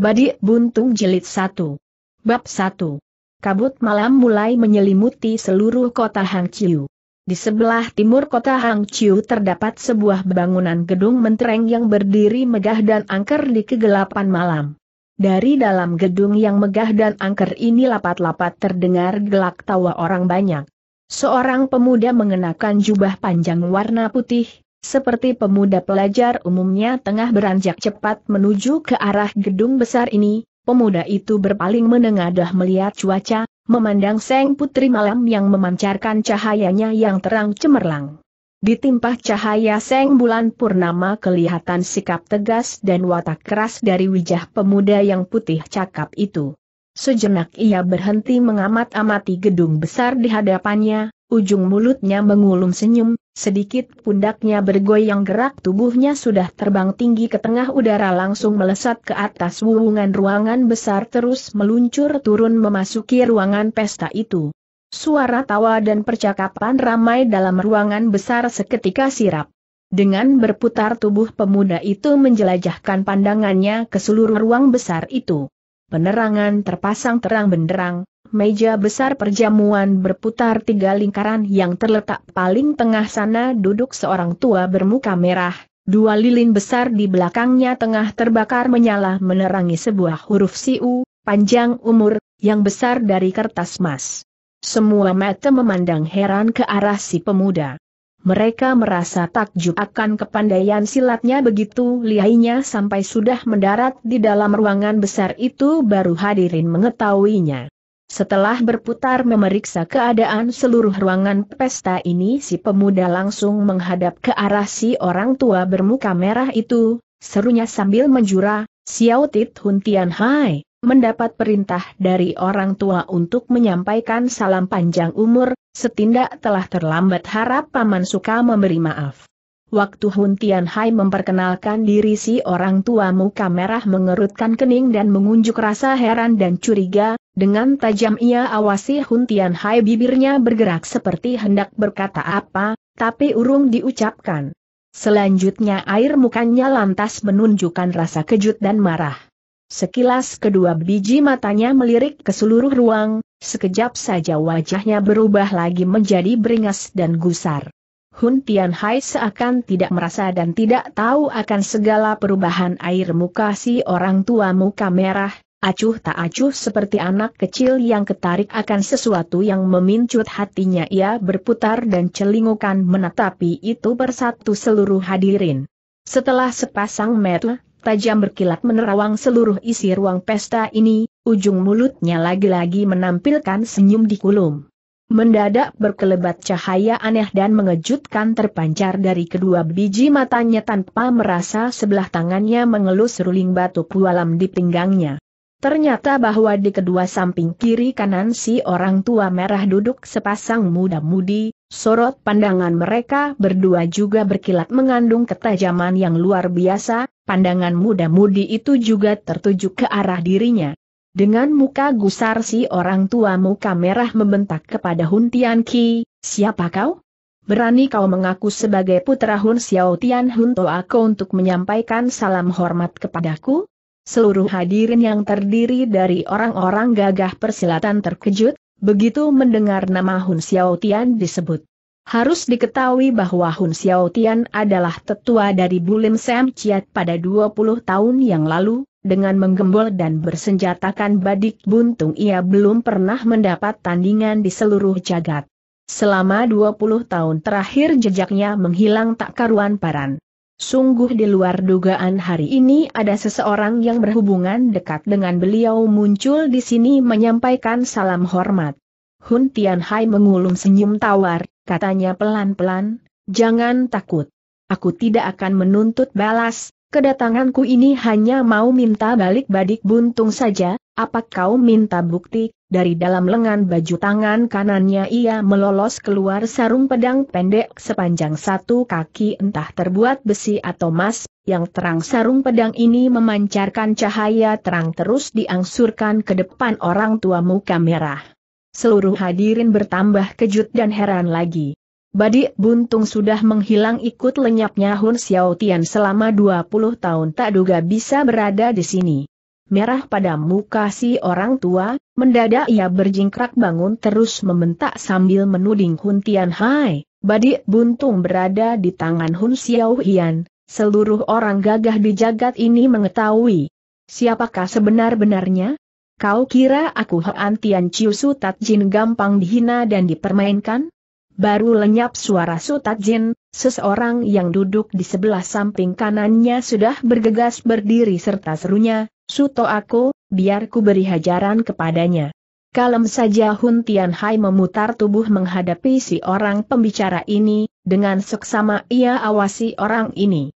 Badi Buntung Jilid 1. Bab 1. Kabut malam mulai menyelimuti seluruh kota Hangzhou. Di sebelah timur kota Hangzhou terdapat sebuah bangunan gedung mentereng yang berdiri megah dan angker di kegelapan malam. Dari dalam gedung yang megah dan angker ini lapat-lapat terdengar gelak tawa orang banyak. Seorang pemuda mengenakan jubah panjang warna putih, seperti pemuda pelajar umumnya tengah beranjak cepat menuju ke arah gedung besar ini, pemuda itu berpaling menengadah melihat cuaca, memandang seng putri malam yang memancarkan cahayanya yang terang cemerlang. Ditimpah cahaya seng bulan purnama kelihatan sikap tegas dan watak keras dari wajah pemuda yang putih cakap itu. Sejenak ia berhenti mengamat-amati gedung besar di hadapannya, ujung mulutnya mengulum senyum, sedikit pundaknya bergoyang gerak tubuhnya sudah terbang tinggi ke tengah udara langsung melesat ke atas wuwungan ruangan besar terus meluncur turun memasuki ruangan pesta itu. Suara tawa dan percakapan ramai dalam ruangan besar seketika sirap. Dengan berputar tubuh pemuda itu menjelajahkan pandangannya ke seluruh ruang besar itu. Penerangan terpasang terang benderang, Meja besar perjamuan berputar tiga lingkaran yang terletak paling tengah sana duduk seorang tua bermuka merah, dua lilin besar di belakangnya tengah terbakar menyala menerangi sebuah huruf siu, panjang umur, yang besar dari kertas mas. Semua mata memandang heran ke arah si pemuda. Mereka merasa takjub akan kepandaian silatnya begitu lihainya sampai sudah mendarat di dalam ruangan besar itu baru hadirin mengetahuinya. Setelah berputar memeriksa keadaan seluruh ruangan pesta ini si pemuda langsung menghadap ke arah si orang tua bermuka merah itu, serunya sambil menjura, Xiao Tit Hun Tian Hai, mendapat perintah dari orang tua untuk menyampaikan salam panjang umur, setindak telah terlambat harap Paman Suka memberi maaf. Waktu Hun Tianhai memperkenalkan diri si orang tua muka merah mengerutkan kening dan mengunjuk rasa heran dan curiga, dengan tajam ia awasi Hun Tianhai bibirnya bergerak seperti hendak berkata apa, tapi urung diucapkan. Selanjutnya air mukanya lantas menunjukkan rasa kejut dan marah. Sekilas kedua biji matanya melirik ke seluruh ruang, sekejap saja wajahnya berubah lagi menjadi beringas dan gusar. Hun Hai seakan tidak merasa dan tidak tahu akan segala perubahan air muka si orang tua muka merah, acuh tak acuh seperti anak kecil yang ketarik akan sesuatu yang memincut hatinya ia berputar dan celingukan menatapi itu bersatu seluruh hadirin. Setelah sepasang mata tajam berkilat menerawang seluruh isi ruang pesta ini, ujung mulutnya lagi-lagi menampilkan senyum di kulum. Mendadak berkelebat cahaya aneh dan mengejutkan terpancar dari kedua biji matanya tanpa merasa sebelah tangannya mengelus ruling batu pualam di pinggangnya. Ternyata bahwa di kedua samping kiri kanan si orang tua merah duduk sepasang muda-mudi, sorot pandangan mereka berdua juga berkilat mengandung ketajaman yang luar biasa, pandangan muda-mudi itu juga tertuju ke arah dirinya. Dengan muka gusar si orang tua muka merah membentak kepada Hun Tian Ki, siapa kau? Berani kau mengaku sebagai putra Hun Xiao Tian Hun Ko untuk menyampaikan salam hormat kepadaku? Seluruh hadirin yang terdiri dari orang-orang gagah persilatan terkejut, begitu mendengar nama Hun Xiao Tian disebut. Harus diketahui bahwa Hun Xiao Tian adalah tetua dari Bulim Sam Chiat pada 20 tahun yang lalu, dengan menggembol dan bersenjatakan badik buntung ia belum pernah mendapat tandingan di seluruh jagat. Selama 20 tahun terakhir jejaknya menghilang tak karuan paran. Sungguh di luar dugaan hari ini ada seseorang yang berhubungan dekat dengan beliau muncul di sini menyampaikan salam hormat. Hun Tianhai mengulung senyum tawar, katanya pelan-pelan, jangan takut. Aku tidak akan menuntut balas, Kedatanganku ini hanya mau minta balik badik buntung saja, apa kau minta bukti? Dari dalam lengan baju tangan kanannya ia melolos keluar sarung pedang pendek sepanjang satu kaki entah terbuat besi atau emas, yang terang sarung pedang ini memancarkan cahaya terang terus diangsurkan ke depan orang tua muka merah. Seluruh hadirin bertambah kejut dan heran lagi. Badi buntung sudah menghilang ikut lenyapnya Hun Xiaotian selama 20 tahun tak duga bisa berada di sini. Merah pada muka si orang tua, mendadak ia berjingkrak bangun terus membentak sambil menuding Hun Tian Hai, Badi buntung berada di tangan Hun Xiaotian, seluruh orang gagah di jagat ini mengetahui. Siapakah sebenar-benarnya? Kau kira aku Hoan Tian Chiu Su Tat Jin gampang dihina dan dipermainkan? baru lenyap suara Sutajin, seseorang yang duduk di sebelah samping kanannya sudah bergegas berdiri serta serunya, Suto aku, biar ku beri hajaran kepadanya. Kalem saja Hun Tian Hai memutar tubuh menghadapi si orang pembicara ini, dengan seksama ia awasi orang ini.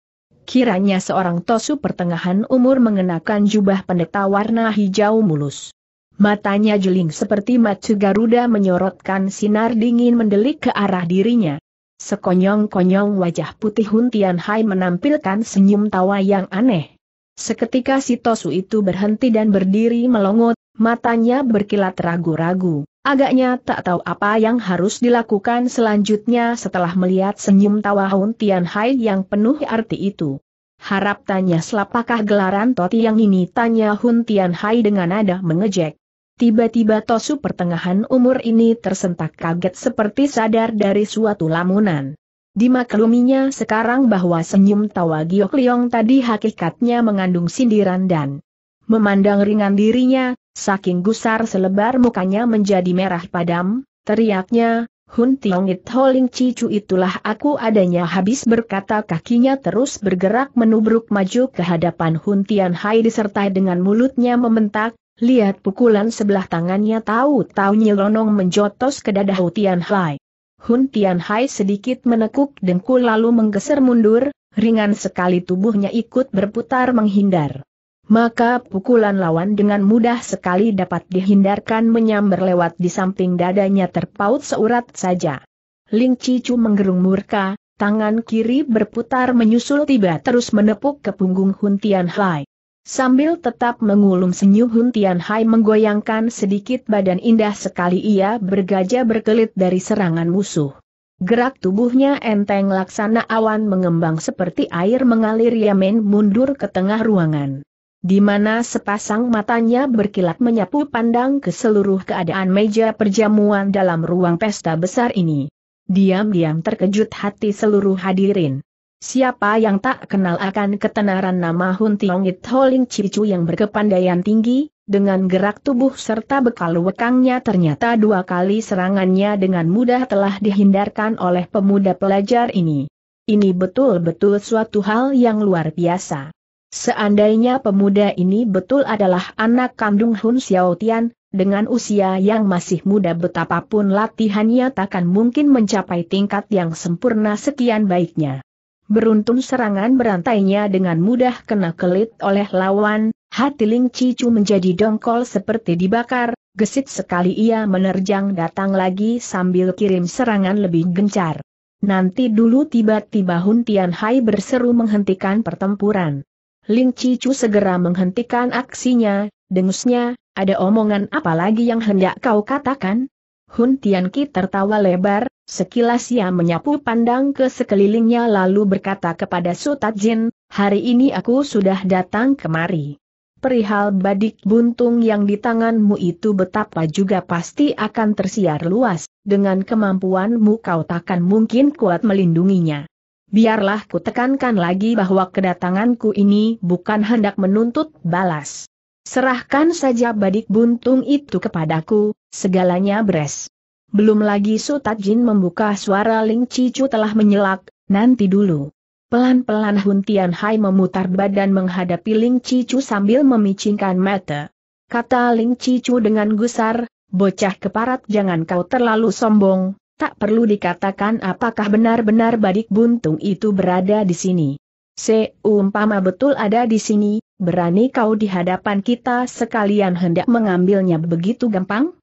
Kiranya seorang tosu pertengahan umur mengenakan jubah pendeta warna hijau mulus. Matanya jeling seperti matu Garuda menyorotkan sinar dingin mendelik ke arah dirinya. Sekonyong-konyong wajah putih Hun Tian Hai menampilkan senyum tawa yang aneh. Seketika si Tosu itu berhenti dan berdiri melongot, matanya berkilat ragu-ragu. Agaknya tak tahu apa yang harus dilakukan selanjutnya setelah melihat senyum tawa Hun Tian Hai yang penuh arti itu. Harap tanya selapakah gelaran Toti yang ini tanya Hun Tian Hai dengan nada mengejek. Tiba-tiba Tosu pertengahan umur ini tersentak kaget seperti sadar dari suatu lamunan. Dimakluminya sekarang bahwa senyum tawa Giok Liong tadi hakikatnya mengandung sindiran dan memandang ringan dirinya, saking gusar selebar mukanya menjadi merah padam, teriaknya, Hun Tiong It Holing Cicu itulah aku adanya habis berkata kakinya terus bergerak menubruk maju ke hadapan Hun Tian Hai disertai dengan mulutnya membentak, Lihat pukulan sebelah tangannya tahu-tahu nyelonong menjotos ke dada Hu Tianhai. Hun Tianhai sedikit menekuk dengkul lalu menggeser mundur, ringan sekali tubuhnya ikut berputar menghindar. Maka pukulan lawan dengan mudah sekali dapat dihindarkan menyambar lewat di samping dadanya terpaut seurat saja. Ling Cicu menggerung murka, tangan kiri berputar menyusul tiba terus menepuk ke punggung Hun Tianhai. Sambil tetap mengulum senyum Hun Tian Hai menggoyangkan sedikit badan indah sekali ia bergajah berkelit dari serangan musuh. Gerak tubuhnya enteng laksana awan mengembang seperti air mengalir Yamen mundur ke tengah ruangan. Di mana sepasang matanya berkilat menyapu pandang ke seluruh keadaan meja perjamuan dalam ruang pesta besar ini. Diam-diam terkejut hati seluruh hadirin. Siapa yang tak kenal akan ketenaran nama Hun It Holing Cicu yang berkepandaian tinggi, dengan gerak tubuh serta bekal wekangnya ternyata dua kali serangannya dengan mudah telah dihindarkan oleh pemuda pelajar ini. Ini betul-betul suatu hal yang luar biasa. Seandainya pemuda ini betul adalah anak kandung Hun Xiaotian, dengan usia yang masih muda betapapun latihannya takkan mungkin mencapai tingkat yang sempurna sekian baiknya. Beruntung serangan berantainya dengan mudah kena kelit oleh lawan, hati Ling Cicu menjadi dongkol seperti dibakar, gesit sekali ia menerjang datang lagi sambil kirim serangan lebih gencar. Nanti dulu tiba-tiba Hun Tian Hai berseru menghentikan pertempuran. Ling Cicu segera menghentikan aksinya, dengusnya, ada omongan apa lagi yang hendak kau katakan? Hun Tianqi tertawa lebar, sekilas ia menyapu pandang ke sekelilingnya lalu berkata kepada Sutat Jin, hari ini aku sudah datang kemari. Perihal badik buntung yang di tanganmu itu betapa juga pasti akan tersiar luas, dengan kemampuanmu kau takkan mungkin kuat melindunginya. Biarlah ku tekankan lagi bahwa kedatanganku ini bukan hendak menuntut balas. Serahkan saja badik buntung itu kepadaku, Segalanya beres. Belum lagi Sutajin membuka suara Ling Cicu telah menyelak, nanti dulu. Pelan-pelan Hun Tian Hai memutar badan menghadapi Ling Cicu sambil memicingkan mata. Kata Ling Cicu dengan gusar, bocah keparat jangan kau terlalu sombong, tak perlu dikatakan apakah benar-benar badik buntung itu berada di sini. Seumpama betul ada di sini, berani kau di hadapan kita sekalian hendak mengambilnya begitu gampang?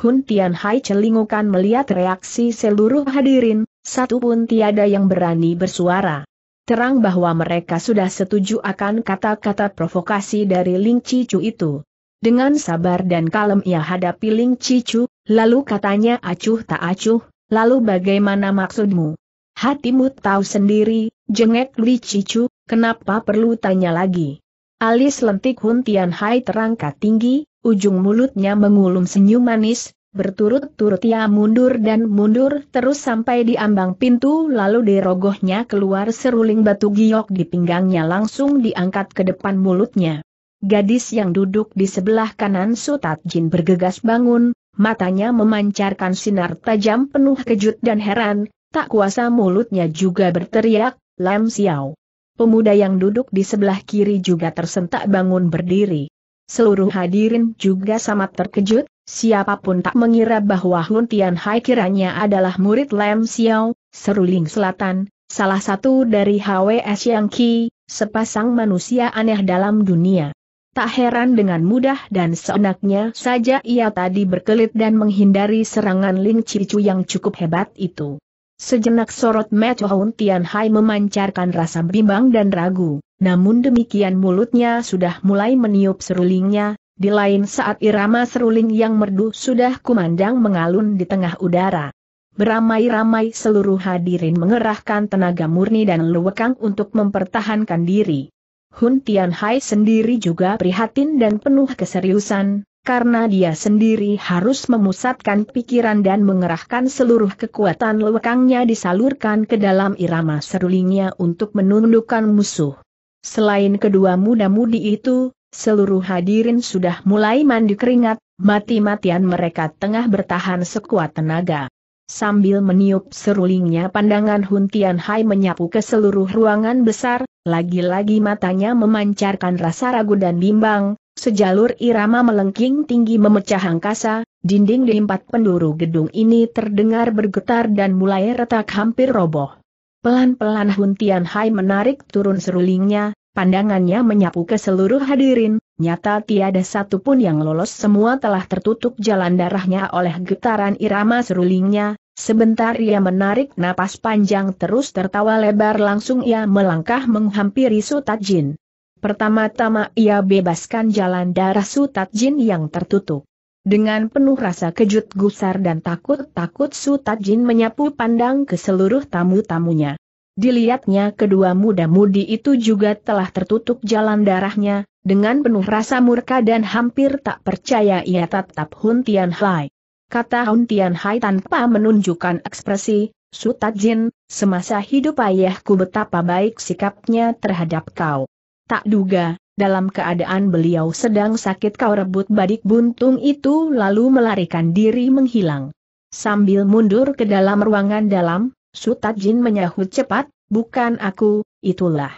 Hun Tian Hai celingukan melihat reaksi seluruh hadirin, satu pun tiada yang berani bersuara. Terang bahwa mereka sudah setuju akan kata-kata provokasi dari Ling Cicu itu. Dengan sabar dan kalem ia hadapi Ling Cicu, lalu katanya acuh tak acuh, lalu bagaimana maksudmu? Hatimu tahu sendiri, jengek Li Cicu, kenapa perlu tanya lagi? Alis lentik Hun Tian Hai terangkat tinggi, ujung mulutnya mengulum senyum manis, berturut-turut ia mundur dan mundur terus sampai di ambang pintu lalu dirogohnya keluar seruling batu giok di pinggangnya langsung diangkat ke depan mulutnya. Gadis yang duduk di sebelah kanan Sutat Jin bergegas bangun, matanya memancarkan sinar tajam penuh kejut dan heran, tak kuasa mulutnya juga berteriak, Lam Xiao. Pemuda yang duduk di sebelah kiri juga tersentak bangun berdiri. Seluruh hadirin juga sangat terkejut, siapapun tak mengira bahwa Hun Tian Hai kiranya adalah murid Lam Xiao, Seruling Selatan, salah satu dari HWS Yang Qi, sepasang manusia aneh dalam dunia. Tak heran dengan mudah dan seenaknya saja ia tadi berkelit dan menghindari serangan Ling Cicu yang cukup hebat itu. Sejenak sorot Matt Tian Tianhai memancarkan rasa bimbang dan ragu, namun demikian mulutnya sudah mulai meniup serulingnya, di lain saat irama seruling yang merdu sudah kumandang mengalun di tengah udara. Beramai-ramai seluruh hadirin mengerahkan tenaga murni dan luwekang untuk mempertahankan diri. Hun Tianhai sendiri juga prihatin dan penuh keseriusan, karena dia sendiri harus memusatkan pikiran dan mengerahkan seluruh kekuatan lewekangnya disalurkan ke dalam irama serulingnya untuk menundukkan musuh. Selain kedua muda-mudi itu, seluruh hadirin sudah mulai mandi keringat, mati-matian mereka tengah bertahan sekuat tenaga. Sambil meniup serulingnya pandangan Hun Tian Hai menyapu ke seluruh ruangan besar, lagi-lagi matanya memancarkan rasa ragu dan bimbang, Sejalur irama melengking tinggi memecah angkasa, dinding di empat penduru gedung ini terdengar bergetar dan mulai retak hampir roboh. Pelan-pelan Hun Tian Hai menarik turun serulingnya, pandangannya menyapu ke seluruh hadirin, nyata tiada satupun yang lolos semua telah tertutup jalan darahnya oleh getaran irama serulingnya, sebentar ia menarik napas panjang terus tertawa lebar langsung ia melangkah menghampiri Sutajin. Pertama-tama ia bebaskan jalan darah Sutat Jin yang tertutup. Dengan penuh rasa kejut gusar dan takut-takut Sutat Jin menyapu pandang ke seluruh tamu-tamunya. Dilihatnya kedua muda-mudi itu juga telah tertutup jalan darahnya, dengan penuh rasa murka dan hampir tak percaya ia tetap Hun Tian Hai. Kata Hun Tian Hai tanpa menunjukkan ekspresi, Sutat Jin, semasa hidup ayahku betapa baik sikapnya terhadap kau. Tak duga, dalam keadaan beliau sedang sakit kau rebut badik buntung itu lalu melarikan diri menghilang. Sambil mundur ke dalam ruangan dalam, Jin menyahut cepat, bukan aku, itulah.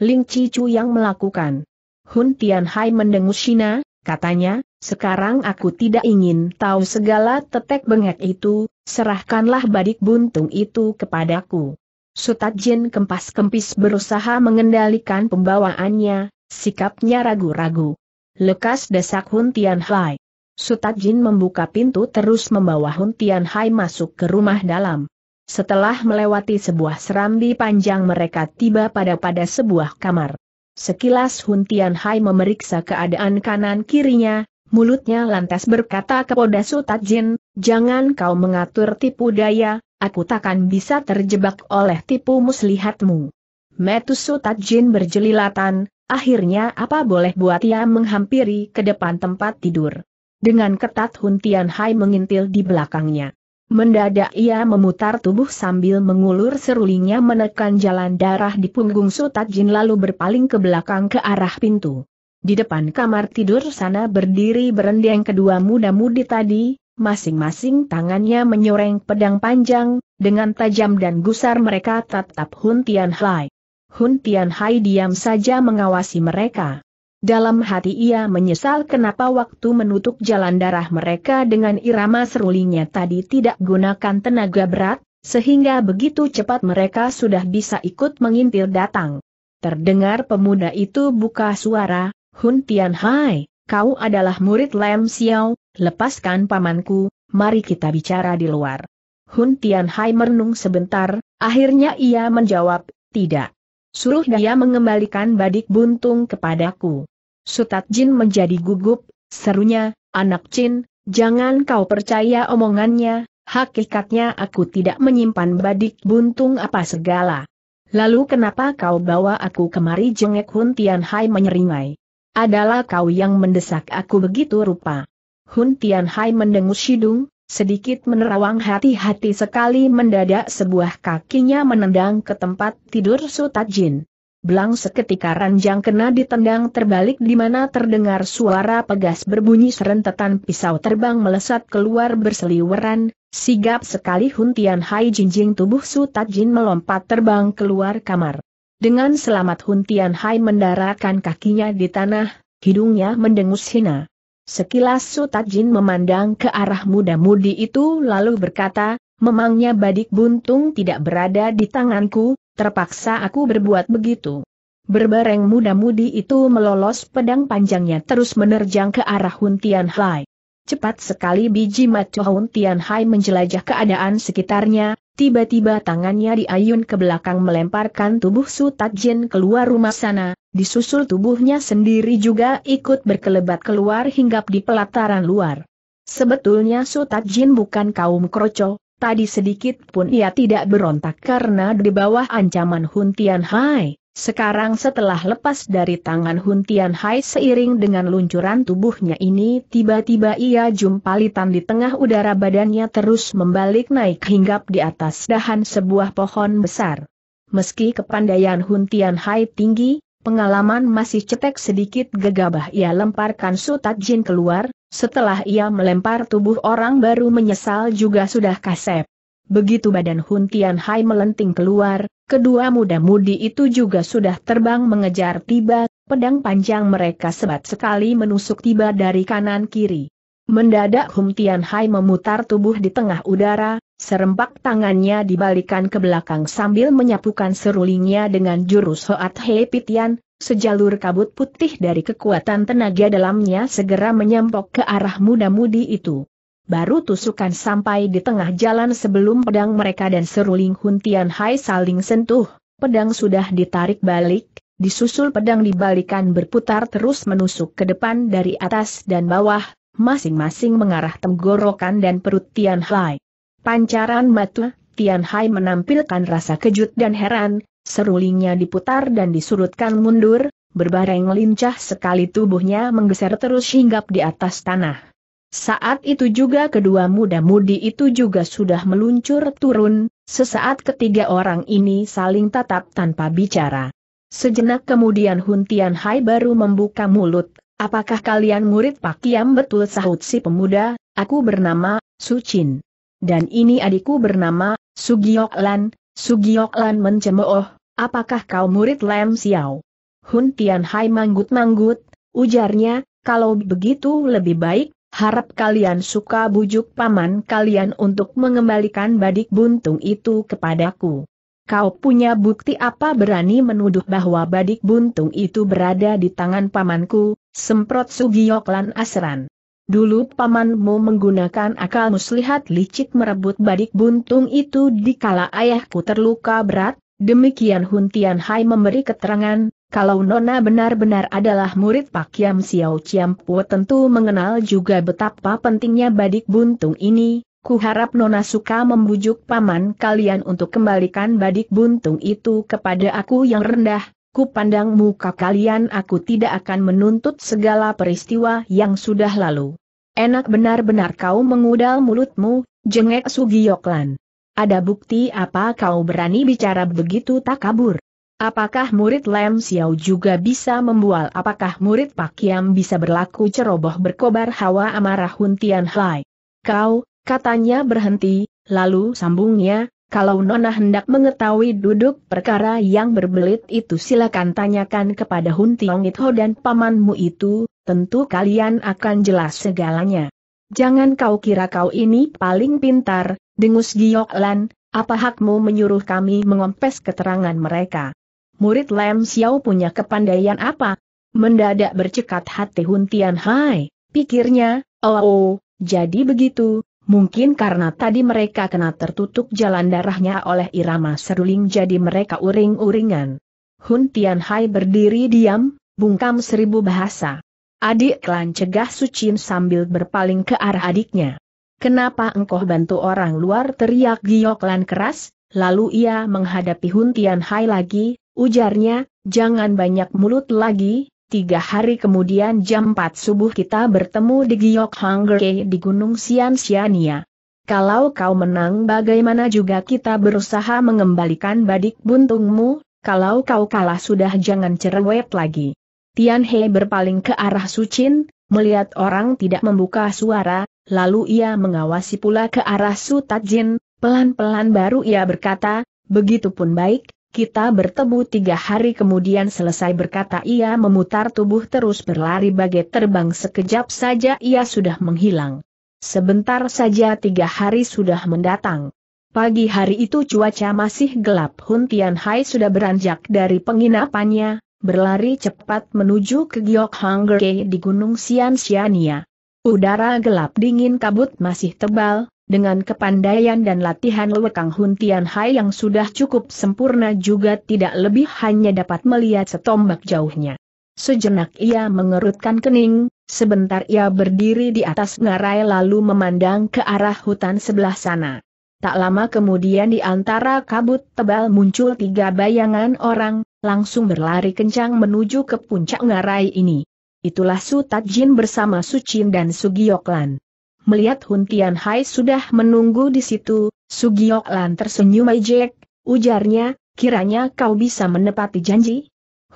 Ling Cicu yang melakukan. Hun Hai mendengus Shina, katanya, sekarang aku tidak ingin tahu segala tetek bengek itu, serahkanlah badik buntung itu kepadaku. Sutajin kempas-kempis berusaha mengendalikan pembawaannya, sikapnya ragu-ragu. Lekas desak Hun Tian Hai. Sutajin membuka pintu terus membawa Hun Tian Hai masuk ke rumah dalam. Setelah melewati sebuah serambi panjang mereka tiba pada pada sebuah kamar. Sekilas Hun Tian Hai memeriksa keadaan kanan kirinya, mulutnya lantas berkata kepada Sutajin, jangan kau mengatur tipu daya, aku takkan bisa terjebak oleh tipu muslihatmu. Metusu Tajin berjelilatan, akhirnya apa boleh buat ia menghampiri ke depan tempat tidur. Dengan ketat Hun Tian Hai mengintil di belakangnya. Mendadak ia memutar tubuh sambil mengulur serulingnya menekan jalan darah di punggung Sutajin lalu berpaling ke belakang ke arah pintu. Di depan kamar tidur sana berdiri berendeng kedua muda-mudi tadi, masing-masing tangannya menyoreng pedang panjang, dengan tajam dan gusar mereka tatap Hun Tian Hai. Hun Tian Hai diam saja mengawasi mereka. Dalam hati ia menyesal kenapa waktu menutup jalan darah mereka dengan irama serulingnya tadi tidak gunakan tenaga berat, sehingga begitu cepat mereka sudah bisa ikut mengintil datang. Terdengar pemuda itu buka suara, Hun Tian Hai, kau adalah murid Lam Xiao, lepaskan pamanku, mari kita bicara di luar. Hun Tianhai merenung sebentar, akhirnya ia menjawab, tidak. Suruh dia mengembalikan badik buntung kepadaku. Sutat Jin menjadi gugup, serunya, anak Jin, jangan kau percaya omongannya, hakikatnya aku tidak menyimpan badik buntung apa segala. Lalu kenapa kau bawa aku kemari jengek Hun Tianhai menyeringai? Adalah kau yang mendesak aku begitu rupa. Hun Hai mendengus hidung, sedikit menerawang hati-hati sekali mendadak sebuah kakinya menendang ke tempat tidur Sutajin. Belang seketika ranjang kena ditendang terbalik di mana terdengar suara pegas berbunyi serentetan pisau terbang melesat keluar berseliweran, sigap sekali Huntian Hai jinjing tubuh Sutajin melompat terbang keluar kamar. Dengan selamat Huntian Hai mendaratkan kakinya di tanah, hidungnya mendengus hina. Sekilas Sutajin memandang ke arah muda-mudi itu lalu berkata, memangnya badik buntung tidak berada di tanganku, terpaksa aku berbuat begitu. Berbareng muda-mudi itu melolos pedang panjangnya terus menerjang ke arah Huntian Hai. Cepat sekali biji mata Hon Hai menjelajah keadaan sekitarnya, tiba-tiba tangannya diayun ke belakang melemparkan tubuh Su Jin keluar rumah sana, disusul tubuhnya sendiri juga ikut berkelebat keluar hingga di pelataran luar. Sebetulnya Su Jin bukan kaum kroco, tadi sedikit pun ia tidak berontak karena di bawah ancaman Hun Tian Hai. Sekarang setelah lepas dari tangan Hun Tian Hai seiring dengan luncuran tubuhnya ini tiba-tiba ia jumpalitan di tengah udara badannya terus membalik naik hinggap di atas dahan sebuah pohon besar. Meski kepandaian Hun Tian Hai tinggi, pengalaman masih cetek sedikit gegabah ia lemparkan sutat jin keluar, setelah ia melempar tubuh orang baru menyesal juga sudah kasep. Begitu badan Hun Tian Hai melenting keluar, kedua muda-mudi itu juga sudah terbang mengejar tiba, pedang panjang mereka sebat sekali menusuk tiba dari kanan kiri. Mendadak Hun Tian Hai memutar tubuh di tengah udara, serempak tangannya dibalikan ke belakang sambil menyapukan serulingnya dengan jurus Hoat He Pitian, sejalur kabut putih dari kekuatan tenaga dalamnya segera menyempok ke arah muda-mudi itu baru tusukan sampai di tengah jalan sebelum pedang mereka dan seruling Huntian Hai saling sentuh, pedang sudah ditarik balik, disusul pedang dibalikan berputar terus menusuk ke depan dari atas dan bawah, masing-masing mengarah tenggorokan dan perut Tian Hai. Pancaran mata, Tian Hai menampilkan rasa kejut dan heran, serulingnya diputar dan disurutkan mundur, berbareng lincah sekali tubuhnya menggeser terus hinggap di atas tanah. Saat itu juga kedua muda-mudi itu juga sudah meluncur turun, sesaat ketiga orang ini saling tatap tanpa bicara. Sejenak kemudian Hun Tian Hai baru membuka mulut, apakah kalian murid Pak Kiam betul sahut si pemuda, aku bernama, Sucin. Dan ini adikku bernama, Sugiok Lan, Sugiok Lan mencemooh, apakah kau murid Lam Xiao? Hun Tian Hai manggut-manggut, ujarnya, kalau begitu lebih baik Harap kalian suka bujuk paman kalian untuk mengembalikan badik buntung itu kepadaku. Kau punya bukti apa berani menuduh bahwa badik buntung itu berada di tangan pamanku, semprot Sugiyoklan Asran. Dulu pamanmu menggunakan akal muslihat licik merebut badik buntung itu dikala ayahku terluka berat, demikian Huntian Hai memberi keterangan, kalau Nona benar-benar adalah murid Pak Yam Xiao Chiam Puo tentu mengenal juga betapa pentingnya badik buntung ini, Kuharap Nona suka membujuk paman kalian untuk kembalikan badik buntung itu kepada aku yang rendah, ku pandang muka kalian aku tidak akan menuntut segala peristiwa yang sudah lalu. Enak benar-benar kau mengudal mulutmu, jengek Sugioklan. Ada bukti apa kau berani bicara begitu tak kabur? Apakah murid Lam Xiao juga bisa membual? Apakah murid Pak Kiam bisa berlaku ceroboh berkobar hawa amarah Hun Tian Hai? Kau, katanya berhenti, lalu sambungnya, kalau Nona hendak mengetahui duduk perkara yang berbelit itu silakan tanyakan kepada Hun Tiong Itho dan pamanmu itu, tentu kalian akan jelas segalanya. Jangan kau kira kau ini paling pintar, dengus Giok Lan, apa hakmu menyuruh kami mengompes keterangan mereka? murid Lam Xiao punya kepandaian apa? Mendadak bercekat hati Hun Tian Hai, pikirnya, oh, oh, jadi begitu, mungkin karena tadi mereka kena tertutup jalan darahnya oleh irama seruling jadi mereka uring-uringan. Hun Tian Hai berdiri diam, bungkam seribu bahasa. Adik klan cegah Sucin sambil berpaling ke arah adiknya. Kenapa engkau bantu orang luar teriak Giok Lan keras, lalu ia menghadapi Hun Tian Hai lagi, Ujarnya, jangan banyak mulut lagi, tiga hari kemudian jam 4 subuh kita bertemu di Giok Hangge di Gunung Sian Siania. Kalau kau menang bagaimana juga kita berusaha mengembalikan badik buntungmu, kalau kau kalah sudah jangan cerewet lagi. Tian He berpaling ke arah Sucin, melihat orang tidak membuka suara, lalu ia mengawasi pula ke arah Su Tajin, pelan-pelan baru ia berkata, begitupun baik, kita bertemu tiga hari kemudian selesai berkata ia memutar tubuh terus berlari bagai terbang sekejap saja ia sudah menghilang. Sebentar saja tiga hari sudah mendatang. Pagi hari itu cuaca masih gelap Hun Tian Hai sudah beranjak dari penginapannya, berlari cepat menuju ke Giok Hangge di Gunung Sian Xiania. Udara gelap dingin kabut masih tebal, dengan kepandaian dan latihan lewekang Hun Tian Hai yang sudah cukup sempurna juga tidak lebih hanya dapat melihat setombak jauhnya. Sejenak ia mengerutkan kening, sebentar ia berdiri di atas ngarai lalu memandang ke arah hutan sebelah sana. Tak lama kemudian di antara kabut tebal muncul tiga bayangan orang, langsung berlari kencang menuju ke puncak ngarai ini. Itulah Su Tajin bersama Su Chin dan Su Gioklan. Melihat Hun Tian Hai sudah menunggu di situ, Sugiok Lan tersenyum ejek, ujarnya, kiranya kau bisa menepati janji?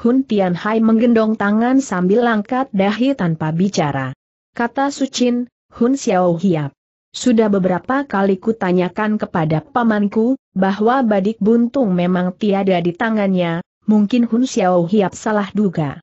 Hun Tian Hai menggendong tangan sambil langkat dahi tanpa bicara. Kata Sucin, Hun Xiao Hiap. Sudah beberapa kali kutanyakan kepada pamanku, bahwa badik buntung memang tiada di tangannya, mungkin Hun Xiao Hiap salah duga.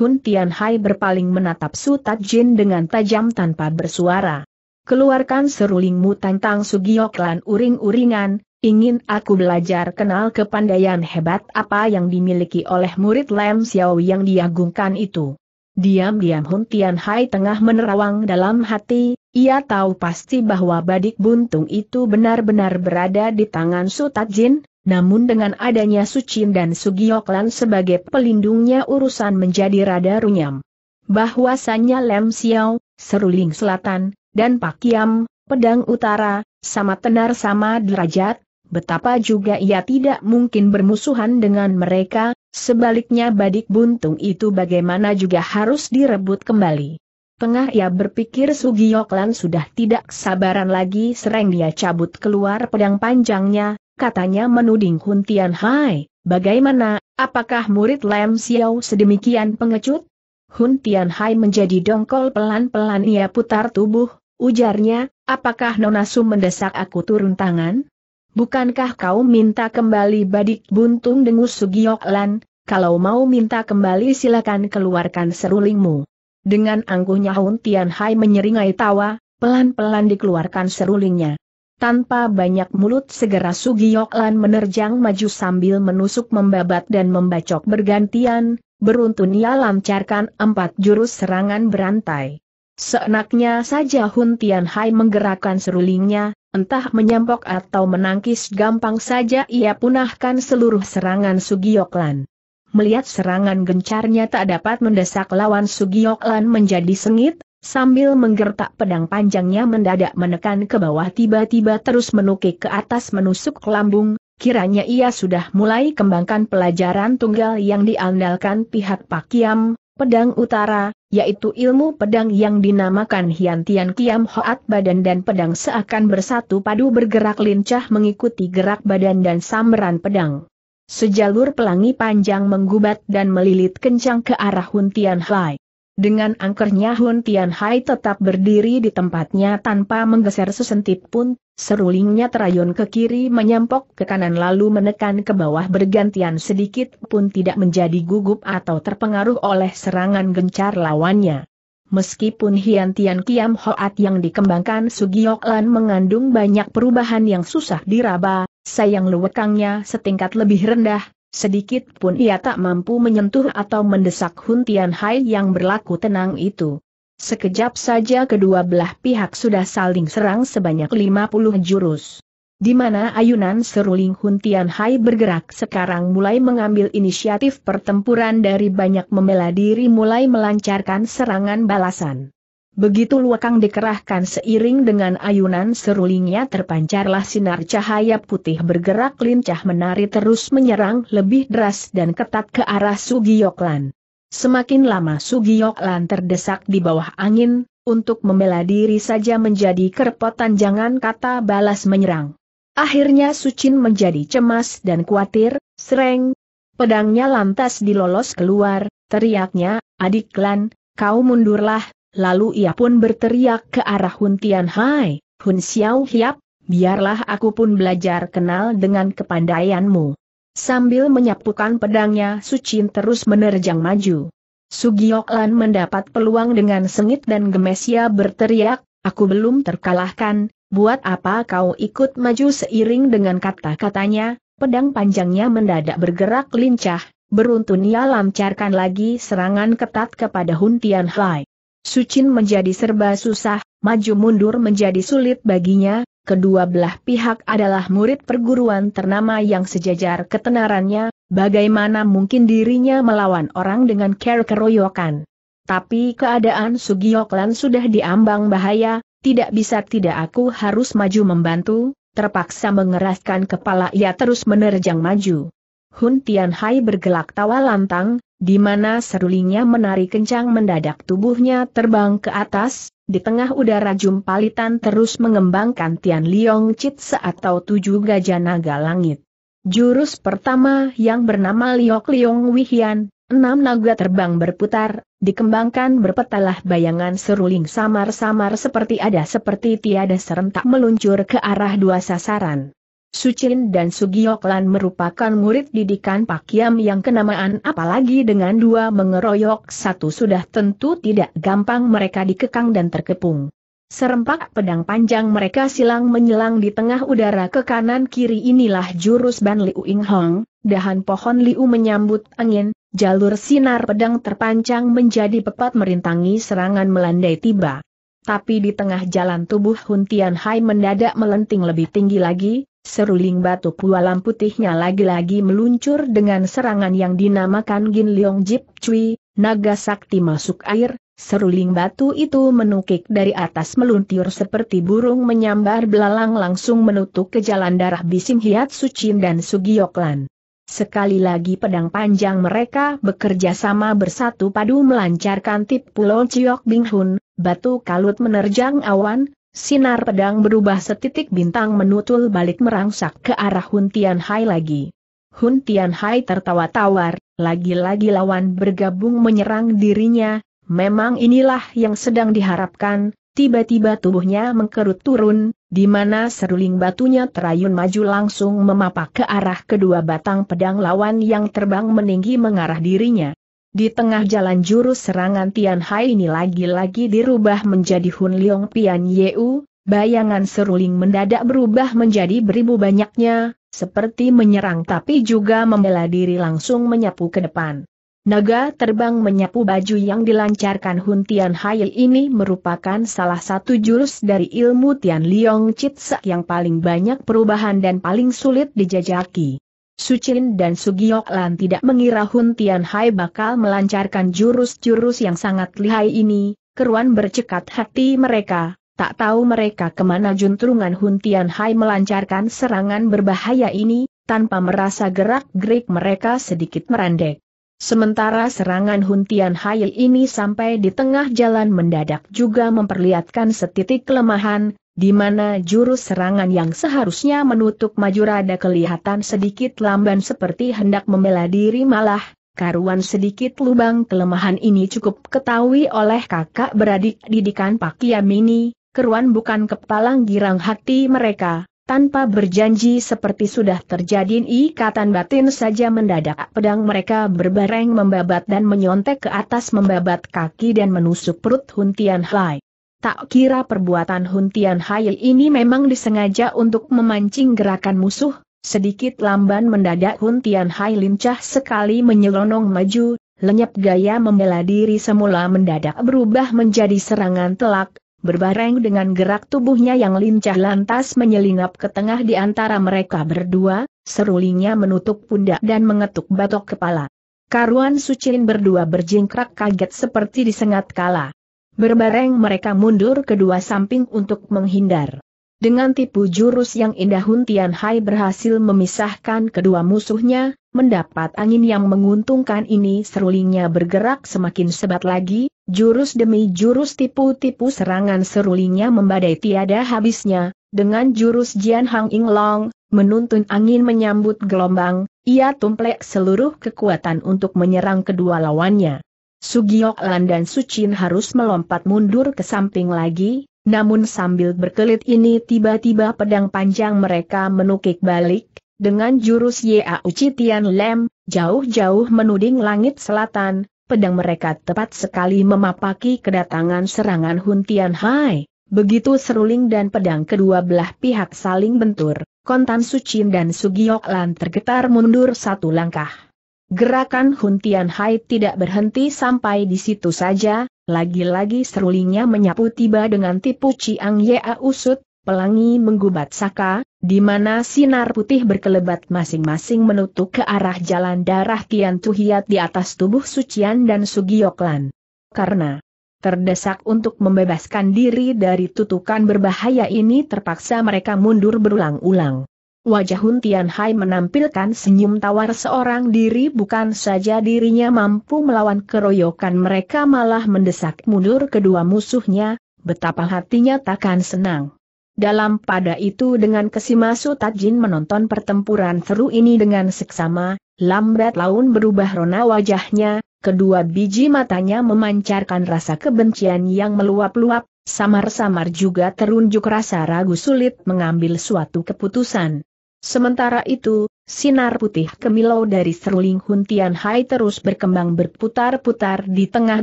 Hun Tianhai berpaling menatap Su Tat Jin dengan tajam tanpa bersuara. Keluarkan serulingmu tentang Sugiok uring-uringan, ingin aku belajar kenal kepandaian hebat apa yang dimiliki oleh murid Lam Xiao yang diagungkan itu. Diam-diam Hun Tian Hai tengah menerawang dalam hati, ia tahu pasti bahwa badik buntung itu benar-benar berada di tangan Sutat Jin, namun dengan adanya Sucin dan Sugiok Lan sebagai pelindungnya urusan menjadi rada runyam. Bahwasannya Lam Xiao, Seruling Selatan, dan Pakiam, pedang utara, sama tenar sama derajat, betapa juga ia tidak mungkin bermusuhan dengan mereka, sebaliknya badik buntung itu bagaimana juga harus direbut kembali. Tengah ia berpikir Sugiyoklan sudah tidak sabaran lagi sereng dia cabut keluar pedang panjangnya, katanya menuding Huntian Hai, bagaimana, apakah murid Lam Xiao sedemikian pengecut? Huntian Hai menjadi dongkol pelan-pelan ia putar tubuh, Ujarnya, apakah Nonasu mendesak aku turun tangan? Bukankah kau minta kembali badik buntung dengus Sugiyoklan, kalau mau minta kembali silakan keluarkan serulingmu. Dengan angkuhnya Hun Tian Hai menyeringai tawa, pelan-pelan dikeluarkan serulingnya. Tanpa banyak mulut segera Sugiyoklan menerjang maju sambil menusuk membabat dan membacok bergantian, beruntun ia lancarkan empat jurus serangan berantai. Seenaknya saja Hun Tianhai menggerakkan serulingnya, entah menyampok atau menangkis gampang saja ia punahkan seluruh serangan Sugiyoklan. Melihat serangan gencarnya tak dapat mendesak lawan Sugiyoklan menjadi sengit, sambil menggertak pedang panjangnya mendadak menekan ke bawah tiba-tiba terus menukik ke atas menusuk lambung, kiranya ia sudah mulai kembangkan pelajaran tunggal yang diandalkan pihak Pakiam, pedang utara, yaitu ilmu pedang yang dinamakan Hian Tian Kiam Hoat badan dan pedang seakan bersatu padu bergerak lincah mengikuti gerak badan dan sameran pedang. Sejalur pelangi panjang menggubat dan melilit kencang ke arah Hun Tian Hai. Dengan angkernya Hun Tian Hai tetap berdiri di tempatnya tanpa menggeser sesentip pun, serulingnya terayun ke kiri menyempok ke kanan lalu menekan ke bawah bergantian sedikit pun tidak menjadi gugup atau terpengaruh oleh serangan gencar lawannya. Meskipun Hian Tian Kiam Hoat yang dikembangkan Sugiok mengandung banyak perubahan yang susah diraba, sayang lewekangnya setingkat lebih rendah, Sedikit pun ia tak mampu menyentuh atau mendesak Hun Tian Hai yang berlaku tenang itu. Sekejap saja kedua belah pihak sudah saling serang sebanyak 50 jurus. Di mana ayunan seruling Hun Tian Hai bergerak sekarang mulai mengambil inisiatif pertempuran dari banyak membela diri mulai melancarkan serangan balasan. Begitu luakang dikerahkan seiring dengan ayunan serulingnya terpancarlah sinar cahaya putih bergerak lincah menari terus menyerang lebih deras dan ketat ke arah Sugiyoklan. Semakin lama Sugiyoklan terdesak di bawah angin, untuk membela diri saja menjadi kerepotan jangan kata balas menyerang. Akhirnya Sucin menjadi cemas dan khawatir, sereng. Pedangnya lantas dilolos keluar, teriaknya, adik Klan, kau mundurlah, Lalu ia pun berteriak ke arah Hun Tian Hai, Hun Xiao Hiap, biarlah aku pun belajar kenal dengan kepandaianmu. Sambil menyapukan pedangnya Sucin terus menerjang maju. Sugiyoklan mendapat peluang dengan sengit dan gemesia berteriak, aku belum terkalahkan, buat apa kau ikut maju seiring dengan kata-katanya, pedang panjangnya mendadak bergerak lincah, beruntun ia lancarkan lagi serangan ketat kepada Hun Tian Hai. Sucin menjadi serba susah, maju mundur menjadi sulit baginya, kedua belah pihak adalah murid perguruan ternama yang sejajar ketenarannya, bagaimana mungkin dirinya melawan orang dengan care keroyokan. Tapi keadaan Sugiyoklan sudah diambang bahaya, tidak bisa tidak aku harus maju membantu, terpaksa mengeraskan kepala ia terus menerjang maju. Hun Tianhai bergelak tawa lantang, di mana serulingnya menari kencang mendadak tubuhnya terbang ke atas, di tengah udara Jumpalitan terus mengembangkan Tian Liong Chit atau tujuh gajah naga langit. Jurus pertama yang bernama Liok Liong Wihian, enam naga terbang berputar, dikembangkan berpetalah bayangan seruling samar-samar seperti ada seperti tiada serentak meluncur ke arah dua sasaran. Sucin dan Sugioklan merupakan murid didikan Pak Pakiam yang kenamaan apalagi dengan dua mengeroyok satu sudah tentu tidak gampang mereka dikekang dan terkepung. Serempak pedang panjang mereka silang menyelang di tengah udara ke kanan kiri inilah jurus Ban Liu Ing Hong, dahan pohon Liu menyambut angin, jalur sinar pedang terpanjang menjadi pepat merintangi serangan melandai tiba. Tapi di tengah jalan tubuh Hun Tian Hai mendadak melenting lebih tinggi lagi, seruling batu pualam putihnya lagi-lagi meluncur dengan serangan yang dinamakan Gin Leong Jip Cui, naga sakti masuk air, seruling batu itu menukik dari atas meluntur seperti burung menyambar belalang langsung menutup ke jalan darah Bisim Hiat Sucin dan Sugiyoklan. Sekali lagi pedang panjang mereka bekerja sama bersatu padu melancarkan tip Pulau Ciok Bing Hun, Batu kalut menerjang awan, sinar pedang berubah setitik bintang menutul balik merangsak ke arah Hun Tian Hai lagi. Hun Tian Hai tertawa tawar, lagi-lagi lawan bergabung menyerang dirinya, memang inilah yang sedang diharapkan, tiba-tiba tubuhnya mengkerut turun, di mana seruling batunya terayun maju langsung memapak ke arah kedua batang pedang lawan yang terbang meninggi mengarah dirinya. Di tengah jalan jurus serangan Tian Hai ini lagi-lagi dirubah menjadi Hun Leong Pian Yeu, bayangan seruling mendadak berubah menjadi beribu banyaknya, seperti menyerang tapi juga membela diri langsung menyapu ke depan. Naga terbang menyapu baju yang dilancarkan Hun Tian Hai ini merupakan salah satu jurus dari ilmu Tian Liong Chitsa yang paling banyak perubahan dan paling sulit dijajaki. Sucin dan Sugiyoklan tidak mengira Hun Hai bakal melancarkan jurus-jurus yang sangat lihai ini, keruan bercekat hati mereka, tak tahu mereka kemana juntrungan Hun Hai melancarkan serangan berbahaya ini, tanpa merasa gerak-gerik mereka sedikit merendek. Sementara serangan Hun Hai ini sampai di tengah jalan mendadak juga memperlihatkan setitik kelemahan, di mana jurus serangan yang seharusnya menutup maju rada kelihatan sedikit lamban seperti hendak membela diri malah, karuan sedikit lubang kelemahan ini cukup ketahui oleh kakak beradik didikan Pak Yamini, keruan bukan kepalang girang hati mereka, tanpa berjanji seperti sudah terjadi ikatan batin saja mendadak pedang mereka berbareng membabat dan menyontek ke atas membabat kaki dan menusuk perut Huntian Hai. Tak kira perbuatan Hun Tian Hai ini memang disengaja untuk memancing gerakan musuh, sedikit lamban mendadak Hun Tian Hai lincah sekali menyelonong maju, lenyap gaya membela diri semula mendadak berubah menjadi serangan telak, berbareng dengan gerak tubuhnya yang lincah lantas menyelinap ke tengah di antara mereka berdua, serulingnya menutup pundak dan mengetuk batok kepala. Karuan Sucin berdua berjingkrak kaget seperti disengat kala. Berbareng mereka mundur kedua samping untuk menghindar. Dengan tipu jurus yang indah Hun Tian Hai berhasil memisahkan kedua musuhnya, mendapat angin yang menguntungkan ini serulingnya bergerak semakin sebat lagi, jurus demi jurus tipu-tipu serangan serulingnya membadai tiada habisnya, dengan jurus Jian Hang Ing Long, menuntun angin menyambut gelombang, ia tumplek seluruh kekuatan untuk menyerang kedua lawannya. Sugiok Lan dan Sucin harus melompat mundur ke samping lagi, namun sambil berkelit ini tiba-tiba pedang panjang mereka menukik balik, dengan jurus Yau Citian Lem, jauh-jauh menuding langit selatan, pedang mereka tepat sekali memapaki kedatangan serangan Hun Hai. Begitu seruling dan pedang kedua belah pihak saling bentur, Kontan Sucin dan Sugiok Lan tergetar mundur satu langkah. Gerakan Hun Tian Hai tidak berhenti sampai di situ saja, lagi-lagi serulingnya menyapu tiba dengan tipu Chiang Yea Usut, pelangi menggubat saka, di mana sinar putih berkelebat masing-masing menutup ke arah jalan darah Tian Tuhiat di atas tubuh Sucian dan Sugiyoklan. Karena terdesak untuk membebaskan diri dari tutukan berbahaya ini terpaksa mereka mundur berulang-ulang. Wajah Hun Tian Hai menampilkan senyum tawar seorang diri bukan saja dirinya mampu melawan keroyokan mereka malah mendesak mundur kedua musuhnya, betapa hatinya takkan senang. Dalam pada itu dengan kesimasu Tajin menonton pertempuran seru ini dengan seksama, lambat laun berubah rona wajahnya, kedua biji matanya memancarkan rasa kebencian yang meluap-luap, samar-samar juga terunjuk rasa ragu sulit mengambil suatu keputusan. Sementara itu, sinar putih kemilau dari seruling Huntian Hai terus berkembang berputar-putar di tengah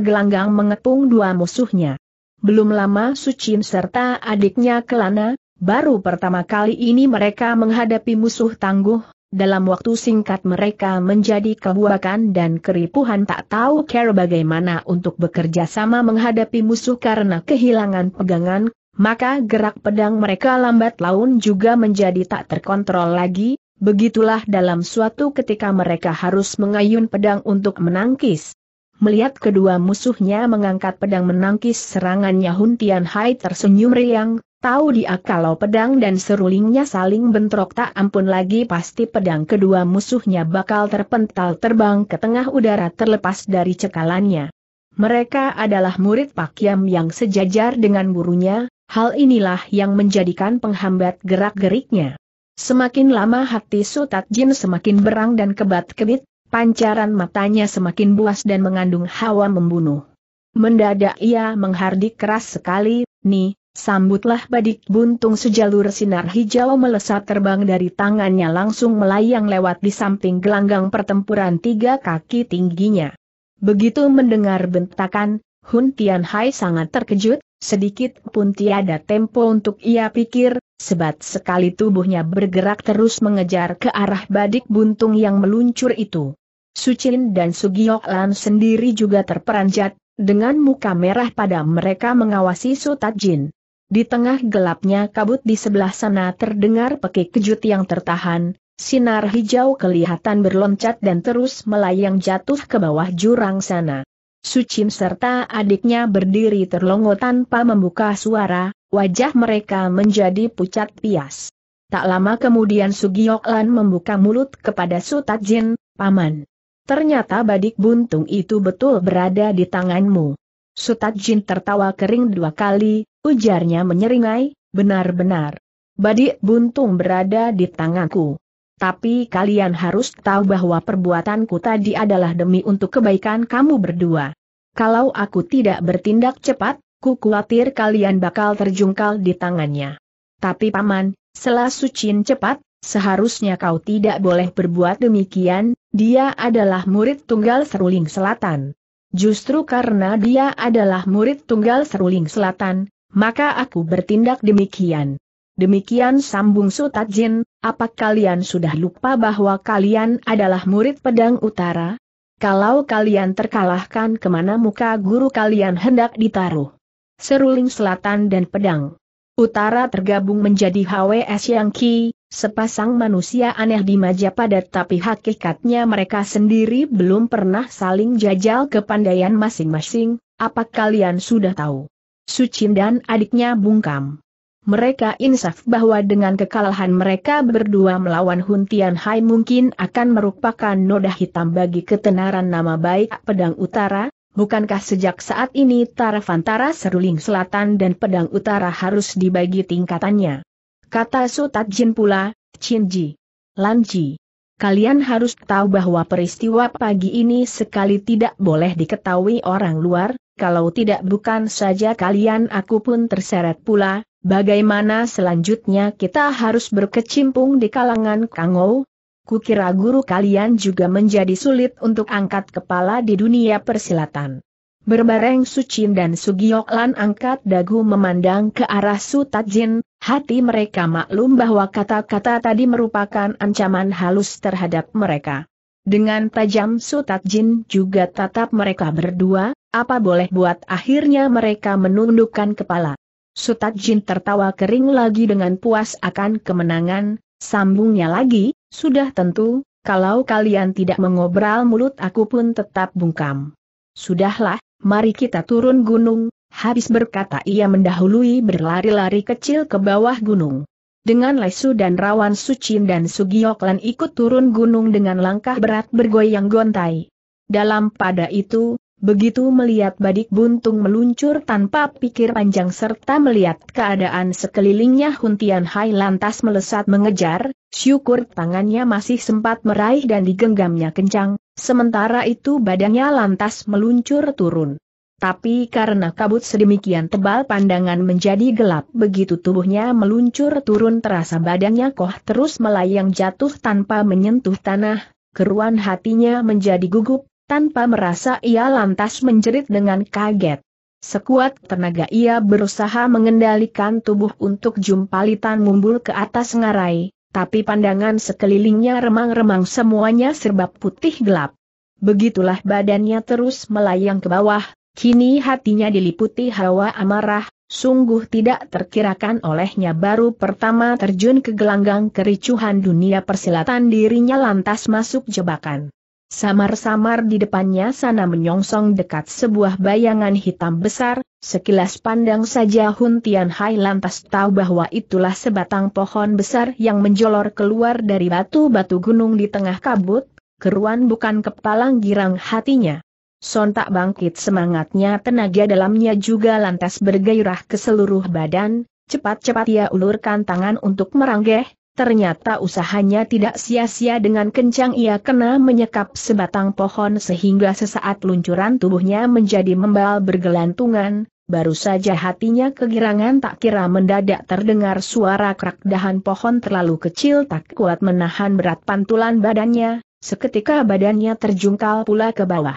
gelanggang mengepung dua musuhnya. Belum lama Sucin serta adiknya Kelana, baru pertama kali ini mereka menghadapi musuh tangguh, dalam waktu singkat mereka menjadi kebuakan dan keripuhan tak tahu care bagaimana untuk bekerja sama menghadapi musuh karena kehilangan pegangan maka gerak pedang mereka lambat laun juga menjadi tak terkontrol lagi, begitulah dalam suatu ketika mereka harus mengayun pedang untuk menangkis. Melihat kedua musuhnya mengangkat pedang menangkis serangannya Hun Tian Hai tersenyum riang, tahu dia kalau pedang dan serulingnya saling bentrok tak ampun lagi pasti pedang kedua musuhnya bakal terpental terbang ke tengah udara terlepas dari cekalannya. Mereka adalah murid Pak Yam yang sejajar dengan gurunya, Hal inilah yang menjadikan penghambat gerak-geriknya. Semakin lama hati Sutat Jin semakin berang dan kebat-kebit, pancaran matanya semakin buas dan mengandung hawa membunuh. Mendadak ia menghardik keras sekali, nih, sambutlah badik buntung sejalur sinar hijau melesat terbang dari tangannya langsung melayang lewat di samping gelanggang pertempuran tiga kaki tingginya. Begitu mendengar bentakan, Hun Tian Hai sangat terkejut, Sedikit pun tiada tempo untuk ia pikir, sebat sekali tubuhnya bergerak terus mengejar ke arah badik buntung yang meluncur itu. Sucin dan Sugiyoklan sendiri juga terperanjat, dengan muka merah pada mereka mengawasi Jin. Di tengah gelapnya kabut di sebelah sana terdengar pekik kejut yang tertahan, sinar hijau kelihatan berloncat dan terus melayang jatuh ke bawah jurang sana. Sucin serta adiknya berdiri terlongo tanpa membuka suara, wajah mereka menjadi pucat pias. Tak lama kemudian Sugiyoklan membuka mulut kepada Sutajin, Paman. Ternyata badik buntung itu betul berada di tanganmu. Sutajin tertawa kering dua kali, ujarnya menyeringai, benar-benar. Badik buntung berada di tanganku. Tapi kalian harus tahu bahwa perbuatanku tadi adalah demi untuk kebaikan kamu berdua. Kalau aku tidak bertindak cepat, ku khawatir kalian bakal terjungkal di tangannya. Tapi paman, selah sucin cepat, seharusnya kau tidak boleh berbuat demikian, dia adalah murid tunggal seruling selatan. Justru karena dia adalah murid tunggal seruling selatan, maka aku bertindak demikian. Demikian sambung Sutajin, apa kalian sudah lupa bahwa kalian adalah murid pedang utara? Kalau kalian terkalahkan kemana muka guru kalian hendak ditaruh? Seruling selatan dan pedang. Utara tergabung menjadi HWS Yang Ki, sepasang manusia aneh di majapahit. tapi hakikatnya mereka sendiri belum pernah saling jajal kepandaian masing-masing, apa kalian sudah tahu? Sucin dan adiknya bungkam mereka insaf bahwa dengan kekalahan mereka berdua melawan Hun Tian Hai mungkin akan merupakan noda hitam bagi ketenaran nama baik Pedang Utara, bukankah sejak saat ini taraf antara Seruling Selatan dan Pedang Utara harus dibagi tingkatannya? Kata Sutat Jin pula, Chin Ji. Lan Ji. Kalian harus tahu bahwa peristiwa pagi ini sekali tidak boleh diketahui orang luar, kalau tidak bukan saja kalian aku pun terseret pula, bagaimana selanjutnya kita harus berkecimpung di kalangan Kangou? Kukira guru kalian juga menjadi sulit untuk angkat kepala di dunia persilatan. Berbareng Sucin dan Sugiyoklan angkat dagu memandang ke arah Sutajin, hati mereka maklum bahwa kata-kata tadi merupakan ancaman halus terhadap mereka. Dengan tajam Sutat Jin juga tatap mereka berdua, apa boleh buat akhirnya mereka menundukkan kepala. Sutat Jin tertawa kering lagi dengan puas akan kemenangan, sambungnya lagi, sudah tentu, kalau kalian tidak mengobral mulut aku pun tetap bungkam. Sudahlah, mari kita turun gunung, habis berkata ia mendahului berlari-lari kecil ke bawah gunung. Dengan Lesu dan Rawan Sucin dan Sugioklan ikut turun gunung dengan langkah berat bergoyang gontai. Dalam pada itu, begitu melihat badik buntung meluncur tanpa pikir panjang serta melihat keadaan sekelilingnya Huntian Hai lantas melesat mengejar, syukur tangannya masih sempat meraih dan digenggamnya kencang, sementara itu badannya lantas meluncur turun. Tapi karena kabut sedemikian tebal pandangan menjadi gelap begitu tubuhnya meluncur turun terasa badannya koh terus melayang jatuh tanpa menyentuh tanah, keruan hatinya menjadi gugup, tanpa merasa ia lantas menjerit dengan kaget. Sekuat tenaga ia berusaha mengendalikan tubuh untuk jumpalitan mumbul ke atas ngarai, tapi pandangan sekelilingnya remang-remang semuanya serba putih gelap. Begitulah badannya terus melayang ke bawah, Kini hatinya diliputi hawa amarah, sungguh tidak terkirakan olehnya baru pertama terjun ke gelanggang kericuhan dunia persilatan dirinya lantas masuk jebakan. Samar-samar di depannya sana menyongsong dekat sebuah bayangan hitam besar, sekilas pandang saja Hun Tian Hai lantas tahu bahwa itulah sebatang pohon besar yang menjolor keluar dari batu-batu gunung di tengah kabut, keruan bukan kepalang girang hatinya. Sontak bangkit semangatnya tenaga dalamnya juga lantas bergairah ke seluruh badan, cepat-cepat ia ulurkan tangan untuk meranggeh, ternyata usahanya tidak sia-sia dengan kencang ia kena menyekap sebatang pohon sehingga sesaat luncuran tubuhnya menjadi membal bergelantungan, baru saja hatinya kegirangan tak kira mendadak terdengar suara krak dahan pohon terlalu kecil tak kuat menahan berat pantulan badannya, seketika badannya terjungkal pula ke bawah.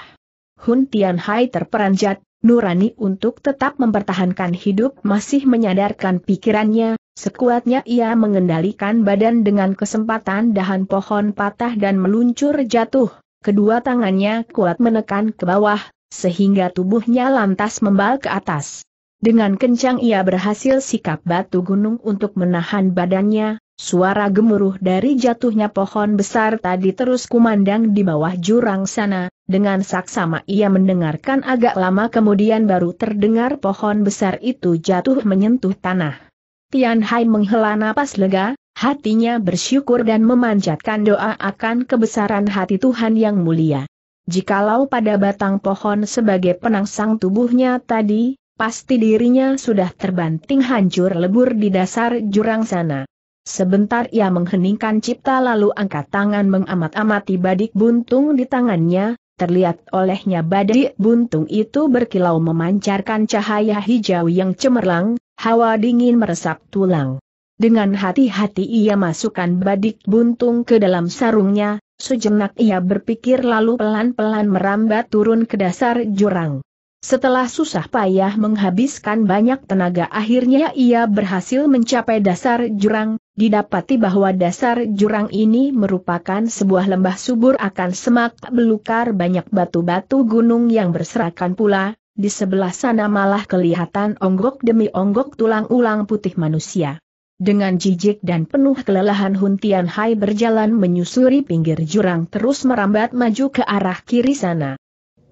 Hun Tianhai terperanjat, Nurani untuk tetap mempertahankan hidup masih menyadarkan pikirannya, sekuatnya ia mengendalikan badan dengan kesempatan dahan pohon patah dan meluncur jatuh, kedua tangannya kuat menekan ke bawah, sehingga tubuhnya lantas membal ke atas. Dengan kencang ia berhasil sikap batu gunung untuk menahan badannya, Suara gemuruh dari jatuhnya pohon besar tadi terus kumandang di bawah jurang sana, dengan saksama ia mendengarkan agak lama kemudian baru terdengar pohon besar itu jatuh menyentuh tanah. Tian Hai menghela napas lega, hatinya bersyukur dan memanjatkan doa akan kebesaran hati Tuhan yang mulia. Jikalau pada batang pohon sebagai penangsang tubuhnya tadi, pasti dirinya sudah terbanting hancur lebur di dasar jurang sana. Sebentar ia mengheningkan cipta lalu angkat tangan mengamat-amati badik buntung di tangannya, terlihat olehnya badik buntung itu berkilau memancarkan cahaya hijau yang cemerlang, hawa dingin meresap tulang. Dengan hati-hati ia masukkan badik buntung ke dalam sarungnya, sejenak ia berpikir lalu pelan-pelan merambat turun ke dasar jurang. Setelah susah payah menghabiskan banyak tenaga akhirnya ia berhasil mencapai dasar jurang, didapati bahwa dasar jurang ini merupakan sebuah lembah subur akan semak belukar banyak batu-batu gunung yang berserakan pula, di sebelah sana malah kelihatan onggok demi onggok tulang ulang putih manusia. Dengan jijik dan penuh kelelahan Hun Tian Hai berjalan menyusuri pinggir jurang terus merambat maju ke arah kiri sana.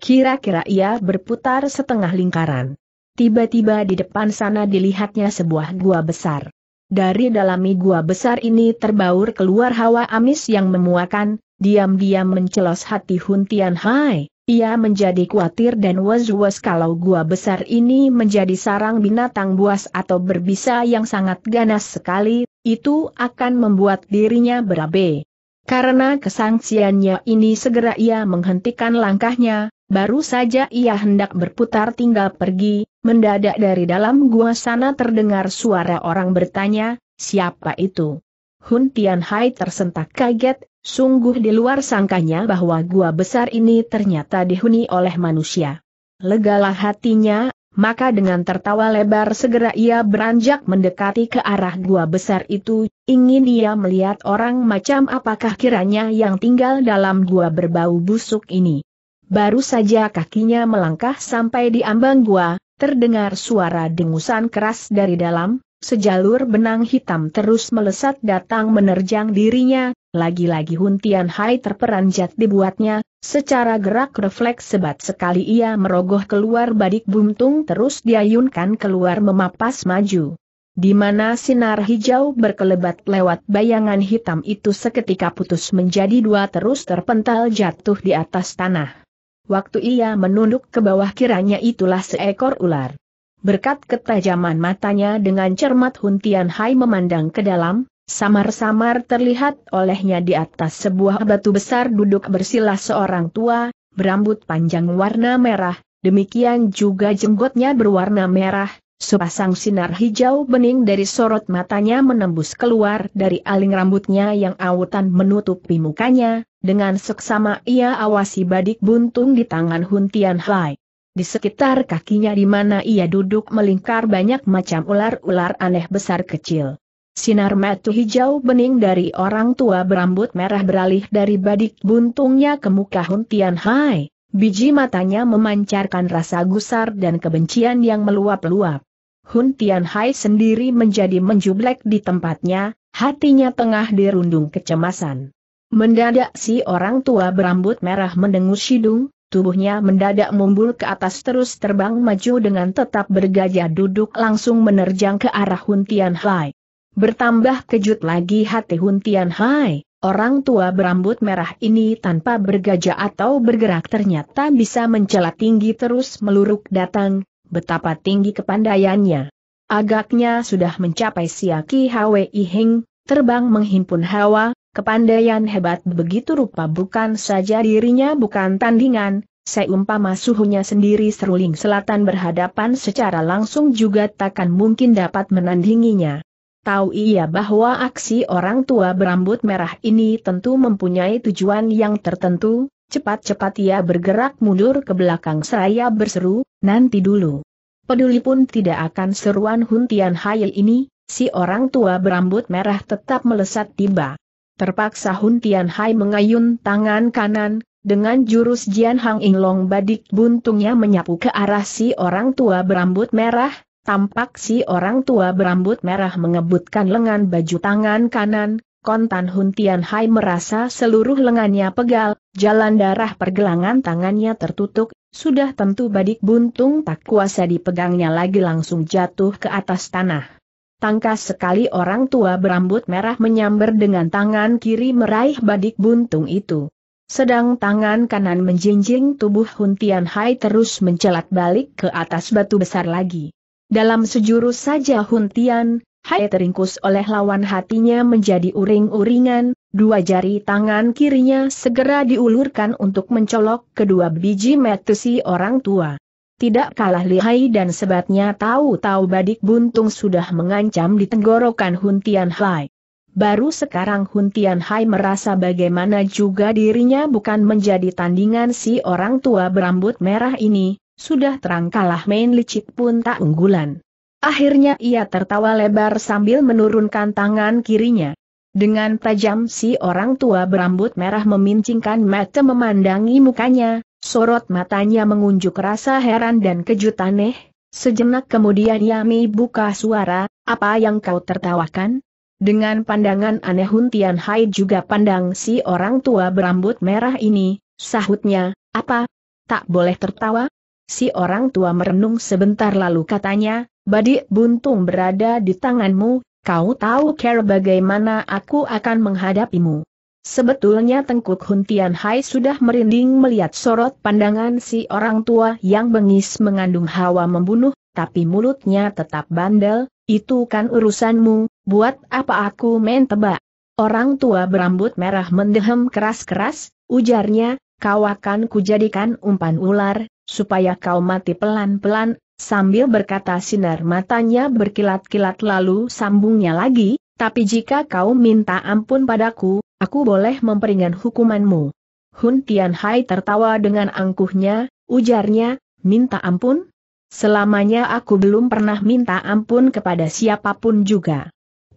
Kira-kira ia berputar setengah lingkaran. Tiba-tiba di depan sana dilihatnya sebuah gua besar. Dari dalami gua besar ini terbaur keluar hawa amis yang memuakan, diam-diam mencelos hati Hun Tian Hai. Ia menjadi khawatir dan was-was kalau gua besar ini menjadi sarang binatang buas atau berbisa yang sangat ganas sekali, itu akan membuat dirinya berabe. Karena kesangsiannya ini segera ia menghentikan langkahnya, baru saja ia hendak berputar tinggal pergi, mendadak dari dalam gua sana terdengar suara orang bertanya, siapa itu? Hun Tianhai tersentak kaget, sungguh di luar sangkanya bahwa gua besar ini ternyata dihuni oleh manusia. Legalah hatinya, maka dengan tertawa lebar segera ia beranjak mendekati ke arah gua besar itu, ingin ia melihat orang macam apakah kiranya yang tinggal dalam gua berbau busuk ini. Baru saja kakinya melangkah sampai di ambang gua, terdengar suara dengusan keras dari dalam, sejalur benang hitam terus melesat datang menerjang dirinya, lagi-lagi Hun Tian Hai terperanjat dibuatnya, secara gerak refleks sebat sekali ia merogoh keluar badik buntung terus diayunkan keluar memapas maju. Di mana sinar hijau berkelebat lewat bayangan hitam itu seketika putus menjadi dua terus terpental jatuh di atas tanah. Waktu ia menunduk ke bawah kiranya itulah seekor ular. Berkat ketajaman matanya dengan cermat Huntian Hai memandang ke dalam, Samar-samar terlihat olehnya di atas sebuah batu besar duduk bersila seorang tua, berambut panjang warna merah, demikian juga jenggotnya berwarna merah, sepasang sinar hijau bening dari sorot matanya menembus keluar dari aling rambutnya yang awutan menutupi mukanya, dengan seksama ia awasi badik buntung di tangan Huntian Hai. Di sekitar kakinya di mana ia duduk melingkar banyak macam ular-ular aneh besar kecil. Sinar mata hijau bening dari orang tua berambut merah beralih dari badik buntungnya ke muka Hun Tian Hai. Biji matanya memancarkan rasa gusar dan kebencian yang meluap-luap. Hun Tian Hai sendiri menjadi menjublek di tempatnya, hatinya tengah dirundung kecemasan. Mendadak si orang tua berambut merah mendengus hidung, tubuhnya mendadak mumbul ke atas terus terbang maju dengan tetap bergajah duduk langsung menerjang ke arah Hun Tian Hai. Bertambah kejut lagi hati Hun Tian Hai, orang tua berambut merah ini tanpa bergajah atau bergerak ternyata bisa mencela tinggi terus meluruk datang, betapa tinggi kepandaiannya. Agaknya sudah mencapai siaki Hwi Hing, terbang menghimpun hawa, kepandaian hebat begitu rupa bukan saja dirinya bukan tandingan, seumpama suhunya sendiri seruling selatan berhadapan secara langsung juga takkan mungkin dapat menandinginya. Tahu ia bahwa aksi orang tua berambut merah ini tentu mempunyai tujuan yang tertentu, cepat-cepat ia bergerak mundur ke belakang seraya berseru, nanti dulu. Peduli pun tidak akan seruan huntian Hail ini, si orang tua berambut merah tetap melesat tiba. Terpaksa Hun Hai mengayun tangan kanan, dengan jurus Jian Hang Inglong badik buntungnya menyapu ke arah si orang tua berambut merah, Tampak si orang tua berambut merah mengebutkan lengan baju tangan kanan, kontan Hun Tian Hai merasa seluruh lengannya pegal, jalan darah pergelangan tangannya tertutup, sudah tentu badik buntung tak kuasa dipegangnya lagi langsung jatuh ke atas tanah. Tangkas sekali orang tua berambut merah menyambar dengan tangan kiri meraih badik buntung itu. Sedang tangan kanan menjinjing tubuh Huntian Hai terus mencelat balik ke atas batu besar lagi. Dalam sejurus saja Huntian, Hai teringkus oleh lawan hatinya menjadi uring-uringan, dua jari tangan kirinya segera diulurkan untuk mencolok kedua biji si orang tua. Tidak kalah lihai dan sebatnya tahu-tahu badik buntung sudah mengancam di tenggorokan Huntian Hai. Baru sekarang Huntian Hai merasa bagaimana juga dirinya bukan menjadi tandingan si orang tua berambut merah ini, sudah terang kalah main licik pun tak unggulan. Akhirnya ia tertawa lebar sambil menurunkan tangan kirinya. Dengan tajam si orang tua berambut merah memincingkan mata memandangi mukanya, sorot matanya mengunjuk rasa heran dan kejut aneh, Sejenak kemudian Yami buka suara, apa yang kau tertawakan? Dengan pandangan aneh Hun Tian Hai juga pandang si orang tua berambut merah ini, sahutnya, apa? Tak boleh tertawa? Si orang tua merenung sebentar lalu katanya, Badik buntung berada di tanganmu, kau tahu care bagaimana aku akan menghadapimu. Sebetulnya Tengkuk Huntian Hai sudah merinding melihat sorot pandangan si orang tua yang bengis mengandung hawa membunuh, tapi mulutnya tetap bandel, itu kan urusanmu, buat apa aku main tebak. Orang tua berambut merah mendehem keras-keras, ujarnya, kau akan kujadikan umpan ular, supaya kau mati pelan-pelan, sambil berkata sinar matanya berkilat-kilat lalu sambungnya lagi, tapi jika kau minta ampun padaku, aku boleh memperingan hukumanmu. Hun Hai tertawa dengan angkuhnya, ujarnya, minta ampun? Selamanya aku belum pernah minta ampun kepada siapapun juga.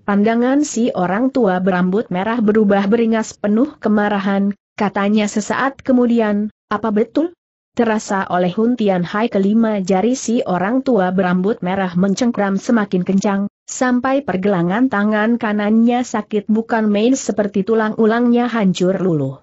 Pandangan si orang tua berambut merah berubah beringas penuh kemarahan, katanya sesaat kemudian, apa betul? Terasa oleh huntian hai kelima jari si orang tua berambut merah mencengkram semakin kencang, sampai pergelangan tangan kanannya sakit bukan main seperti tulang ulangnya hancur luluh.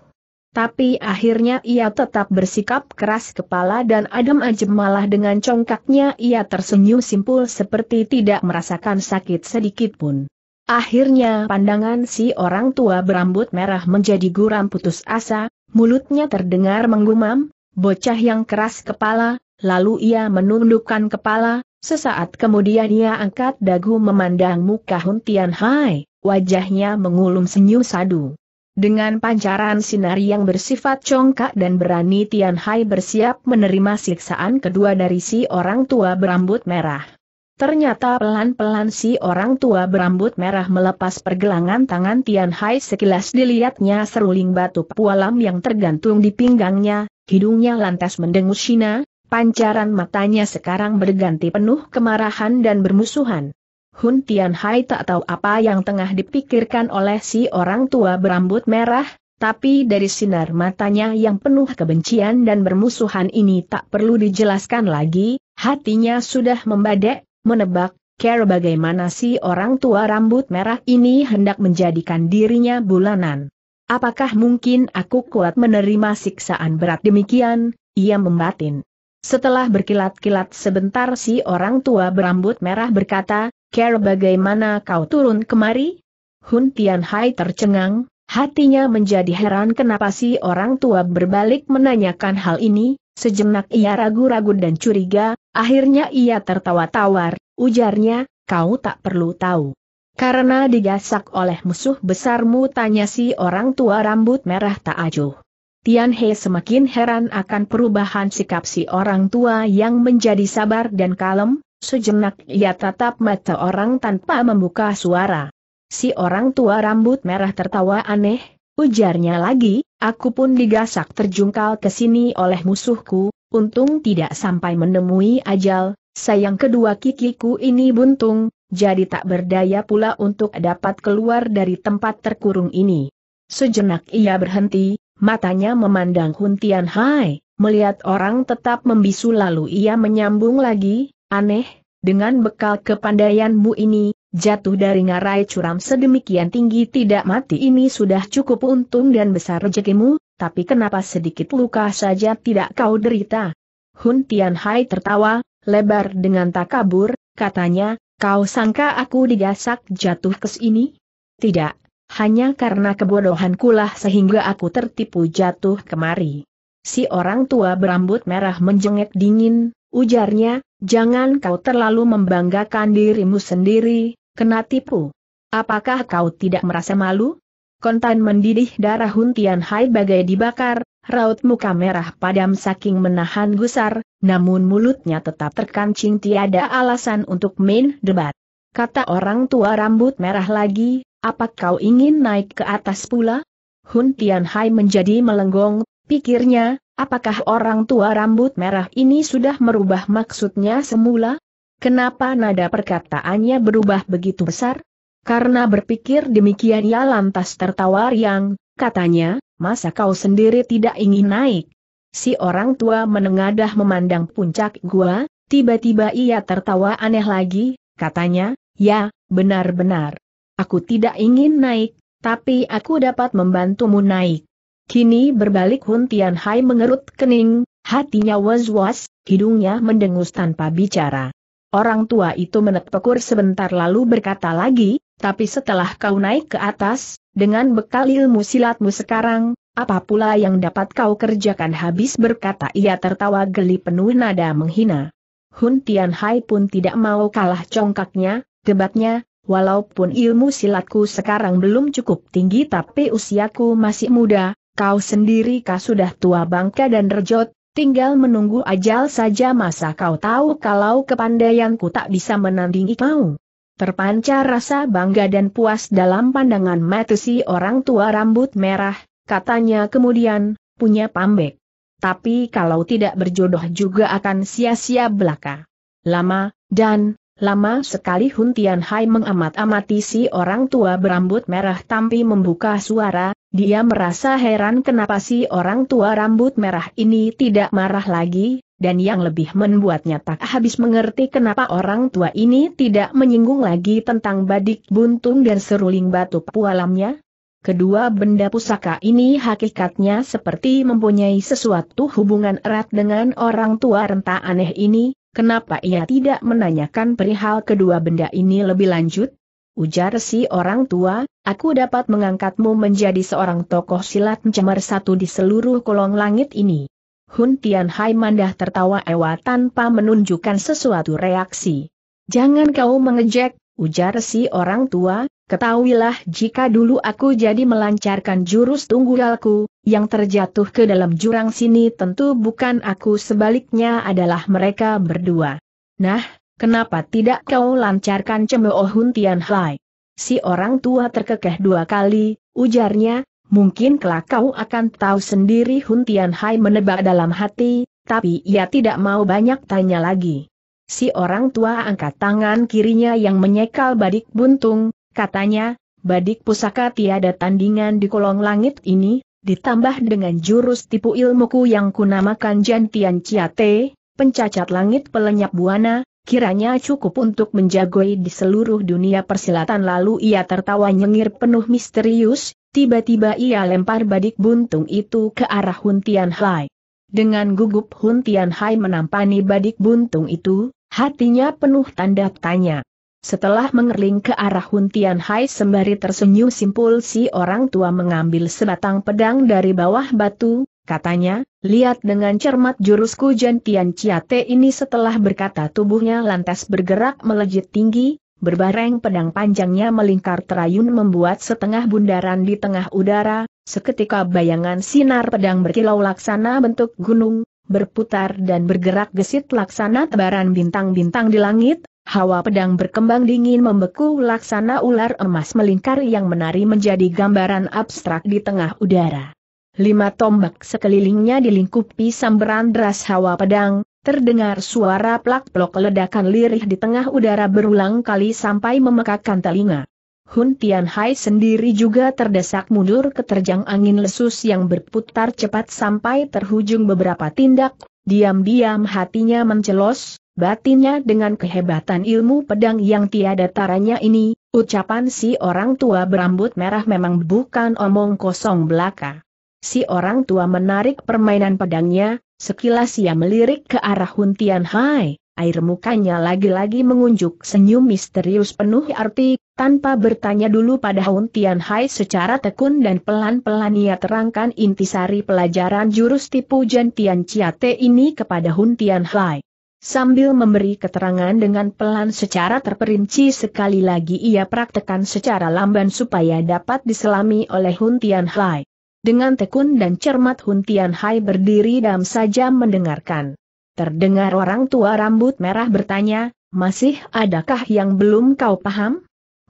Tapi akhirnya ia tetap bersikap keras kepala dan adem ajem malah dengan congkaknya ia tersenyum simpul seperti tidak merasakan sakit sedikit pun. Akhirnya pandangan si orang tua berambut merah menjadi guram putus asa, mulutnya terdengar menggumam, Bocah yang keras kepala, lalu ia menundukkan kepala, sesaat kemudian ia angkat dagu memandang muka Hun Tian Hai, wajahnya mengulum senyum sadu. Dengan pancaran sinar yang bersifat congkak dan berani Tian Hai bersiap menerima siksaan kedua dari si orang tua berambut merah. Ternyata pelan-pelan si orang tua berambut merah melepas pergelangan tangan Tian Hai sekilas dilihatnya seruling batu pualam yang tergantung di pinggangnya, hidungnya lantas mendengus Shina, pancaran matanya sekarang berganti penuh kemarahan dan bermusuhan. Hun Hai tak tahu apa yang tengah dipikirkan oleh si orang tua berambut merah, tapi dari sinar matanya yang penuh kebencian dan bermusuhan ini tak perlu dijelaskan lagi, hatinya sudah membadak, menebak, care bagaimana si orang tua rambut merah ini hendak menjadikan dirinya bulanan. Apakah mungkin aku kuat menerima siksaan berat demikian? Ia membatin. Setelah berkilat-kilat sebentar si orang tua berambut merah berkata, Care bagaimana kau turun kemari? Hun Tian Hai tercengang, hatinya menjadi heran kenapa si orang tua berbalik menanyakan hal ini, sejenak ia ragu-ragu dan curiga, akhirnya ia tertawa tawar, ujarnya, kau tak perlu tahu. Karena digasak oleh musuh besarmu tanya si orang tua rambut merah tak acuh. Tian He semakin heran akan perubahan sikap si orang tua yang menjadi sabar dan kalem, sejenak ia tatap mata orang tanpa membuka suara. Si orang tua rambut merah tertawa aneh, ujarnya lagi, aku pun digasak terjungkal ke sini oleh musuhku, untung tidak sampai menemui ajal, sayang kedua kikiku ini buntung, jadi tak berdaya pula untuk dapat keluar dari tempat terkurung ini. Sejenak ia berhenti, matanya memandang Hun Tian Hai, melihat orang tetap membisu lalu ia menyambung lagi, aneh, dengan bekal kepandaianmu ini, jatuh dari ngarai curam sedemikian tinggi tidak mati ini sudah cukup untung dan besar rezekimu, tapi kenapa sedikit luka saja tidak kau derita? Hun Tian Hai tertawa, lebar dengan takabur, katanya, Kau sangka aku digasak jatuh ke sini? Tidak, hanya karena kebodohankulah sehingga aku tertipu jatuh kemari. Si orang tua berambut merah menjengek dingin, ujarnya, jangan kau terlalu membanggakan dirimu sendiri, kena tipu. Apakah kau tidak merasa malu? Kontan mendidih darah Huntian Hai bagai dibakar, raut muka merah padam saking menahan gusar, namun mulutnya tetap terkancing tiada alasan untuk main debat. Kata orang tua rambut merah lagi, apa kau ingin naik ke atas pula? Hun Tianhai menjadi melenggong, pikirnya, apakah orang tua rambut merah ini sudah merubah maksudnya semula? Kenapa nada perkataannya berubah begitu besar? Karena berpikir demikian ia lantas tertawa riang, katanya, masa kau sendiri tidak ingin naik? Si orang tua menengadah memandang puncak gua, tiba-tiba ia tertawa aneh lagi, katanya, ya, benar-benar. Aku tidak ingin naik, tapi aku dapat membantumu naik. Kini berbalik Hun Tian Hai mengerut kening, hatinya was-was, hidungnya mendengus tanpa bicara. Orang tua itu menepukur sebentar lalu berkata lagi, tapi setelah kau naik ke atas, dengan bekal ilmu silatmu sekarang, apa pula yang dapat kau kerjakan habis berkata ia tertawa geli penuh nada menghina. Hun Tian Hai pun tidak mau kalah congkaknya, debatnya, walaupun ilmu silatku sekarang belum cukup tinggi tapi usiaku masih muda, kau sendiri kau sudah tua bangka dan rejot, tinggal menunggu ajal saja masa kau tahu kalau kepandaianku tak bisa menandingi kau. Terpancar rasa bangga dan puas dalam pandangan mata si orang tua rambut merah, katanya kemudian, punya pambek. Tapi kalau tidak berjodoh juga akan sia-sia belaka. Lama, dan, lama sekali Hun Hai mengamat-amati si orang tua berambut merah tapi membuka suara, dia merasa heran kenapa si orang tua rambut merah ini tidak marah lagi, dan yang lebih membuatnya tak habis mengerti kenapa orang tua ini tidak menyinggung lagi tentang badik buntung dan seruling batu pualamnya. Kedua benda pusaka ini hakikatnya seperti mempunyai sesuatu hubungan erat dengan orang tua renta aneh ini, kenapa ia tidak menanyakan perihal kedua benda ini lebih lanjut? Ujar si orang tua, aku dapat mengangkatmu menjadi seorang tokoh silat mencemar satu di seluruh kolong langit ini. Hun Tian Hai mandah tertawa ewa tanpa menunjukkan sesuatu reaksi. Jangan kau mengejek, ujar si orang tua, ketahuilah jika dulu aku jadi melancarkan jurus tunggulku, yang terjatuh ke dalam jurang sini tentu bukan aku sebaliknya adalah mereka berdua. Nah, kenapa tidak kau lancarkan cemooh Hun Tian Hai? Si orang tua terkekeh dua kali, ujarnya, Mungkin kelak kau akan tahu sendiri Hun Tian Hai menebak dalam hati, tapi ia tidak mau banyak tanya lagi. Si orang tua angkat tangan kirinya yang menyekal badik buntung, katanya, badik pusaka tiada tandingan di kolong langit ini, ditambah dengan jurus tipu ilmuku yang kunamakan Jantian Ciate, pencacat langit pelenyap buana, kiranya cukup untuk menjagoi di seluruh dunia persilatan lalu ia tertawa nyengir penuh misterius, Tiba-tiba ia lempar badik buntung itu ke arah Hun Tian Hai. Dengan gugup Hun Tian Hai menampani badik buntung itu, hatinya penuh tanda tanya. Setelah mengerling ke arah Hun Tian Hai sembari tersenyum simpul si orang tua mengambil sebatang pedang dari bawah batu, katanya, lihat dengan cermat jurusku Jantian Ciate ini setelah berkata tubuhnya lantas bergerak melejit tinggi, Berbareng pedang panjangnya melingkar terayun membuat setengah bundaran di tengah udara, seketika bayangan sinar pedang berkilau laksana bentuk gunung, berputar dan bergerak gesit laksana tebaran bintang-bintang di langit, hawa pedang berkembang dingin membeku laksana ular emas melingkar yang menari menjadi gambaran abstrak di tengah udara. Lima tombak sekelilingnya dilingkupi samberan deras hawa pedang, Terdengar suara plak-plok ledakan lirih di tengah udara berulang kali sampai memekakkan telinga. Hun Tianhai sendiri juga terdesak mundur ke terjang angin lesus yang berputar cepat sampai terhujung beberapa tindak, diam-diam hatinya mencelos, batinnya dengan kehebatan ilmu pedang yang tiada taranya ini, ucapan si orang tua berambut merah memang bukan omong kosong belaka. Si orang tua menarik permainan pedangnya, sekilas ia melirik ke arah Huntian Hai, air mukanya lagi-lagi mengunjuk senyum misterius penuh arti, tanpa bertanya dulu pada Huntian Hai secara tekun dan pelan-pelan ia terangkan intisari pelajaran jurus tipu Jantian Ciate ini kepada Huntian Hai. Sambil memberi keterangan dengan pelan secara terperinci sekali lagi ia praktekan secara lamban supaya dapat diselami oleh Huntian Hai. Dengan tekun dan cermat Hun Tian Hai berdiri dan saja mendengarkan. Terdengar orang tua rambut merah bertanya, masih adakah yang belum kau paham?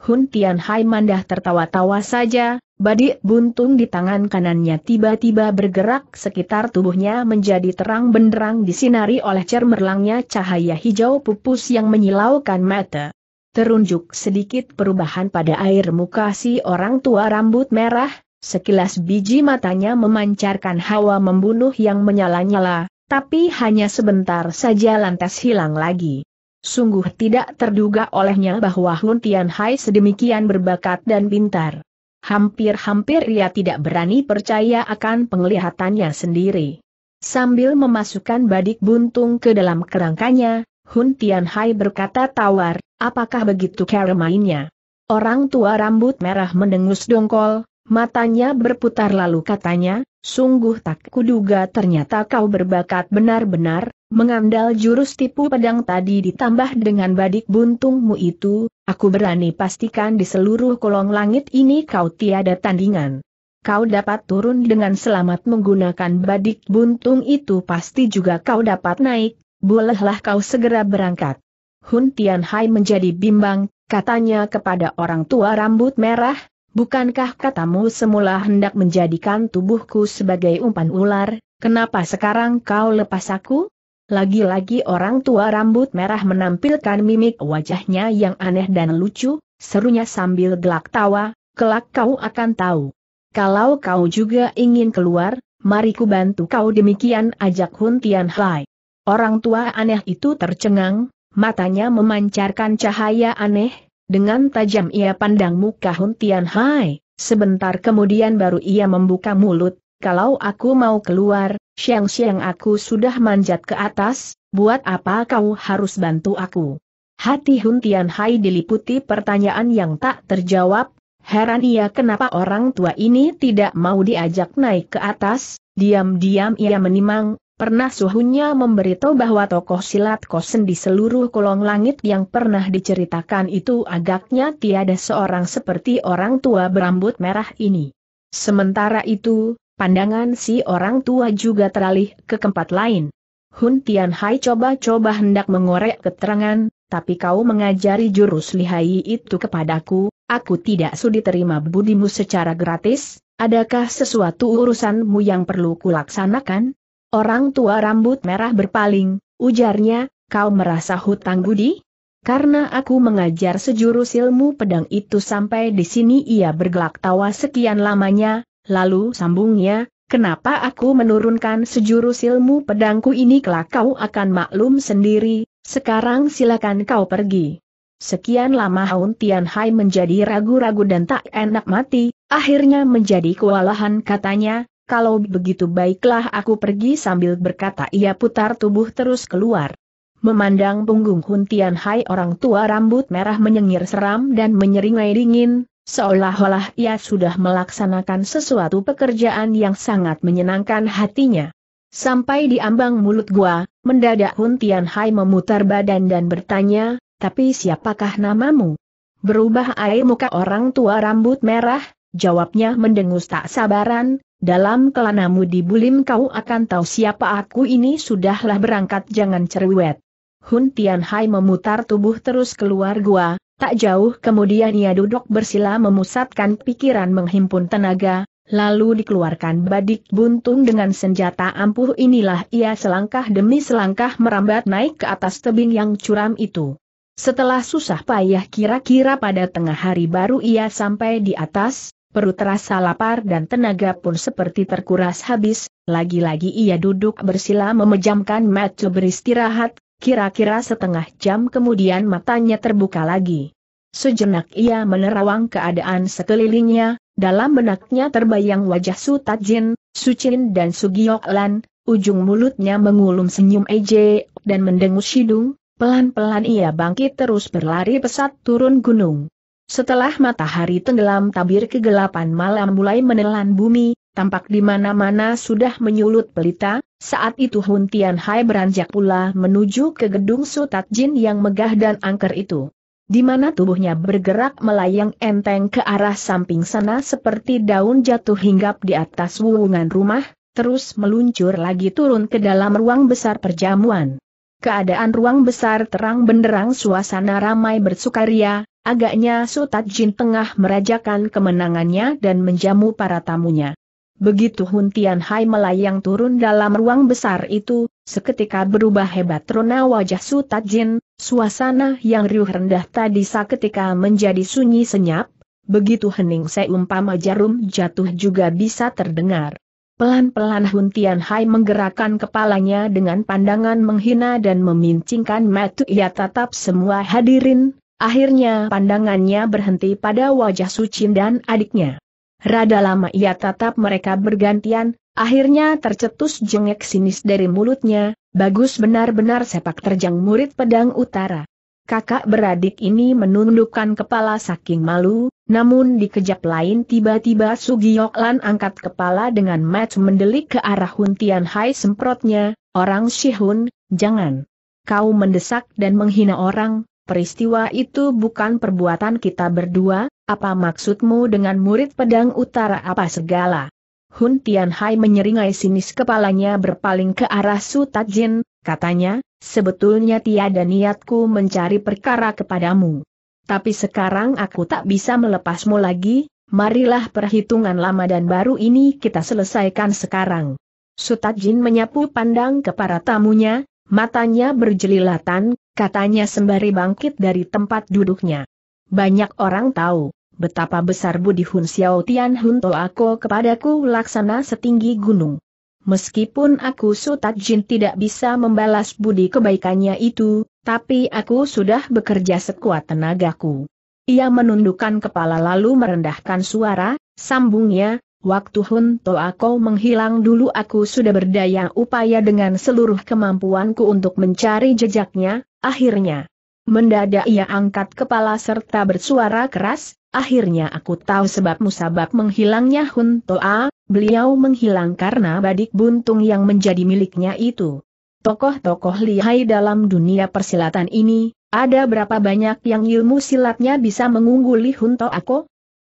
Hun Tian Hai mandah tertawa-tawa saja, badik buntung di tangan kanannya tiba-tiba bergerak sekitar tubuhnya menjadi terang benderang disinari oleh cermerlangnya cahaya hijau pupus yang menyilaukan mata. Terunjuk sedikit perubahan pada air muka si orang tua rambut merah, Sekilas biji matanya memancarkan hawa membunuh yang menyala-nyala, tapi hanya sebentar saja lantas hilang lagi. Sungguh tidak terduga olehnya bahwa Hun Tian Hai sedemikian berbakat dan pintar. Hampir-hampir ia tidak berani percaya akan penglihatannya sendiri. Sambil memasukkan badik buntung ke dalam kerangkanya, Hun Tian Hai berkata tawar, apakah begitu cara mainnya? Orang tua rambut merah mendengus dongkol, Matanya berputar lalu katanya, sungguh tak kuduga ternyata kau berbakat benar-benar, mengandal jurus tipu pedang tadi ditambah dengan badik buntungmu itu, aku berani pastikan di seluruh kolong langit ini kau tiada tandingan. Kau dapat turun dengan selamat menggunakan badik buntung itu pasti juga kau dapat naik, bolehlah kau segera berangkat. Hun Tian Hai menjadi bimbang, katanya kepada orang tua rambut merah, Bukankah katamu semula hendak menjadikan tubuhku sebagai umpan ular, kenapa sekarang kau lepas aku? Lagi-lagi orang tua rambut merah menampilkan mimik wajahnya yang aneh dan lucu, serunya sambil gelak tawa, kelak kau akan tahu. Kalau kau juga ingin keluar, mari ku bantu kau demikian ajak Hun Tian Hai. Orang tua aneh itu tercengang, matanya memancarkan cahaya aneh, dengan tajam ia pandang muka Hun Tian Hai, sebentar kemudian baru ia membuka mulut, kalau aku mau keluar, siang-siang aku sudah manjat ke atas, buat apa kau harus bantu aku? Hati Hun Tian Hai diliputi pertanyaan yang tak terjawab, heran ia kenapa orang tua ini tidak mau diajak naik ke atas, diam-diam ia menimang, Pernah suhunya memberitahu bahwa tokoh silat kosen di seluruh kolong langit yang pernah diceritakan itu agaknya tiada seorang seperti orang tua berambut merah ini. Sementara itu, pandangan si orang tua juga teralih ke tempat lain. Hun Tian Hai coba-coba hendak mengorek keterangan, tapi kau mengajari jurus lihai itu kepadaku, aku tidak sudi terima budimu secara gratis, adakah sesuatu urusanmu yang perlu kulaksanakan? Orang tua rambut merah berpaling, ujarnya, kau merasa hutang budi? Karena aku mengajar sejurus ilmu pedang itu sampai di sini ia bergelak tawa sekian lamanya, lalu sambungnya, kenapa aku menurunkan sejurus ilmu pedangku ini kelak kau akan maklum sendiri, sekarang silakan kau pergi. Sekian lama Haun Tian Hai menjadi ragu-ragu dan tak enak mati, akhirnya menjadi kewalahan katanya, kalau begitu baiklah aku pergi sambil berkata ia putar tubuh terus keluar. Memandang punggung Hun Tian Hai orang tua rambut merah menyengir seram dan menyeringai dingin, seolah-olah ia sudah melaksanakan sesuatu pekerjaan yang sangat menyenangkan hatinya. Sampai di ambang mulut gua, mendadak Hun Tian Hai memutar badan dan bertanya, tapi siapakah namamu? Berubah air muka orang tua rambut merah, jawabnya mendengus tak sabaran, dalam kelanamu dibulim kau akan tahu siapa aku ini sudahlah berangkat jangan cerewet. Hun Tianhai memutar tubuh terus keluar gua, tak jauh kemudian ia duduk bersila memusatkan pikiran menghimpun tenaga, lalu dikeluarkan badik buntung dengan senjata ampuh inilah ia selangkah demi selangkah merambat naik ke atas tebing yang curam itu. Setelah susah payah kira-kira pada tengah hari baru ia sampai di atas, perut terasa lapar dan tenaga pun seperti terkuras habis, lagi-lagi ia duduk bersila memejamkan mata beristirahat, kira-kira setengah jam kemudian matanya terbuka lagi. Sejenak ia menerawang keadaan sekelilingnya, dalam benaknya terbayang wajah Su Tajin, Su Chin dan Su Gioklan, ujung mulutnya mengulum senyum ej dan mendengus hidung, pelan-pelan ia bangkit terus berlari pesat turun gunung. Setelah matahari tenggelam tabir kegelapan malam mulai menelan bumi, tampak di mana-mana sudah menyulut pelita, saat itu Hun Tian Hai beranjak pula menuju ke gedung Sutat Jin yang megah dan angker itu. Di mana tubuhnya bergerak melayang enteng ke arah samping sana seperti daun jatuh hinggap di atas wuungan rumah, terus meluncur lagi turun ke dalam ruang besar perjamuan. Keadaan ruang besar terang benderang suasana ramai bersukaria, Agaknya Sutat Jin tengah merajakan kemenangannya dan menjamu para tamunya. Begitu Hun Tian Hai melayang turun dalam ruang besar itu, seketika berubah hebat rona wajah Sutat Jin, suasana yang riuh rendah tadi seketika menjadi sunyi senyap, begitu hening seumpama jarum jatuh juga bisa terdengar. Pelan-pelan Hun Tian Hai menggerakkan kepalanya dengan pandangan menghina dan memincingkan mata ia tatap semua hadirin, Akhirnya pandangannya berhenti pada wajah Sucin dan adiknya. Rada lama ia tatap mereka bergantian, akhirnya tercetus jengek sinis dari mulutnya, bagus benar-benar sepak terjang murid pedang utara. Kakak beradik ini menundukkan kepala saking malu, namun di kejap lain tiba-tiba Sugiyoklan angkat kepala dengan match mendelik ke arah Huntian Hai semprotnya, orang Shihun, jangan. Kau mendesak dan menghina orang, peristiwa itu bukan perbuatan kita berdua, apa maksudmu dengan murid pedang utara apa segala? Hun Tianhai menyeringai sinis kepalanya berpaling ke arah Su Tajin, katanya, sebetulnya tiada niatku mencari perkara kepadamu. Tapi sekarang aku tak bisa melepasmu lagi, marilah perhitungan lama dan baru ini kita selesaikan sekarang. Sutajin menyapu pandang ke para tamunya, Matanya berjelilatan, katanya sembari bangkit dari tempat duduknya. Banyak orang tahu, betapa besar budi Hun Xiao Tian Hun To Ako kepadaku laksana setinggi gunung. Meskipun aku Sutat Jin tidak bisa membalas budi kebaikannya itu, tapi aku sudah bekerja sekuat tenagaku. Ia menundukkan kepala lalu merendahkan suara, sambungnya, Waktu Hun Toa kau menghilang dulu aku sudah berdaya upaya dengan seluruh kemampuanku untuk mencari jejaknya, akhirnya. Mendadak ia angkat kepala serta bersuara keras, akhirnya aku tahu sebab musabab menghilangnya Hun Toa, beliau menghilang karena badik buntung yang menjadi miliknya itu. Tokoh-tokoh lihai dalam dunia persilatan ini, ada berapa banyak yang ilmu silatnya bisa mengungguli Hun Toa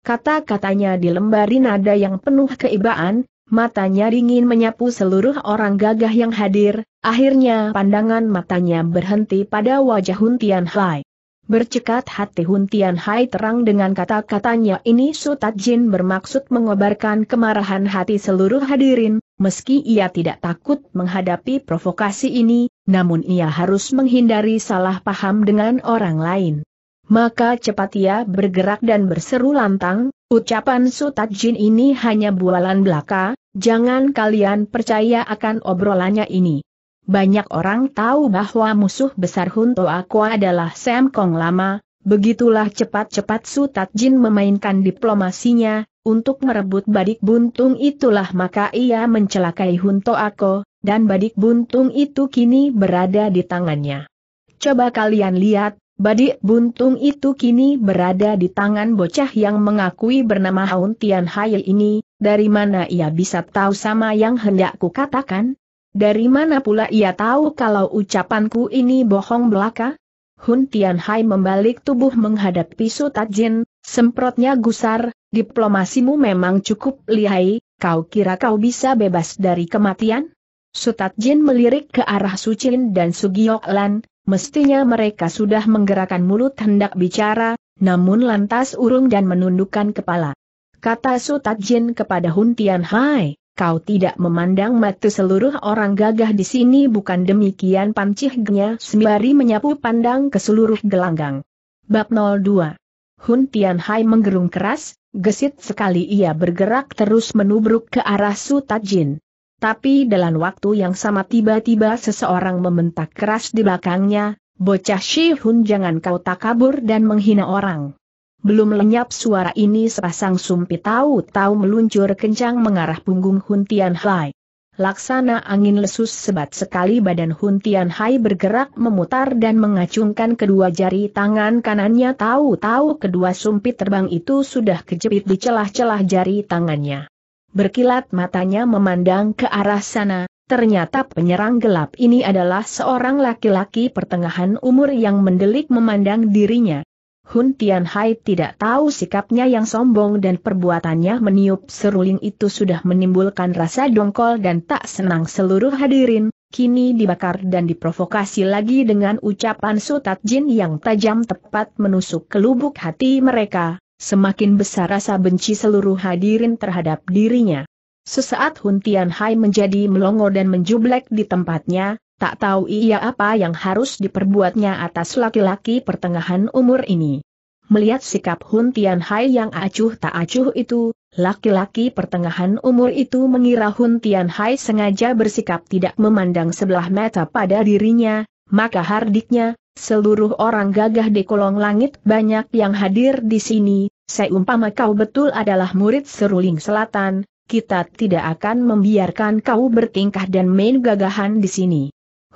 Kata-katanya dilembari nada yang penuh keibaan, matanya dingin menyapu seluruh orang gagah yang hadir, akhirnya pandangan matanya berhenti pada wajah Huntian Hai. Bercekat hati Huntian Hai terang dengan kata-katanya ini Sutat Jin bermaksud mengobarkan kemarahan hati seluruh hadirin, meski ia tidak takut menghadapi provokasi ini, namun ia harus menghindari salah paham dengan orang lain. Maka cepat ia bergerak dan berseru lantang, ucapan Sutajin ini hanya bualan belaka, jangan kalian percaya akan obrolannya ini. Banyak orang tahu bahwa musuh besar Hunto Aku adalah Sam Kong lama, begitulah cepat-cepat Sutat Jin memainkan diplomasinya, untuk merebut badik buntung itulah maka ia mencelakai Hunto Ako, dan badik buntung itu kini berada di tangannya. Coba kalian lihat, Badik buntung itu kini berada di tangan bocah yang mengakui bernama Haun Tian Hai ini, dari mana ia bisa tahu sama yang hendak kukatakan? Dari mana pula ia tahu kalau ucapanku ini bohong belaka? Hun Tian Hai membalik tubuh menghadapi Sutajin, semprotnya gusar, diplomasimu memang cukup lihai, kau kira kau bisa bebas dari kematian? Sutajin melirik ke arah Su Chin dan Lan, Mestinya mereka sudah menggerakkan mulut hendak bicara, namun lantas urung dan menundukkan kepala. Kata Sutajin kepada Hun Tian Hai, kau tidak memandang mata seluruh orang gagah di sini bukan demikian pancihnya sembari menyapu pandang ke seluruh gelanggang. Bab 02 Hun Tian Hai menggerung keras, gesit sekali ia bergerak terus menubruk ke arah Sutajin. Tapi dalam waktu yang sama tiba-tiba seseorang membentak keras di belakangnya, bocah Shihun jangan kau takabur dan menghina orang. Belum lenyap suara ini sepasang sumpit tahu-tahu meluncur kencang mengarah punggung Hun Tian Hai. Laksana angin lesus sebat sekali badan Hun Tian Hai bergerak memutar dan mengacungkan kedua jari tangan kanannya tahu-tahu kedua sumpit terbang itu sudah kejepit di celah-celah jari tangannya berkilat matanya memandang ke arah sana, ternyata penyerang gelap ini adalah seorang laki-laki pertengahan umur yang mendelik memandang dirinya. Hun Hai tidak tahu sikapnya yang sombong dan perbuatannya meniup seruling itu sudah menimbulkan rasa dongkol dan tak senang seluruh hadirin, kini dibakar dan diprovokasi lagi dengan ucapan Sutat Jin yang tajam tepat menusuk ke lubuk hati mereka, semakin besar rasa benci seluruh hadirin terhadap dirinya. Sesaat Hun Tian Hai menjadi melongo dan menjublek di tempatnya, tak tahu ia apa yang harus diperbuatnya atas laki-laki pertengahan umur ini. Melihat sikap Hun Tian Hai yang acuh tak acuh itu, laki-laki pertengahan umur itu mengira Hun Tian Hai sengaja bersikap tidak memandang sebelah mata pada dirinya, maka hardiknya, Seluruh orang gagah di kolong langit banyak yang hadir di sini, seumpama kau betul adalah murid seruling selatan, kita tidak akan membiarkan kau bertingkah dan main gagahan di sini.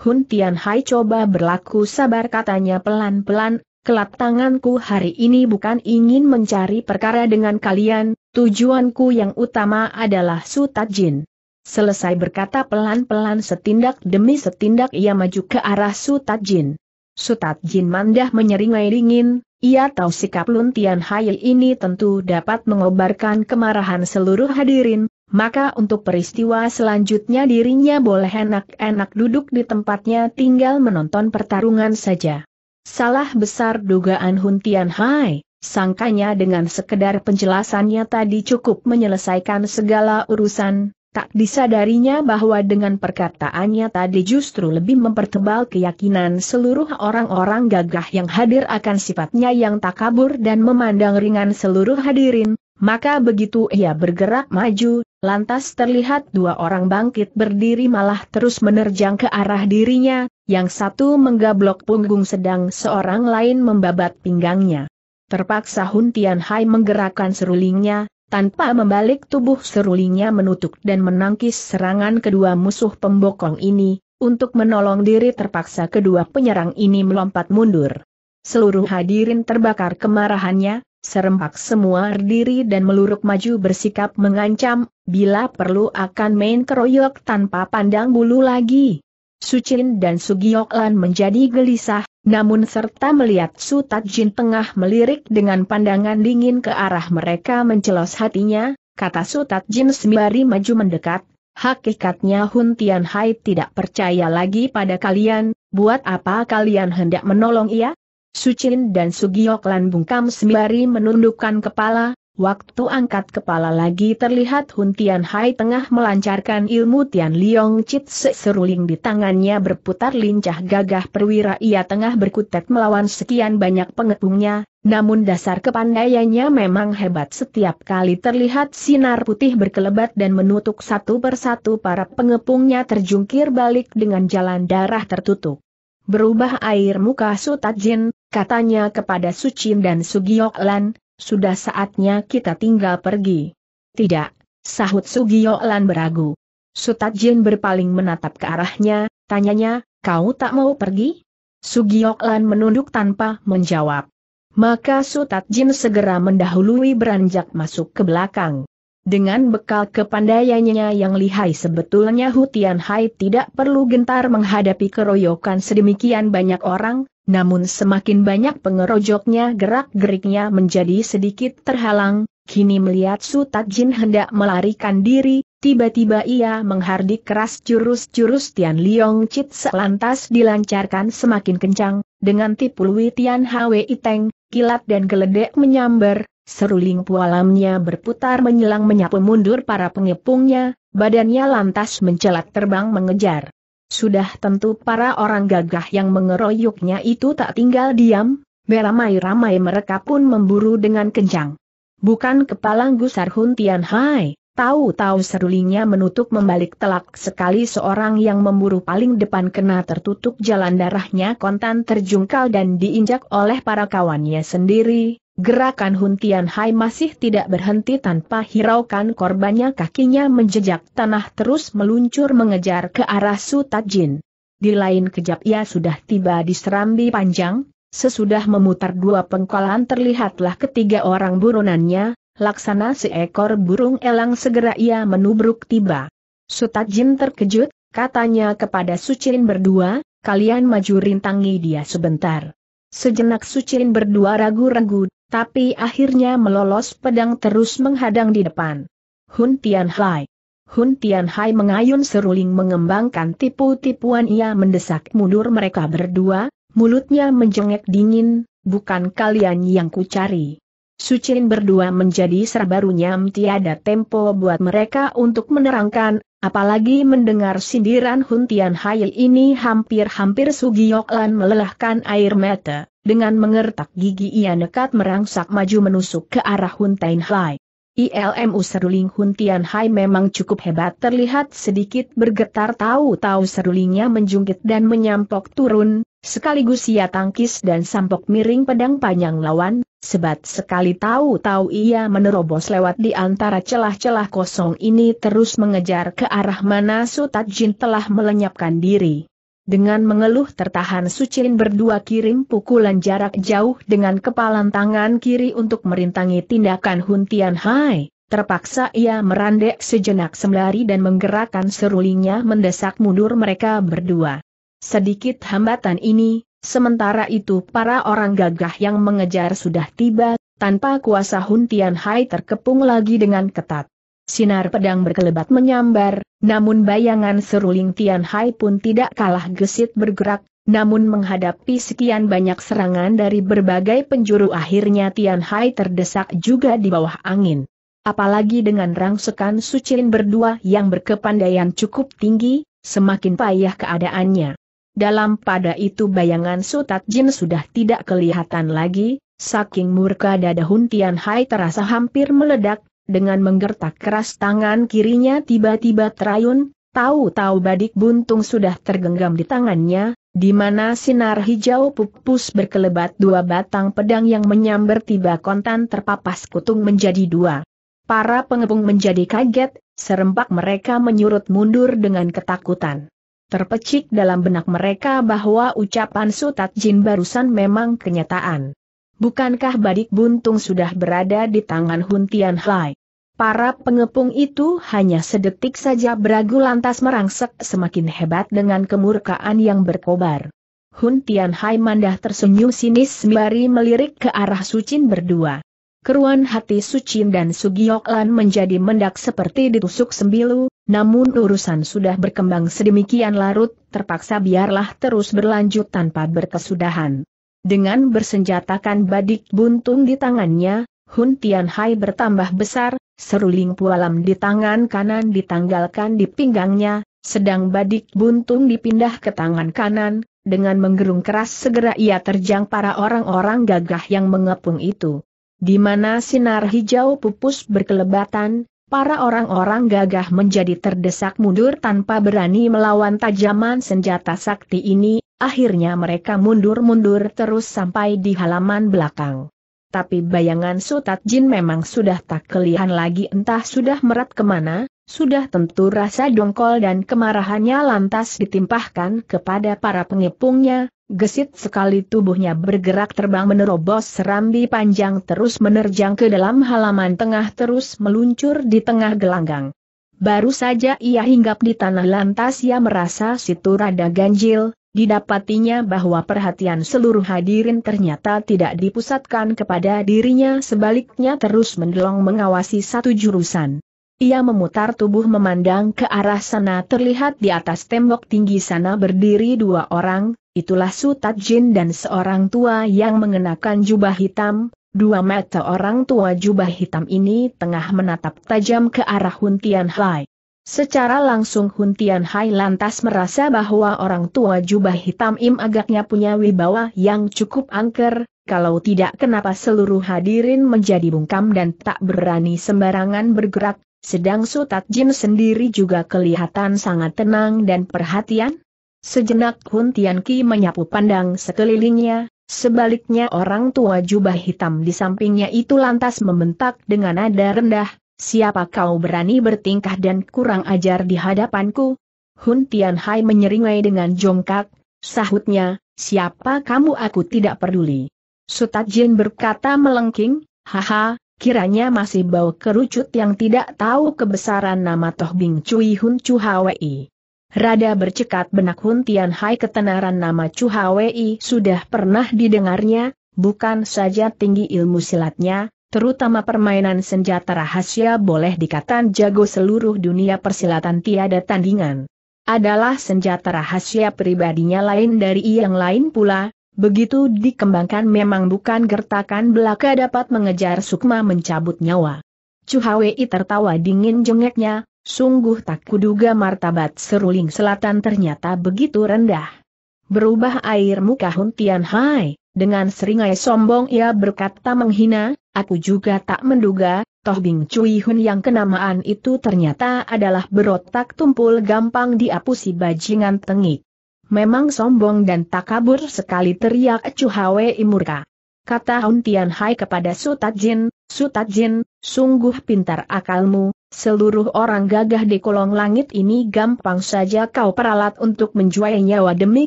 Hun Tian Hai coba berlaku sabar katanya pelan-pelan, kelap tanganku hari ini bukan ingin mencari perkara dengan kalian, tujuanku yang utama adalah Su Jin. Selesai berkata pelan-pelan setindak demi setindak ia maju ke arah Su Jin. Sutat Jin Mandah menyeringai dingin, ia tahu sikap Lun Tian Hai ini tentu dapat mengobarkan kemarahan seluruh hadirin, maka untuk peristiwa selanjutnya dirinya boleh enak-enak duduk di tempatnya tinggal menonton pertarungan saja. Salah besar dugaan Hun Tian Hai. Sangkanya dengan sekedar penjelasannya tadi cukup menyelesaikan segala urusan, Tak disadarinya bahwa dengan perkataannya tadi justru lebih mempertebal keyakinan seluruh orang-orang gagah yang hadir akan sifatnya yang tak kabur dan memandang ringan seluruh hadirin, maka begitu ia bergerak maju, lantas terlihat dua orang bangkit berdiri malah terus menerjang ke arah dirinya, yang satu menggablok punggung sedang seorang lain membabat pinggangnya. Terpaksa Hun Tian Hai menggerakkan serulingnya, tanpa membalik tubuh serulingnya menutup dan menangkis serangan kedua musuh pembokong ini, untuk menolong diri terpaksa kedua penyerang ini melompat mundur. Seluruh hadirin terbakar kemarahannya, serempak semua berdiri dan meluruk maju bersikap mengancam, bila perlu akan main keroyok tanpa pandang bulu lagi. Sucin dan Sugiyoklan menjadi gelisah, namun serta melihat Sutat Jin tengah melirik dengan pandangan dingin ke arah mereka mencelos hatinya, kata Sutat Jin sembari maju mendekat, hakikatnya Hun Tian Hai tidak percaya lagi pada kalian, buat apa kalian hendak menolong ia? Sucin dan Sugiok Lan bungkam sembari menundukkan kepala, Waktu angkat kepala lagi terlihat Hun Tian Hai tengah melancarkan ilmu Tian Liong Chit seruling di tangannya berputar lincah gagah perwira ia tengah berkutat melawan sekian banyak pengepungnya, namun dasar kepandaiannya memang hebat setiap kali terlihat sinar putih berkelebat dan menutup satu persatu para pengepungnya terjungkir balik dengan jalan darah tertutup. Berubah air muka Sutajin, katanya kepada Sucin dan Sugiyoklan, sudah saatnya kita tinggal pergi. Tidak, sahut Sugiyo Lan beragu. Sutajin berpaling menatap ke arahnya, tanyanya, kau tak mau pergi? Sugiyo Lan menunduk tanpa menjawab. Maka Sutajin segera mendahului beranjak masuk ke belakang. Dengan bekal kepandaiannya yang lihai sebetulnya Hutian Hai tidak perlu gentar menghadapi keroyokan sedemikian banyak orang, namun semakin banyak pengerojoknya gerak-geriknya menjadi sedikit terhalang, kini melihat Su Jin hendak melarikan diri, tiba-tiba ia menghardik keras jurus-jurus Tian Liong Chit selantas dilancarkan semakin kencang, dengan tipu Lui Tian Hwi Teng, kilat dan geledek menyambar, seruling pualamnya berputar menyelang menyapu mundur para pengepungnya, badannya lantas mencelat terbang mengejar. Sudah tentu para orang gagah yang mengeroyoknya itu tak tinggal diam, beramai-ramai mereka pun memburu dengan kencang. Bukan kepala gusar Huntian Hai, tahu-tahu serulingnya menutup membalik telak sekali seorang yang memburu paling depan kena tertutup jalan darahnya kontan terjungkal dan diinjak oleh para kawannya sendiri, Gerakan Huntian Hai masih tidak berhenti tanpa hiraukan korbannya kakinya menjejak tanah terus meluncur mengejar ke arah Su Tajin. Di lain kejap ia sudah tiba di serambi panjang, sesudah memutar dua pengkolan terlihatlah ketiga orang buronannya, laksana seekor burung elang segera ia menubruk tiba. Sutajin terkejut, katanya kepada Sucin berdua, kalian maju rintangi dia sebentar. Sejenak Sucin berdua ragu-ragu, tapi akhirnya melolos pedang terus menghadang di depan. Hun Tian Hai. Hun Tian Hai mengayun seruling mengembangkan tipu-tipuan ia mendesak mundur mereka berdua, mulutnya menjengek dingin, bukan kalian yang kucari. Sucin berdua menjadi serba runyam tiada tempo buat mereka untuk menerangkan, apalagi mendengar sindiran Hun Tian Hai ini hampir-hampir Sugiyoklan melelahkan air mata. Dengan mengertak gigi ia nekat merangsak maju menusuk ke arah Hun Tain Hai. ILMU seruling Hun Tian Hai memang cukup hebat terlihat sedikit bergetar tahu-tahu serulingnya menjungkit dan menyampok turun, sekaligus ia tangkis dan sampok miring pedang panjang lawan, sebat sekali tahu-tahu ia menerobos lewat di antara celah-celah kosong ini terus mengejar ke arah mana Sutat Jin telah melenyapkan diri. Dengan mengeluh tertahan Sucin berdua kirim pukulan jarak jauh dengan kepalan tangan kiri untuk merintangi tindakan Hun Tian Hai. Terpaksa ia merandek sejenak sembari dan menggerakkan serulingnya mendesak mundur mereka berdua. Sedikit hambatan ini, sementara itu para orang gagah yang mengejar sudah tiba, tanpa kuasa Hun Tian Hai terkepung lagi dengan ketat. Sinar pedang berkelebat menyambar, namun bayangan seruling Tian Hai pun tidak kalah gesit bergerak, namun menghadapi sekian banyak serangan dari berbagai penjuru akhirnya Tian Hai terdesak juga di bawah angin. Apalagi dengan rangsekan Sucin berdua yang berkepandaian cukup tinggi, semakin payah keadaannya. Dalam pada itu bayangan Sutat Jin sudah tidak kelihatan lagi, saking murka dada Hun Tian Hai terasa hampir meledak, dengan menggertak keras tangan kirinya tiba-tiba terayun, tahu-tahu badik buntung sudah tergenggam di tangannya, di mana sinar hijau pupus berkelebat dua batang pedang yang menyambar tiba kontan terpapas kutung menjadi dua. Para pengepung menjadi kaget, serempak mereka menyurut mundur dengan ketakutan. Terpecik dalam benak mereka bahwa ucapan Sutat Jin barusan memang kenyataan. Bukankah Badik Buntung sudah berada di tangan Huntian Hai? Para pengepung itu hanya sedetik saja beragu lantas merangsek semakin hebat dengan kemurkaan yang berkobar. Hun Tian Hai Mandah tersenyum sinis sembari melirik ke arah Sucin berdua. Keruan hati Sucin dan Sugiok Lan menjadi mendak seperti ditusuk sembilu, namun urusan sudah berkembang sedemikian larut, terpaksa biarlah terus berlanjut tanpa berkesudahan. Dengan bersenjatakan badik buntung di tangannya, Hun Hai bertambah besar, seruling pualam di tangan kanan ditanggalkan di pinggangnya, sedang badik buntung dipindah ke tangan kanan, dengan menggerung keras segera ia terjang para orang-orang gagah yang mengepung itu. Di mana sinar hijau pupus berkelebatan, para orang-orang gagah menjadi terdesak mundur tanpa berani melawan tajaman senjata sakti ini, akhirnya mereka mundur-mundur terus sampai di halaman belakang tapi bayangan Sutat Jin memang sudah tak kelihatan lagi entah sudah merat kemana, sudah tentu rasa dongkol dan kemarahannya lantas ditimpahkan kepada para pengepungnya, gesit sekali tubuhnya bergerak terbang menerobos serambi panjang terus menerjang ke dalam halaman tengah terus meluncur di tengah gelanggang. Baru saja ia hinggap di tanah lantas ia merasa situ rada ganjil, Didapatinya bahwa perhatian seluruh hadirin ternyata tidak dipusatkan kepada dirinya sebaliknya terus mendelong mengawasi satu jurusan. Ia memutar tubuh memandang ke arah sana terlihat di atas tembok tinggi sana berdiri dua orang, itulah Sutat Jin dan seorang tua yang mengenakan jubah hitam, dua mata orang tua jubah hitam ini tengah menatap tajam ke arah Huntian Hai. Secara langsung Hun Tian Hai lantas merasa bahwa orang tua jubah hitam Im agaknya punya wibawa yang cukup angker, kalau tidak kenapa seluruh hadirin menjadi bungkam dan tak berani sembarangan bergerak, sedang Sutat Jin sendiri juga kelihatan sangat tenang dan perhatian. Sejenak Hun Tian Ki menyapu pandang sekelilingnya, sebaliknya orang tua jubah hitam di sampingnya itu lantas membentak dengan nada rendah, Siapa kau berani bertingkah dan kurang ajar di hadapanku? Hun Tianhai menyeringai dengan jongkak, sahutnya, siapa kamu aku tidak peduli. Sutat Jin berkata melengking, haha, kiranya masih bau kerucut yang tidak tahu kebesaran nama Toh Bing Cui Hun Chu Hwi. Rada bercekat benak Hun Tianhai ketenaran nama Chu Hwi sudah pernah didengarnya, bukan saja tinggi ilmu silatnya, terutama permainan senjata rahasia boleh dikatakan jago seluruh dunia persilatan tiada tandingan. Adalah senjata rahasia pribadinya lain dari yang lain pula, begitu dikembangkan memang bukan gertakan belaka dapat mengejar sukma mencabut nyawa. Cuhawei tertawa dingin jengeknya, sungguh tak kuduga martabat seruling selatan ternyata begitu rendah. Berubah air muka Hun Hai, dengan seringai sombong ia berkata menghina, Aku juga tak menduga, Toh Bing Cui Hun yang kenamaan itu ternyata adalah berotak tumpul gampang diapusi bajingan tengik. Memang sombong dan tak kabur sekali teriak Chu Hwe Imurka. Kata Hun Tian Hai kepada Su Jin, Su Jin, sungguh pintar akalmu, seluruh orang gagah di kolong langit ini gampang saja kau peralat untuk menjual nyawa demi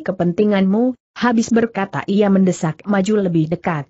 kepentinganmu, habis berkata ia mendesak maju lebih dekat.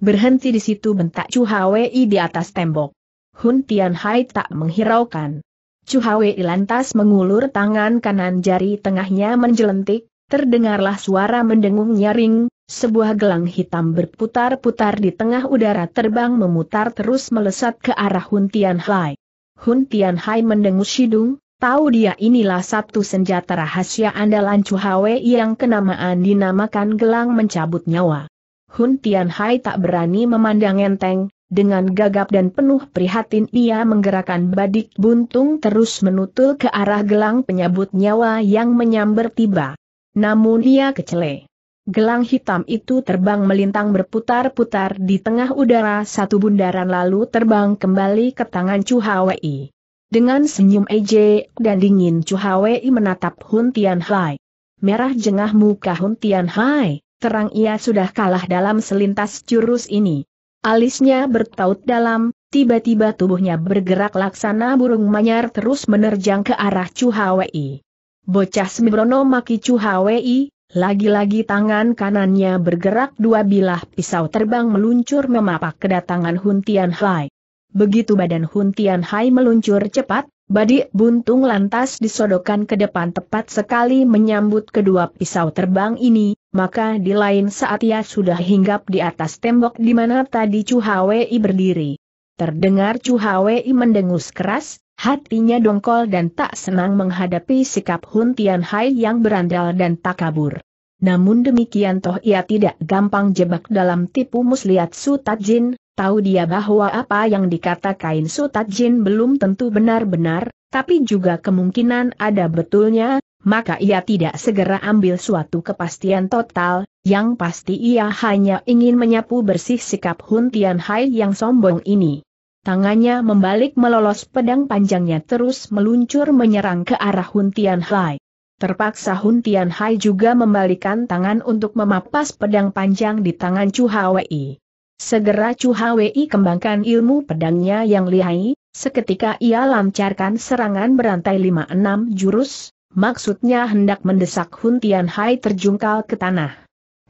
Berhenti di situ bentak Chu Hwei di atas tembok. Hun Tianhai tak menghiraukan. Chu Hwei lantas mengulur tangan kanan jari tengahnya menjelentik, terdengarlah suara mendengung nyaring, sebuah gelang hitam berputar-putar di tengah udara terbang memutar terus melesat ke arah Hun Tianhai. Hun Tianhai mendengus hidung, Tahu dia inilah satu senjata rahasia andalan Chu Hwei yang kenamaan dinamakan gelang mencabut nyawa. Hun Hai tak berani memandang enteng, dengan gagap dan penuh prihatin ia menggerakkan badik buntung terus menutul ke arah gelang penyabut nyawa yang menyambar tiba. Namun ia kecele. Gelang hitam itu terbang melintang berputar-putar di tengah udara satu bundaran lalu terbang kembali ke tangan Chu Hwi. Dengan senyum eje dan dingin Chu Hwi menatap Hun Hai. Merah jengah muka Hun Hai terang ia sudah kalah dalam selintas jurus ini. Alisnya bertaut dalam, tiba-tiba tubuhnya bergerak laksana burung manyar terus menerjang ke arah Chu Hwi. Bocah Sembrono maki Chu Hwi, lagi-lagi tangan kanannya bergerak dua bilah pisau terbang meluncur memapak kedatangan Huntian Hai. Begitu badan Huntian Hai meluncur cepat, Badi buntung lantas disodokkan ke depan tepat sekali menyambut kedua pisau terbang ini, maka di lain saat ia sudah hinggap di atas tembok di mana tadi Chu Hwi berdiri. Terdengar Chu Hwi mendengus keras, hatinya dongkol dan tak senang menghadapi sikap Hun Tian Hai yang berandal dan tak kabur. Namun demikian toh ia tidak gampang jebak dalam tipu muslihat Sutajin, tahu dia bahwa apa yang dikatakan Sutajin belum tentu benar-benar, tapi juga kemungkinan ada betulnya, maka ia tidak segera ambil suatu kepastian total, yang pasti ia hanya ingin menyapu bersih sikap Hun Tian Hai yang sombong ini. Tangannya membalik melolos pedang panjangnya terus meluncur menyerang ke arah Hun Tian Hai. Terpaksa Hun Tian Hai juga membalikan tangan untuk memapas pedang panjang di tangan Chu Hwi. Segera Chu Hwi kembangkan ilmu pedangnya yang lihai, seketika ia lancarkan serangan berantai 5-6 jurus, maksudnya hendak mendesak Hun Tian Hai terjungkal ke tanah.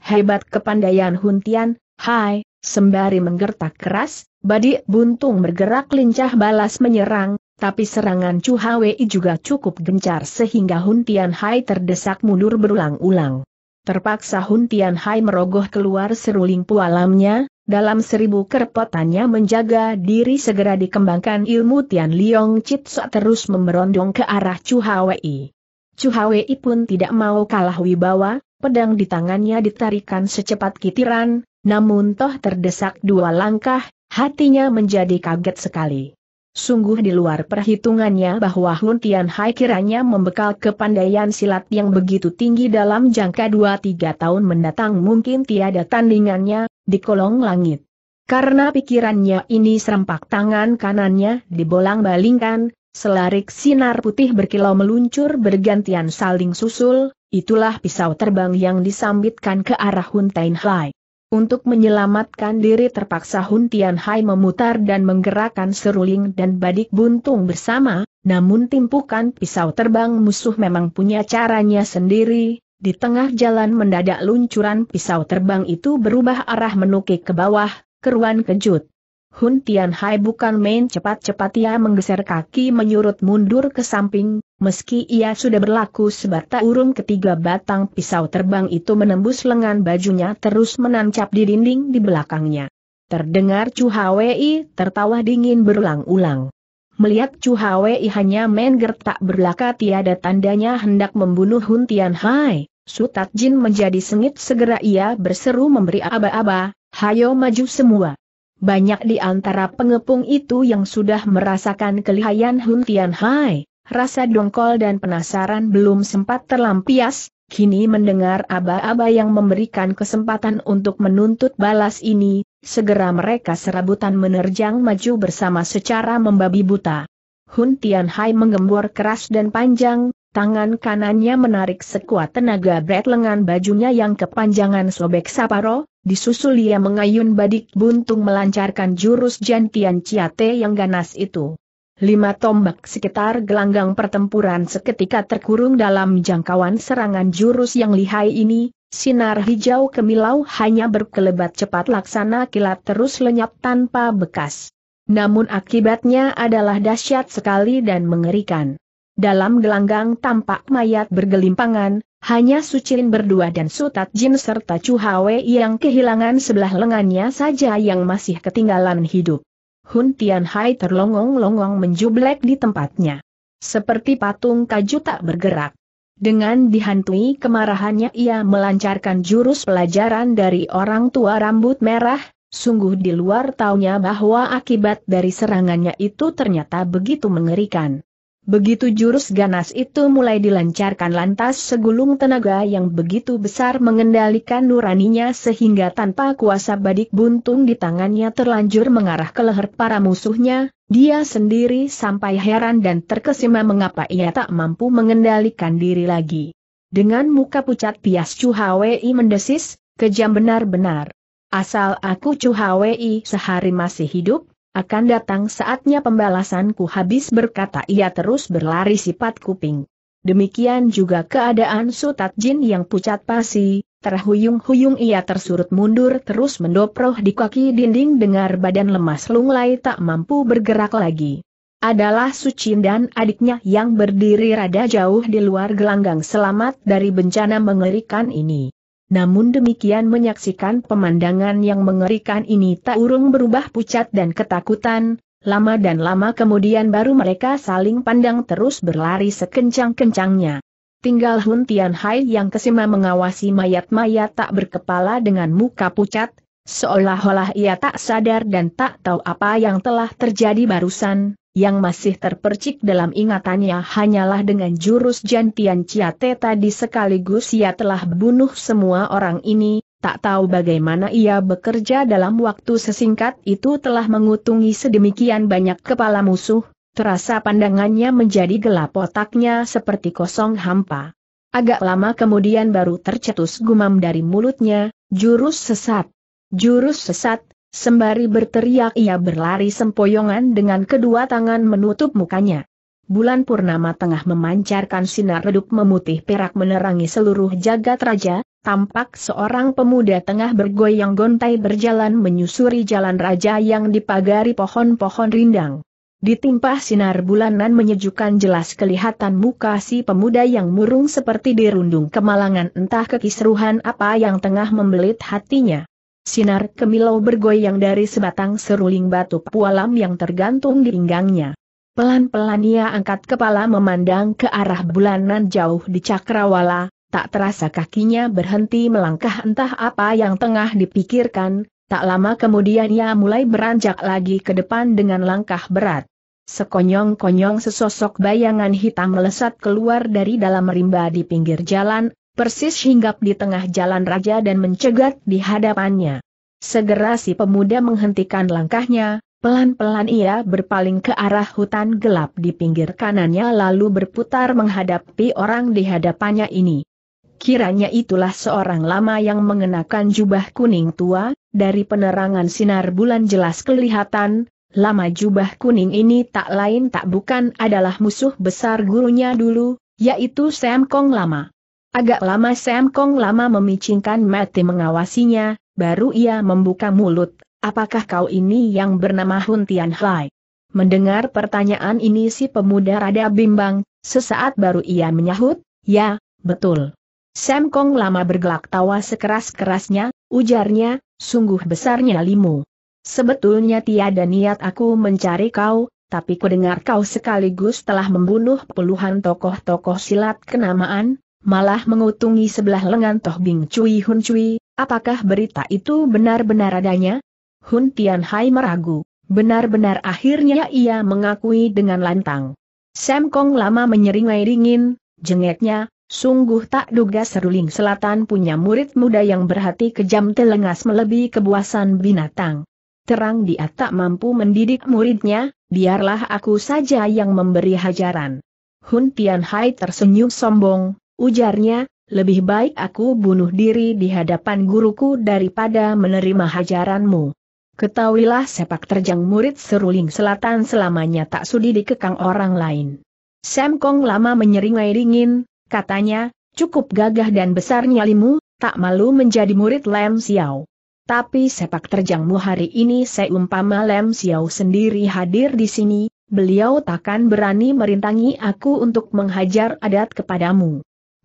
Hebat kepandaian Hun Tian Hai, sembari menggertak keras, Badik buntung bergerak lincah balas menyerang, tapi serangan Chu Hwei juga cukup gencar sehingga Hun Tian Hai terdesak mundur berulang-ulang. Terpaksa Hun Tian Hai merogoh keluar seruling pualamnya, dalam seribu kerpotannya menjaga diri segera dikembangkan ilmu Tian Liong Sok terus memberondong ke arah Chu Hwei. Chu Hwei pun tidak mau kalah wibawa, pedang di tangannya ditarikan secepat kitiran, namun toh terdesak dua langkah, hatinya menjadi kaget sekali. Sungguh di luar perhitungannya bahwa Hun Tian Hai kiranya membekal kepandaian silat yang begitu tinggi dalam jangka 2-3 tahun mendatang mungkin tiada tandingannya, di kolong langit. Karena pikirannya ini serempak tangan kanannya dibolang-balingkan, selarik sinar putih berkilau meluncur bergantian saling susul, itulah pisau terbang yang disambitkan ke arah Hun Tian Hai. Untuk menyelamatkan diri terpaksa Hun Tian Hai memutar dan menggerakkan seruling dan badik buntung bersama, namun timpukan pisau terbang musuh memang punya caranya sendiri, di tengah jalan mendadak luncuran pisau terbang itu berubah arah menukik ke bawah, keruan kejut. Hun Tian Hai bukan main cepat-cepat ia menggeser kaki menyurut mundur ke samping, Meski ia sudah berlaku sebata urung ketiga batang pisau terbang itu menembus lengan bajunya terus menancap di dinding di belakangnya. Terdengar Chu Hwi tertawa dingin berulang-ulang. Melihat Chu Hwi hanya tak berlaka tiada tandanya hendak membunuh Hun Tian Hai, Sutat Jin menjadi sengit segera ia berseru memberi aba-aba, hayo maju semua. Banyak di antara pengepung itu yang sudah merasakan kelihayan Hun Tian Hai rasa dongkol dan penasaran belum sempat terlampias, kini mendengar aba-aba yang memberikan kesempatan untuk menuntut balas ini, segera mereka serabutan menerjang maju bersama secara membabi buta. Hun Tianhai menggembor keras dan panjang, Tangan kanannya menarik sekuat tenaga bret lengan bajunya yang kepanjangan sobek saparo, disusul ia mengayun badik buntung melancarkan jurus jantian ciate yang ganas itu. Lima tombak sekitar gelanggang pertempuran seketika terkurung dalam jangkauan serangan jurus yang lihai ini, sinar hijau kemilau hanya berkelebat cepat laksana kilat terus lenyap tanpa bekas. Namun akibatnya adalah dahsyat sekali dan mengerikan. Dalam gelanggang tampak mayat bergelimpangan, hanya Sucin berdua dan Sutat Jin serta Chu Hwe yang kehilangan sebelah lengannya saja yang masih ketinggalan hidup. Hun Hai terlongong-longong menjublek di tempatnya. Seperti patung kaju tak bergerak. Dengan dihantui kemarahannya ia melancarkan jurus pelajaran dari orang tua rambut merah, sungguh di luar taunya bahwa akibat dari serangannya itu ternyata begitu mengerikan. Begitu jurus ganas itu mulai dilancarkan lantas segulung tenaga yang begitu besar mengendalikan nuraninya sehingga tanpa kuasa badik buntung di tangannya terlanjur mengarah ke leher para musuhnya, dia sendiri sampai heran dan terkesima mengapa ia tak mampu mengendalikan diri lagi. Dengan muka pucat pias Chu Hwei mendesis, kejam benar-benar. Asal aku Chu Hwei sehari masih hidup, akan datang saatnya pembalasanku habis berkata ia terus berlari sifat kuping. Demikian juga keadaan Sutat Jin yang pucat pasi, terhuyung-huyung ia tersurut mundur terus mendoproh di kaki dinding dengar badan lemas lunglai tak mampu bergerak lagi adalah Sucin dan adiknya yang berdiri rada jauh di luar gelanggang selamat dari bencana mengerikan ini namun demikian menyaksikan pemandangan yang mengerikan ini tak urung berubah pucat dan ketakutan, lama dan lama kemudian baru mereka saling pandang terus berlari sekencang-kencangnya. Tinggal Hun Tian Hai yang kesima mengawasi mayat-mayat tak berkepala dengan muka pucat, seolah-olah ia tak sadar dan tak tahu apa yang telah terjadi barusan, yang masih terpercik dalam ingatannya hanyalah dengan jurus jantian Ciate tadi sekaligus ia telah bunuh semua orang ini, tak tahu bagaimana ia bekerja dalam waktu sesingkat itu telah mengutungi sedemikian banyak kepala musuh, terasa pandangannya menjadi gelap otaknya seperti kosong hampa. Agak lama kemudian baru tercetus gumam dari mulutnya, jurus sesat. Jurus sesat, Sembari berteriak ia berlari sempoyongan dengan kedua tangan menutup mukanya. Bulan purnama tengah memancarkan sinar redup memutih perak menerangi seluruh jagat raja, tampak seorang pemuda tengah bergoyang gontai berjalan menyusuri jalan raja yang dipagari pohon-pohon rindang. Ditimpa sinar bulanan menyejukkan jelas kelihatan muka si pemuda yang murung seperti dirundung kemalangan entah kekisruhan apa yang tengah membelit hatinya. Sinar kemilau bergoyang dari sebatang seruling batu pualam yang tergantung di pinggangnya. Pelan-pelan ia angkat kepala memandang ke arah bulanan jauh di cakrawala, tak terasa kakinya berhenti melangkah entah apa yang tengah dipikirkan, tak lama kemudian ia mulai beranjak lagi ke depan dengan langkah berat. Sekonyong-konyong sesosok bayangan hitam melesat keluar dari dalam rimba di pinggir jalan, persis hinggap di tengah jalan raja dan mencegat di hadapannya. Segera si pemuda menghentikan langkahnya, pelan-pelan ia berpaling ke arah hutan gelap di pinggir kanannya lalu berputar menghadapi orang di hadapannya ini. Kiranya itulah seorang lama yang mengenakan jubah kuning tua, dari penerangan sinar bulan jelas kelihatan, lama jubah kuning ini tak lain tak bukan adalah musuh besar gurunya dulu, yaitu Sam Kong Lama. Agak lama Sam Kong lama memicingkan mati mengawasinya, baru ia membuka mulut, apakah kau ini yang bernama Hun Tian Hai? Mendengar pertanyaan ini si pemuda rada bimbang, sesaat baru ia menyahut, ya, betul. Sam Kong lama bergelak tawa sekeras-kerasnya, ujarnya, sungguh besarnya limu. Sebetulnya tiada niat aku mencari kau, tapi kudengar kau sekaligus telah membunuh puluhan tokoh-tokoh silat kenamaan, malah mengutungi sebelah lengan Toh Bing Cui Hun Cui, apakah berita itu benar-benar adanya? Hun Tian Hai meragu, benar-benar akhirnya ia mengakui dengan lantang. Sam Kong lama menyeringai dingin, jengeknya, Sungguh tak duga seruling selatan punya murid muda yang berhati kejam telengas melebihi kebuasan binatang. Terang dia tak mampu mendidik muridnya, biarlah aku saja yang memberi hajaran. Hun Tian Hai tersenyum sombong, ujarnya, lebih baik aku bunuh diri di hadapan guruku daripada menerima hajaranmu. Ketahuilah sepak terjang murid seruling selatan selamanya tak sudi dikekang orang lain. Sam Kong lama menyeringai dingin, katanya, cukup gagah dan besar nyalimu, tak malu menjadi murid Lem Xiao. Tapi sepak terjangmu hari ini seumpama Lem Xiao sendiri hadir di sini, beliau takkan berani merintangi aku untuk menghajar adat kepadamu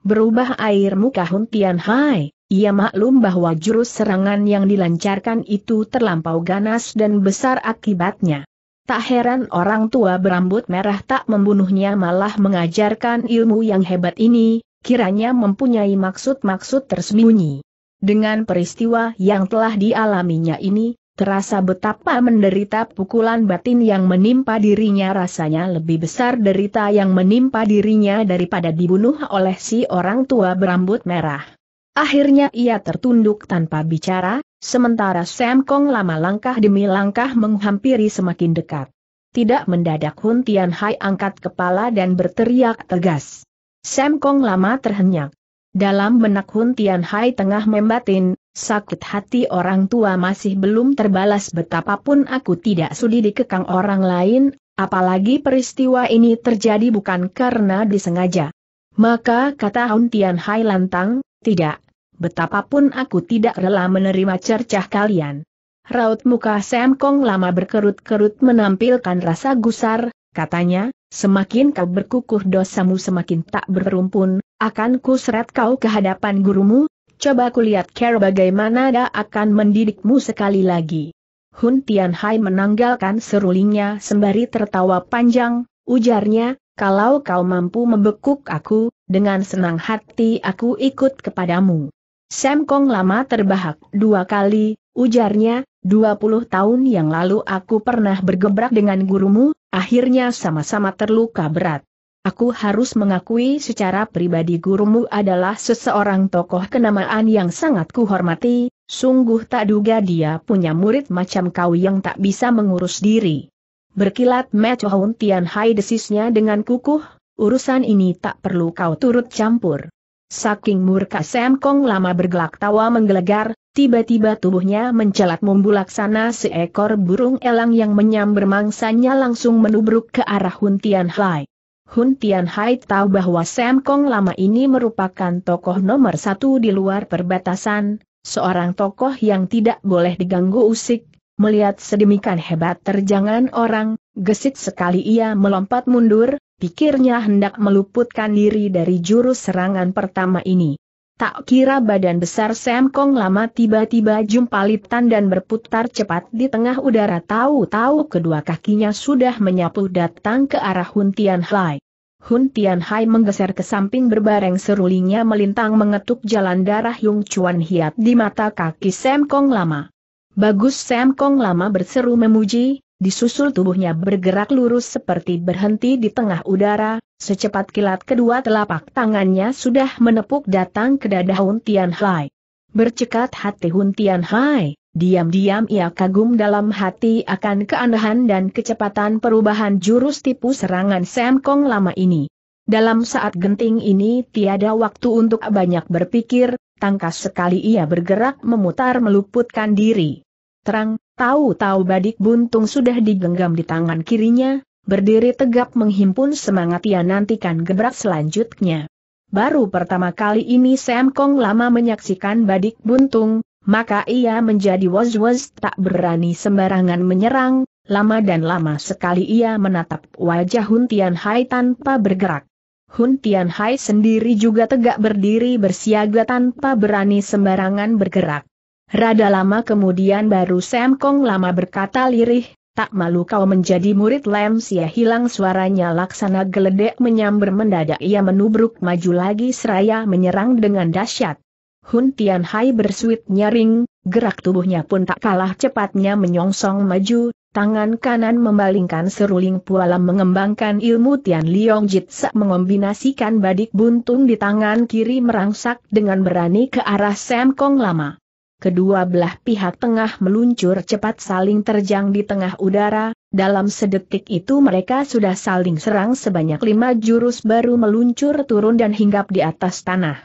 berubah air muka Hun Tian Hai. Ia maklum bahwa jurus serangan yang dilancarkan itu terlampau ganas dan besar akibatnya. Tak heran orang tua berambut merah tak membunuhnya malah mengajarkan ilmu yang hebat ini, kiranya mempunyai maksud-maksud tersembunyi. Dengan peristiwa yang telah dialaminya ini, Terasa betapa menderita pukulan batin yang menimpa dirinya rasanya lebih besar derita yang menimpa dirinya daripada dibunuh oleh si orang tua berambut merah. Akhirnya ia tertunduk tanpa bicara, sementara Sam Kong lama langkah demi langkah menghampiri semakin dekat. Tidak mendadak Hun Tian Hai angkat kepala dan berteriak tegas. Sam Kong lama terhenyak. Dalam benak Hun Tian Hai tengah membatin, Sakit hati orang tua masih belum terbalas betapapun aku tidak sudi dikekang orang lain, apalagi peristiwa ini terjadi bukan karena disengaja. Maka kata Hun Tian Hai lantang, tidak, betapapun aku tidak rela menerima cercah kalian. Raut muka Sam Kong lama berkerut-kerut menampilkan rasa gusar, katanya, semakin kau berkukuh dosamu semakin tak berumpun, akan kuseret kau ke hadapan gurumu, Coba kulihat cara bagaimana dia akan mendidikmu sekali lagi. Hun Tianhai menanggalkan serulingnya sembari tertawa panjang, ujarnya, kalau kau mampu membekuk aku, dengan senang hati aku ikut kepadamu. Sam Kong lama terbahak dua kali, ujarnya, "Dua puluh tahun yang lalu aku pernah bergebrak dengan gurumu, akhirnya sama-sama terluka berat. Aku harus mengakui secara pribadi gurumu adalah seseorang tokoh kenamaan yang sangat kuhormati, sungguh tak duga dia punya murid macam kau yang tak bisa mengurus diri. Berkilat Mechohun Tian Hai desisnya dengan kukuh, urusan ini tak perlu kau turut campur. Saking murka Sam Kong lama bergelak tawa menggelegar, tiba-tiba tubuhnya mencelat membulak sana seekor burung elang yang menyambar mangsanya langsung menubruk ke arah Tian Hai. Hun Hai tahu bahwa Sam Kong lama ini merupakan tokoh nomor satu di luar perbatasan, seorang tokoh yang tidak boleh diganggu usik, melihat sedemikian hebat terjangan orang, gesit sekali ia melompat mundur, pikirnya hendak meluputkan diri dari jurus serangan pertama ini. Tak kira badan besar Sam Kong lama tiba-tiba jumpa liptan dan berputar cepat di tengah udara tahu-tahu kedua kakinya sudah menyapu datang ke arah Hun Tian Hai. Hun Tian Hai menggeser ke samping berbareng serulingnya melintang mengetuk jalan darah Yung Chuan Hiat di mata kaki Sam Kong lama. Bagus Sam Kong lama berseru memuji, Disusul tubuhnya bergerak lurus seperti berhenti di tengah udara, secepat kilat kedua telapak tangannya sudah menepuk datang ke dada Hun Tian Hai. Bercekat hati Hun Tian Hai, diam-diam ia kagum dalam hati akan keanehan dan kecepatan perubahan jurus tipu serangan Sam Kong lama ini. Dalam saat genting ini tiada waktu untuk banyak berpikir, tangkas sekali ia bergerak memutar meluputkan diri. Terang, Tahu-tahu badik buntung sudah digenggam di tangan kirinya, berdiri tegap menghimpun semangat ia nantikan gebrak selanjutnya. Baru pertama kali ini Sam Kong lama menyaksikan badik buntung, maka ia menjadi was-was tak berani sembarangan menyerang, lama dan lama sekali ia menatap wajah Hun Tian Hai tanpa bergerak. Hun Tian Hai sendiri juga tegak berdiri bersiaga tanpa berani sembarangan bergerak. Rada lama kemudian baru Sam Kong lama berkata lirih, tak malu kau menjadi murid Lem Sia hilang suaranya laksana geledek menyamber mendadak ia menubruk maju lagi seraya menyerang dengan dahsyat. Hun Tian Hai bersuit nyaring, gerak tubuhnya pun tak kalah cepatnya menyongsong maju, tangan kanan membalingkan seruling pualam mengembangkan ilmu Tian Liong Jitsa mengombinasikan badik buntung di tangan kiri merangsak dengan berani ke arah Sam Kong lama kedua belah pihak tengah meluncur cepat saling terjang di tengah udara, dalam sedetik itu mereka sudah saling serang sebanyak lima jurus baru meluncur turun dan hinggap di atas tanah.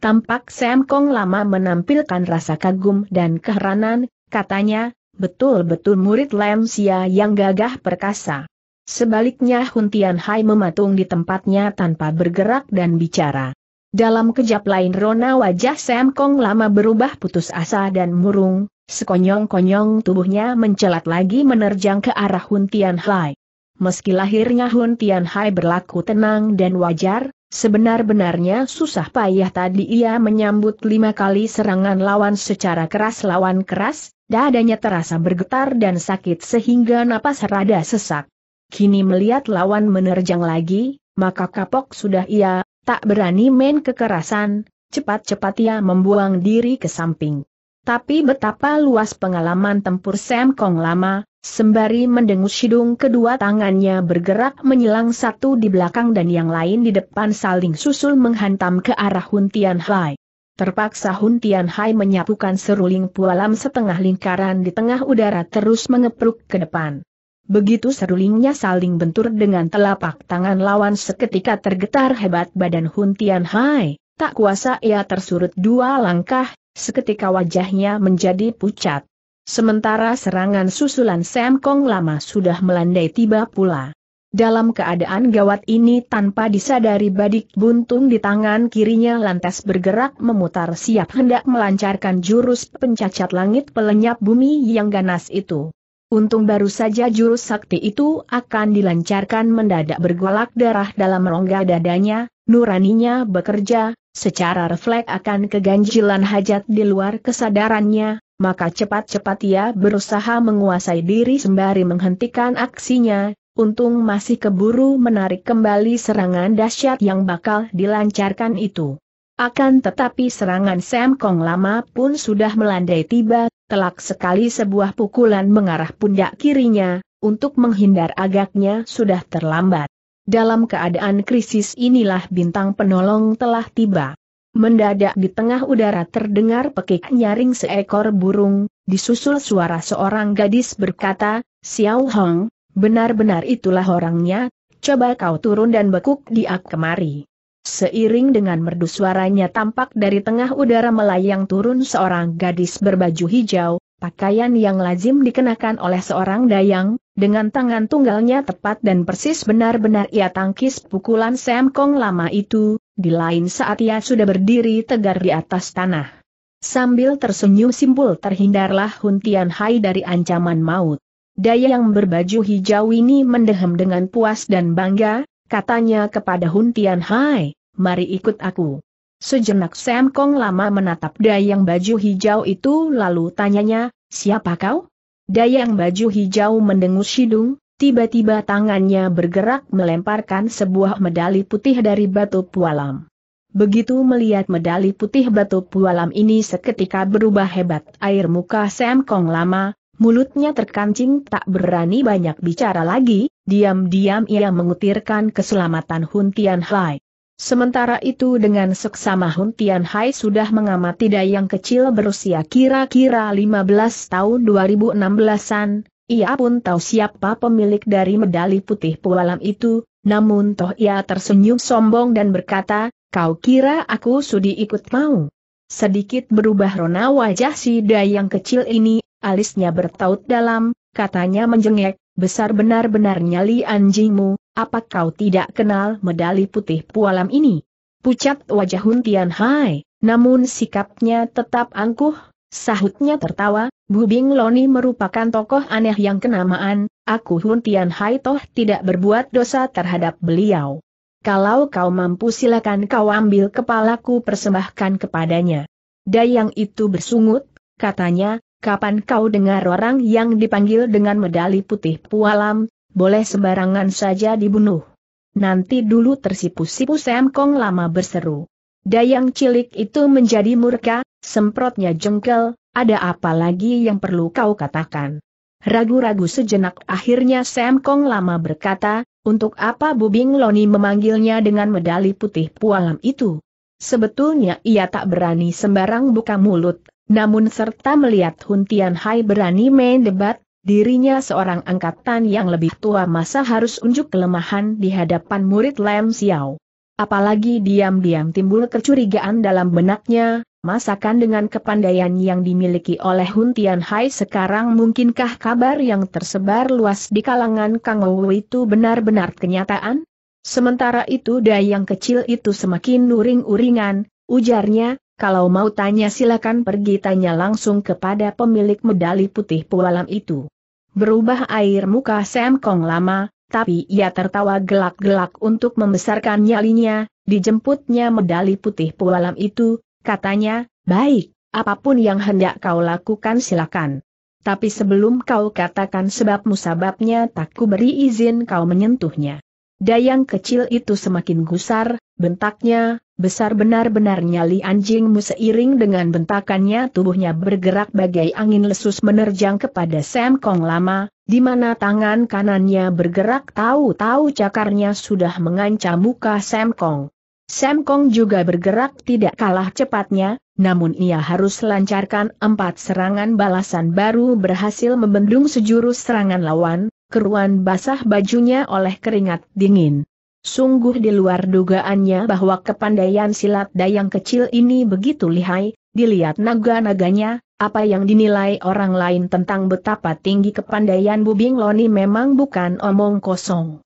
Tampak Sam Kong lama menampilkan rasa kagum dan keheranan, katanya, betul-betul murid Lemsia yang gagah perkasa. Sebaliknya Huntian Hai mematung di tempatnya tanpa bergerak dan bicara. Dalam kejap lain rona wajah Sam Kong lama berubah putus asa dan murung, sekonyong-konyong tubuhnya mencelat lagi menerjang ke arah Hun Tian Hai. Meski lahirnya Hun Tian Hai berlaku tenang dan wajar, sebenar-benarnya susah payah tadi ia menyambut lima kali serangan lawan secara keras lawan keras, dadanya terasa bergetar dan sakit sehingga napas rada sesak. Kini melihat lawan menerjang lagi, maka kapok sudah ia, Tak berani main kekerasan, cepat-cepat ia membuang diri ke samping. Tapi betapa luas pengalaman tempur Sam Kong lama, sembari mendengus hidung kedua tangannya bergerak menyilang satu di belakang dan yang lain di depan saling susul menghantam ke arah Hun Tian Hai. Terpaksa Hun Tian Hai menyapukan seruling pualam setengah lingkaran di tengah udara terus mengepruk ke depan. Begitu serulingnya saling bentur dengan telapak tangan lawan seketika tergetar hebat badan Hun Tian Hai, tak kuasa ia tersurut dua langkah, seketika wajahnya menjadi pucat. Sementara serangan susulan Sam Kong lama sudah melandai tiba pula. Dalam keadaan gawat ini tanpa disadari badik buntung di tangan kirinya lantas bergerak memutar siap hendak melancarkan jurus pencacat langit pelenyap bumi yang ganas itu. Untung baru saja jurus sakti itu akan dilancarkan mendadak bergolak darah dalam rongga dadanya, nuraninya bekerja, secara refleks akan keganjilan hajat di luar kesadarannya, maka cepat-cepat ia berusaha menguasai diri sembari menghentikan aksinya, untung masih keburu menarik kembali serangan dahsyat yang bakal dilancarkan itu. Akan tetapi serangan Sam Kong lama pun sudah melandai tiba telak sekali sebuah pukulan mengarah pundak kirinya, untuk menghindar agaknya sudah terlambat. Dalam keadaan krisis inilah bintang penolong telah tiba. Mendadak di tengah udara terdengar pekik nyaring seekor burung, disusul suara seorang gadis berkata, Xiao Hong, benar-benar itulah orangnya, coba kau turun dan bekuk dia kemari. Seiring dengan merdu suaranya tampak dari tengah udara melayang turun seorang gadis berbaju hijau, pakaian yang lazim dikenakan oleh seorang dayang, dengan tangan tunggalnya tepat dan persis benar-benar ia tangkis pukulan Sam Kong lama itu, di lain saat ia sudah berdiri tegar di atas tanah. Sambil tersenyum simpul terhindarlah Huntian Hai dari ancaman maut. Dayang berbaju hijau ini mendehem dengan puas dan bangga, Katanya kepada Hun Tian Hai, mari ikut aku. Sejenak Sam Kong lama menatap dayang baju hijau itu lalu tanyanya, siapa kau? Dayang baju hijau mendengus hidung, tiba-tiba tangannya bergerak melemparkan sebuah medali putih dari batu pualam. Begitu melihat medali putih batu pualam ini seketika berubah hebat air muka Sam Kong lama, mulutnya terkancing tak berani banyak bicara lagi, Diam-diam ia mengutirkan keselamatan Hun Tian Hai. Sementara itu dengan seksama Hun Tian Hai sudah mengamati dayang kecil berusia kira-kira 15 tahun 2016-an, ia pun tahu siapa pemilik dari medali putih pualam itu, namun toh ia tersenyum sombong dan berkata, kau kira aku sudi ikut mau. Sedikit berubah rona wajah si dayang kecil ini, alisnya bertaut dalam, katanya menjengek, besar benar-benar nyali anjingmu, apa kau tidak kenal medali putih pualam ini? Pucat wajah Hun Tian Hai, namun sikapnya tetap angkuh, sahutnya tertawa, Bu Bing Loni merupakan tokoh aneh yang kenamaan, aku Hun Tian Hai toh tidak berbuat dosa terhadap beliau. Kalau kau mampu silakan kau ambil kepalaku persembahkan kepadanya. Dayang itu bersungut, katanya, kapan kau dengar orang yang dipanggil dengan medali putih pualam, boleh sembarangan saja dibunuh. Nanti dulu tersipu-sipu Sam Kong lama berseru. Dayang cilik itu menjadi murka, semprotnya jengkel, ada apa lagi yang perlu kau katakan? Ragu-ragu sejenak akhirnya Sam Kong lama berkata, untuk apa Bubing Loni memanggilnya dengan medali putih pualam itu? Sebetulnya ia tak berani sembarang buka mulut, namun serta melihat Hun Tian Hai berani main debat, dirinya seorang angkatan yang lebih tua masa harus unjuk kelemahan di hadapan murid Lam Xiao. Apalagi diam-diam timbul kecurigaan dalam benaknya, masakan dengan kepandaian yang dimiliki oleh Hun Tian Hai sekarang mungkinkah kabar yang tersebar luas di kalangan Kang Wu itu benar-benar kenyataan? Sementara itu dayang kecil itu semakin nuring-uringan, ujarnya, kalau mau tanya silakan pergi tanya langsung kepada pemilik medali putih pualam itu. Berubah air muka Sam Kong lama, tapi ia tertawa gelak-gelak untuk membesarkan nyalinya, dijemputnya medali putih pualam itu, katanya, baik, apapun yang hendak kau lakukan silakan. Tapi sebelum kau katakan sebab musababnya tak ku beri izin kau menyentuhnya. Dayang kecil itu semakin gusar, bentaknya, besar benar-benar nyali anjingmu seiring dengan bentakannya tubuhnya bergerak bagai angin lesus menerjang kepada Sam Kong lama, di mana tangan kanannya bergerak tahu-tahu cakarnya sudah mengancam muka Sam Kong. Sam Kong juga bergerak tidak kalah cepatnya, namun ia harus lancarkan empat serangan balasan baru berhasil membendung sejurus serangan lawan, keruan basah bajunya oleh keringat dingin. Sungguh di luar dugaannya bahwa kepandaian silat dayang kecil ini begitu lihai, dilihat naga-naganya, apa yang dinilai orang lain tentang betapa tinggi kepandaian Bubing Loni memang bukan omong kosong.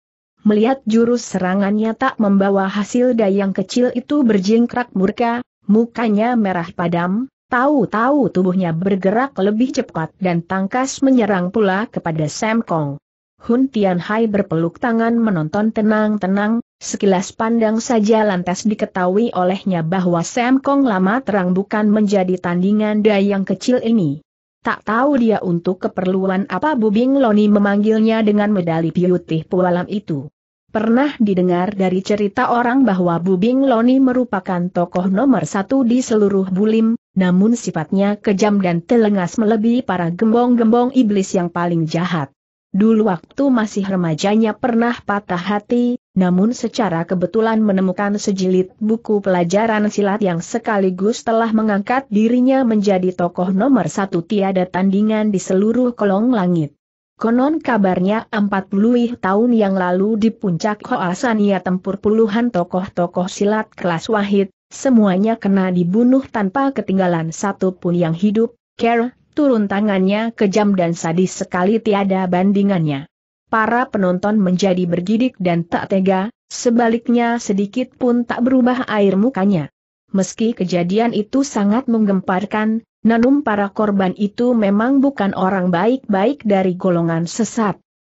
Melihat jurus serangannya tak membawa hasil dayang kecil itu berjingkrak murka, mukanya merah padam, tahu-tahu tubuhnya bergerak lebih cepat dan tangkas menyerang pula kepada Sam Kong. Hun Hai berpeluk tangan menonton tenang-tenang, sekilas pandang saja lantas diketahui olehnya bahwa Sam Kong lama terang bukan menjadi tandingan dayang kecil ini. Tak tahu dia untuk keperluan apa Bubing Loni memanggilnya dengan medali piutih pualam itu. Pernah didengar dari cerita orang bahwa Bubing Loni merupakan tokoh nomor satu di seluruh Bulim, namun sifatnya kejam dan telengas melebihi para gembong-gembong iblis yang paling jahat. Dulu waktu masih remajanya pernah patah hati, namun secara kebetulan menemukan sejilid buku pelajaran silat yang sekaligus telah mengangkat dirinya menjadi tokoh nomor satu tiada tandingan di seluruh kolong langit. Konon kabarnya 40 tahun yang lalu di puncak Hoasan ia tempur puluhan tokoh-tokoh silat kelas wahid, semuanya kena dibunuh tanpa ketinggalan satu pun yang hidup, Kera, turun tangannya kejam dan sadis sekali tiada bandingannya. Para penonton menjadi bergidik dan tak tega, sebaliknya sedikit pun tak berubah air mukanya. Meski kejadian itu sangat menggemparkan, nanum para korban itu memang bukan orang baik-baik dari golongan sesat.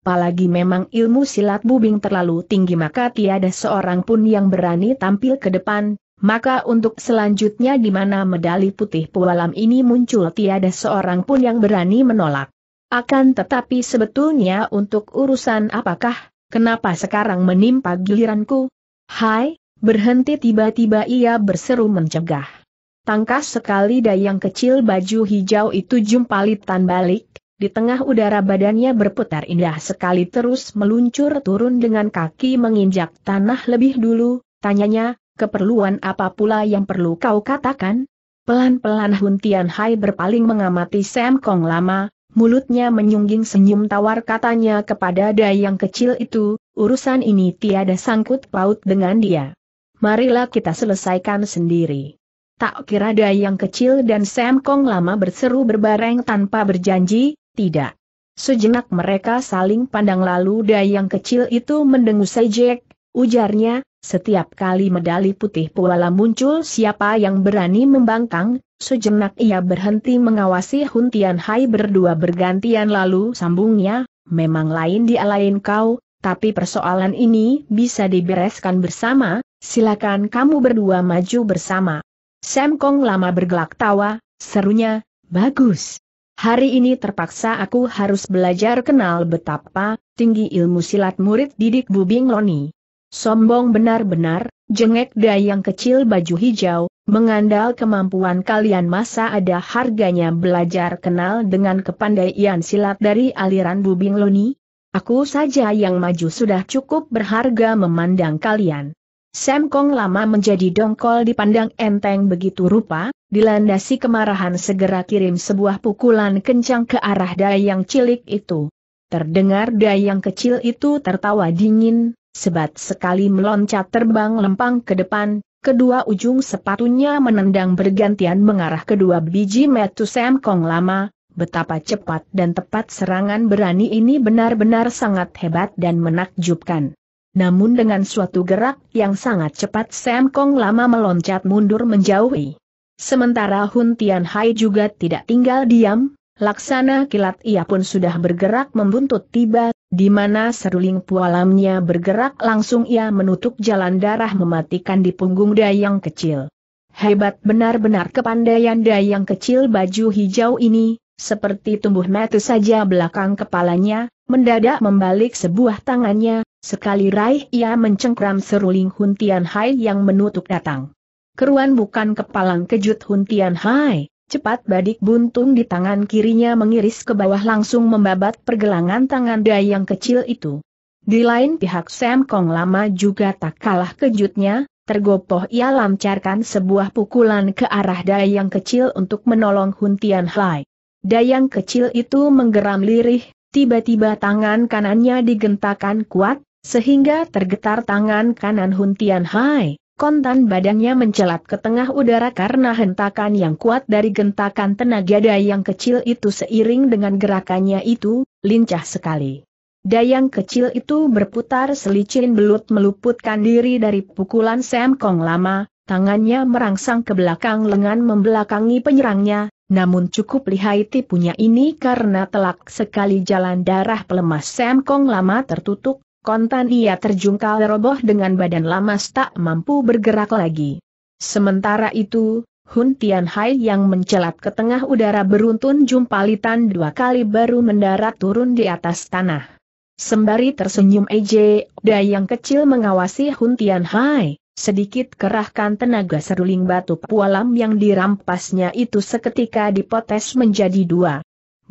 Apalagi memang ilmu silat bubing terlalu tinggi maka tiada seorang pun yang berani tampil ke depan, maka untuk selanjutnya di mana medali putih pualam ini muncul tiada seorang pun yang berani menolak. Akan tetapi sebetulnya untuk urusan apakah, kenapa sekarang menimpa giliranku? Hai, berhenti tiba-tiba ia berseru mencegah. Tangkas sekali dayang kecil baju hijau itu jumpalitan balik, di tengah udara badannya berputar indah sekali terus meluncur turun dengan kaki menginjak tanah lebih dulu, tanyanya, keperluan apa pula yang perlu kau katakan? Pelan-pelan Hun Tian Hai berpaling mengamati Sam Kong lama, mulutnya menyungging senyum tawar katanya kepada dayang kecil itu, urusan ini tiada sangkut paut dengan dia. Marilah kita selesaikan sendiri. Tak kira dayang kecil dan Sam Kong lama berseru berbareng tanpa berjanji, tidak. Sejenak mereka saling pandang lalu dayang kecil itu mendengusai Jack, ujarnya, setiap kali medali putih Puala muncul siapa yang berani membangkang, sejenak ia berhenti mengawasi Hun Hai berdua bergantian lalu sambungnya, memang lain dia lain kau, tapi persoalan ini bisa dibereskan bersama, silakan kamu berdua maju bersama. Sam Kong lama bergelak tawa, serunya, bagus. Hari ini terpaksa aku harus belajar kenal betapa tinggi ilmu silat murid didik Bubing Loni. Sombong benar-benar, jengek dayang kecil baju hijau, mengandal kemampuan kalian masa ada harganya belajar kenal dengan kepandaian silat dari aliran Bubing Loni? Aku saja yang maju sudah cukup berharga memandang kalian. Sam Kong lama menjadi dongkol dipandang enteng begitu rupa, dilandasi kemarahan segera kirim sebuah pukulan kencang ke arah dayang cilik itu. Terdengar dayang kecil itu tertawa dingin, sebat sekali meloncat terbang lempang ke depan, kedua ujung sepatunya menendang bergantian mengarah kedua biji metu Sam Kong lama, betapa cepat dan tepat serangan berani ini benar-benar sangat hebat dan menakjubkan. Namun dengan suatu gerak yang sangat cepat Sam Kong lama meloncat mundur menjauhi. Sementara Hun Tian Hai juga tidak tinggal diam, laksana kilat ia pun sudah bergerak membuntut tiba di mana seruling pualamnya bergerak langsung ia menutup jalan darah mematikan di punggung dayang kecil. Hebat benar-benar kepandaian dayang kecil baju hijau ini, seperti tumbuh mati saja belakang kepalanya, mendadak membalik sebuah tangannya, sekali raih ia mencengkram seruling Huntian Hai yang menutup datang. Keruan bukan kepalang kejut Huntian Hai. Cepat badik buntung di tangan kirinya mengiris ke bawah langsung membabat pergelangan tangan Dayang kecil itu. Di lain pihak Sam Kong lama juga tak kalah kejutnya, tergopoh ia lancarkan sebuah pukulan ke arah Dayang kecil untuk menolong Huntian Hai. Dayang kecil itu menggeram lirih, tiba-tiba tangan kanannya digentakan kuat, sehingga tergetar tangan kanan Huntian Hai kontan badannya mencelat ke tengah udara karena hentakan yang kuat dari gentakan tenaga dayang kecil itu seiring dengan gerakannya itu, lincah sekali. Dayang kecil itu berputar selicin belut meluputkan diri dari pukulan Sam Kong lama, tangannya merangsang ke belakang lengan membelakangi penyerangnya, namun cukup lihai tipunya ini karena telak sekali jalan darah pelemas Sam Kong lama tertutup, kontan ia terjungkal roboh dengan badan lama tak mampu bergerak lagi. Sementara itu, Hun Hai yang mencelat ke tengah udara beruntun jumpalitan dua kali baru mendarat turun di atas tanah. Sembari tersenyum EJ, Dayang kecil mengawasi Hun Hai sedikit kerahkan tenaga seruling batu pualam yang dirampasnya itu seketika dipotes menjadi dua.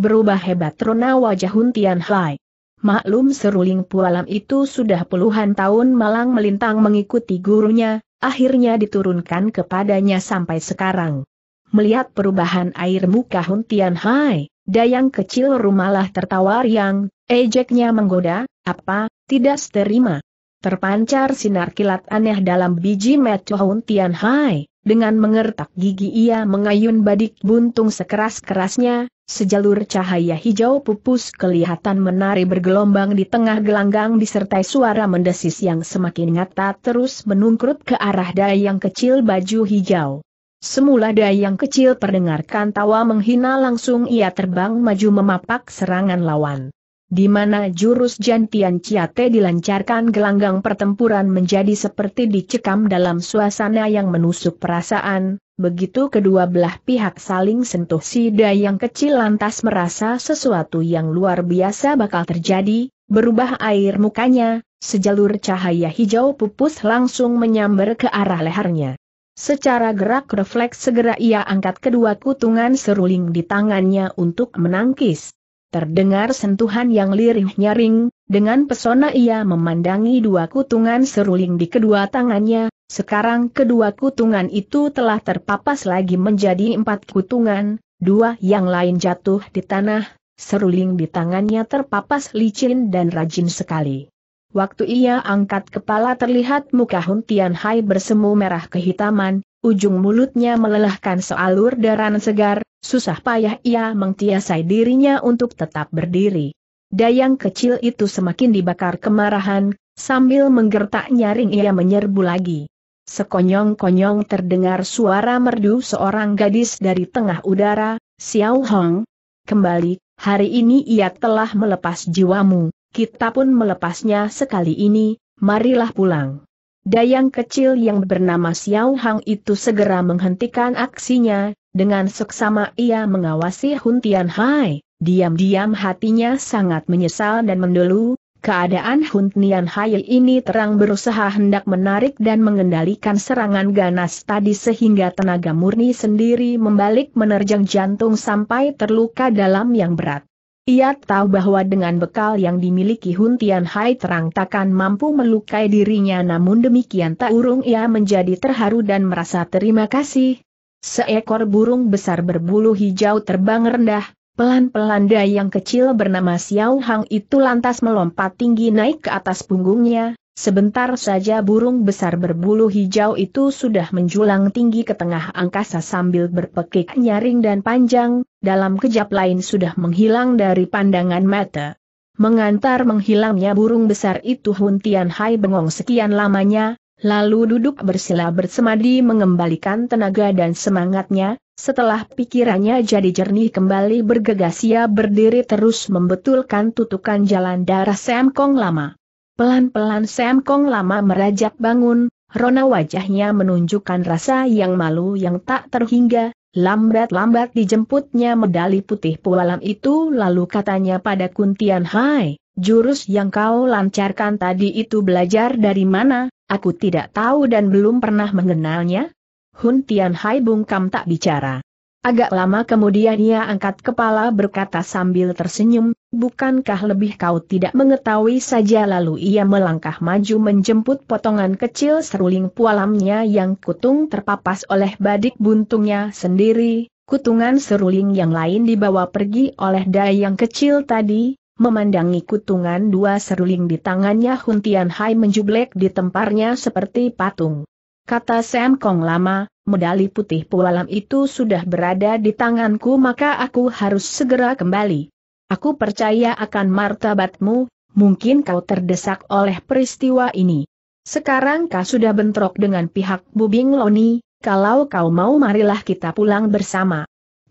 Berubah hebat rona wajah Hun Hai. Maklum seruling pualam itu sudah puluhan tahun malang melintang mengikuti gurunya, akhirnya diturunkan kepadanya sampai sekarang. Melihat perubahan air muka Hun Tian Hai, dayang kecil rumahlah tertawa riang, ejeknya menggoda, apa, tidak terima. Terpancar sinar kilat aneh dalam biji mata Hun Tian Hai, dengan mengertak gigi ia mengayun badik buntung sekeras-kerasnya, Sejalur cahaya hijau pupus kelihatan menari bergelombang di tengah gelanggang disertai suara mendesis yang semakin nyata terus menungkrut ke arah dayang kecil baju hijau. Semula dayang kecil perdengarkan tawa menghina langsung ia terbang maju memapak serangan lawan. Di mana jurus jantian ciate dilancarkan gelanggang pertempuran menjadi seperti dicekam dalam suasana yang menusuk perasaan, Begitu kedua belah pihak saling sentuh si dayang kecil lantas merasa sesuatu yang luar biasa bakal terjadi, berubah air mukanya, sejalur cahaya hijau pupus langsung menyambar ke arah lehernya. Secara gerak refleks segera ia angkat kedua kutungan seruling di tangannya untuk menangkis. Terdengar sentuhan yang lirih nyaring, dengan pesona ia memandangi dua kutungan seruling di kedua tangannya, sekarang kedua kutungan itu telah terpapas lagi menjadi empat kutungan, dua yang lain jatuh di tanah, seruling di tangannya terpapas licin dan rajin sekali. Waktu ia angkat kepala terlihat muka Hun Tian Hai bersemu merah kehitaman, ujung mulutnya melelahkan sealur darah segar, susah payah ia mengtiasai dirinya untuk tetap berdiri. Dayang kecil itu semakin dibakar kemarahan, sambil menggertak nyaring ia menyerbu lagi. Sekonyong-konyong terdengar suara merdu seorang gadis dari tengah udara, Xiao Hong. Kembali, hari ini ia telah melepas jiwamu, kita pun melepasnya sekali ini, marilah pulang. Dayang kecil yang bernama Xiao Hong itu segera menghentikan aksinya, dengan seksama ia mengawasi Huntian Hai. Diam-diam hatinya sangat menyesal dan mendelu, Keadaan Hun Nian Hai ini terang berusaha hendak menarik dan mengendalikan serangan ganas tadi sehingga tenaga murni sendiri membalik menerjang jantung sampai terluka dalam yang berat. Ia tahu bahwa dengan bekal yang dimiliki Hun Tian Hai terang takkan mampu melukai dirinya namun demikian tak urung ia menjadi terharu dan merasa terima kasih. Seekor burung besar berbulu hijau terbang rendah, Pelan-pelan dayang kecil bernama Xiao Hang itu lantas melompat tinggi naik ke atas punggungnya, sebentar saja burung besar berbulu hijau itu sudah menjulang tinggi ke tengah angkasa sambil berpekik nyaring dan panjang, dalam kejap lain sudah menghilang dari pandangan mata. Mengantar menghilangnya burung besar itu Hun Tian Hai bengong sekian lamanya, Lalu duduk bersila bersemadi mengembalikan tenaga dan semangatnya, setelah pikirannya jadi jernih kembali bergegas ia berdiri terus membetulkan tutukan jalan darah Sam Kong lama. Pelan-pelan Sam Kong lama merajak bangun, rona wajahnya menunjukkan rasa yang malu yang tak terhingga, lambat-lambat dijemputnya medali putih pualam itu lalu katanya pada Kuntian Hai, Jurus yang kau lancarkan tadi itu belajar dari mana, aku tidak tahu dan belum pernah mengenalnya. Hun Tian Hai bungkam tak bicara. Agak lama kemudian ia angkat kepala berkata sambil tersenyum, bukankah lebih kau tidak mengetahui saja lalu ia melangkah maju menjemput potongan kecil seruling pualamnya yang kutung terpapas oleh badik buntungnya sendiri, kutungan seruling yang lain dibawa pergi oleh dayang kecil tadi, memandangi kutungan dua seruling di tangannya Hun Tian Hai menjublek di temparnya seperti patung. Kata Sam Kong lama, medali putih pualam itu sudah berada di tanganku maka aku harus segera kembali. Aku percaya akan martabatmu, mungkin kau terdesak oleh peristiwa ini. Sekarang kau sudah bentrok dengan pihak Bubing Loni, kalau kau mau marilah kita pulang bersama.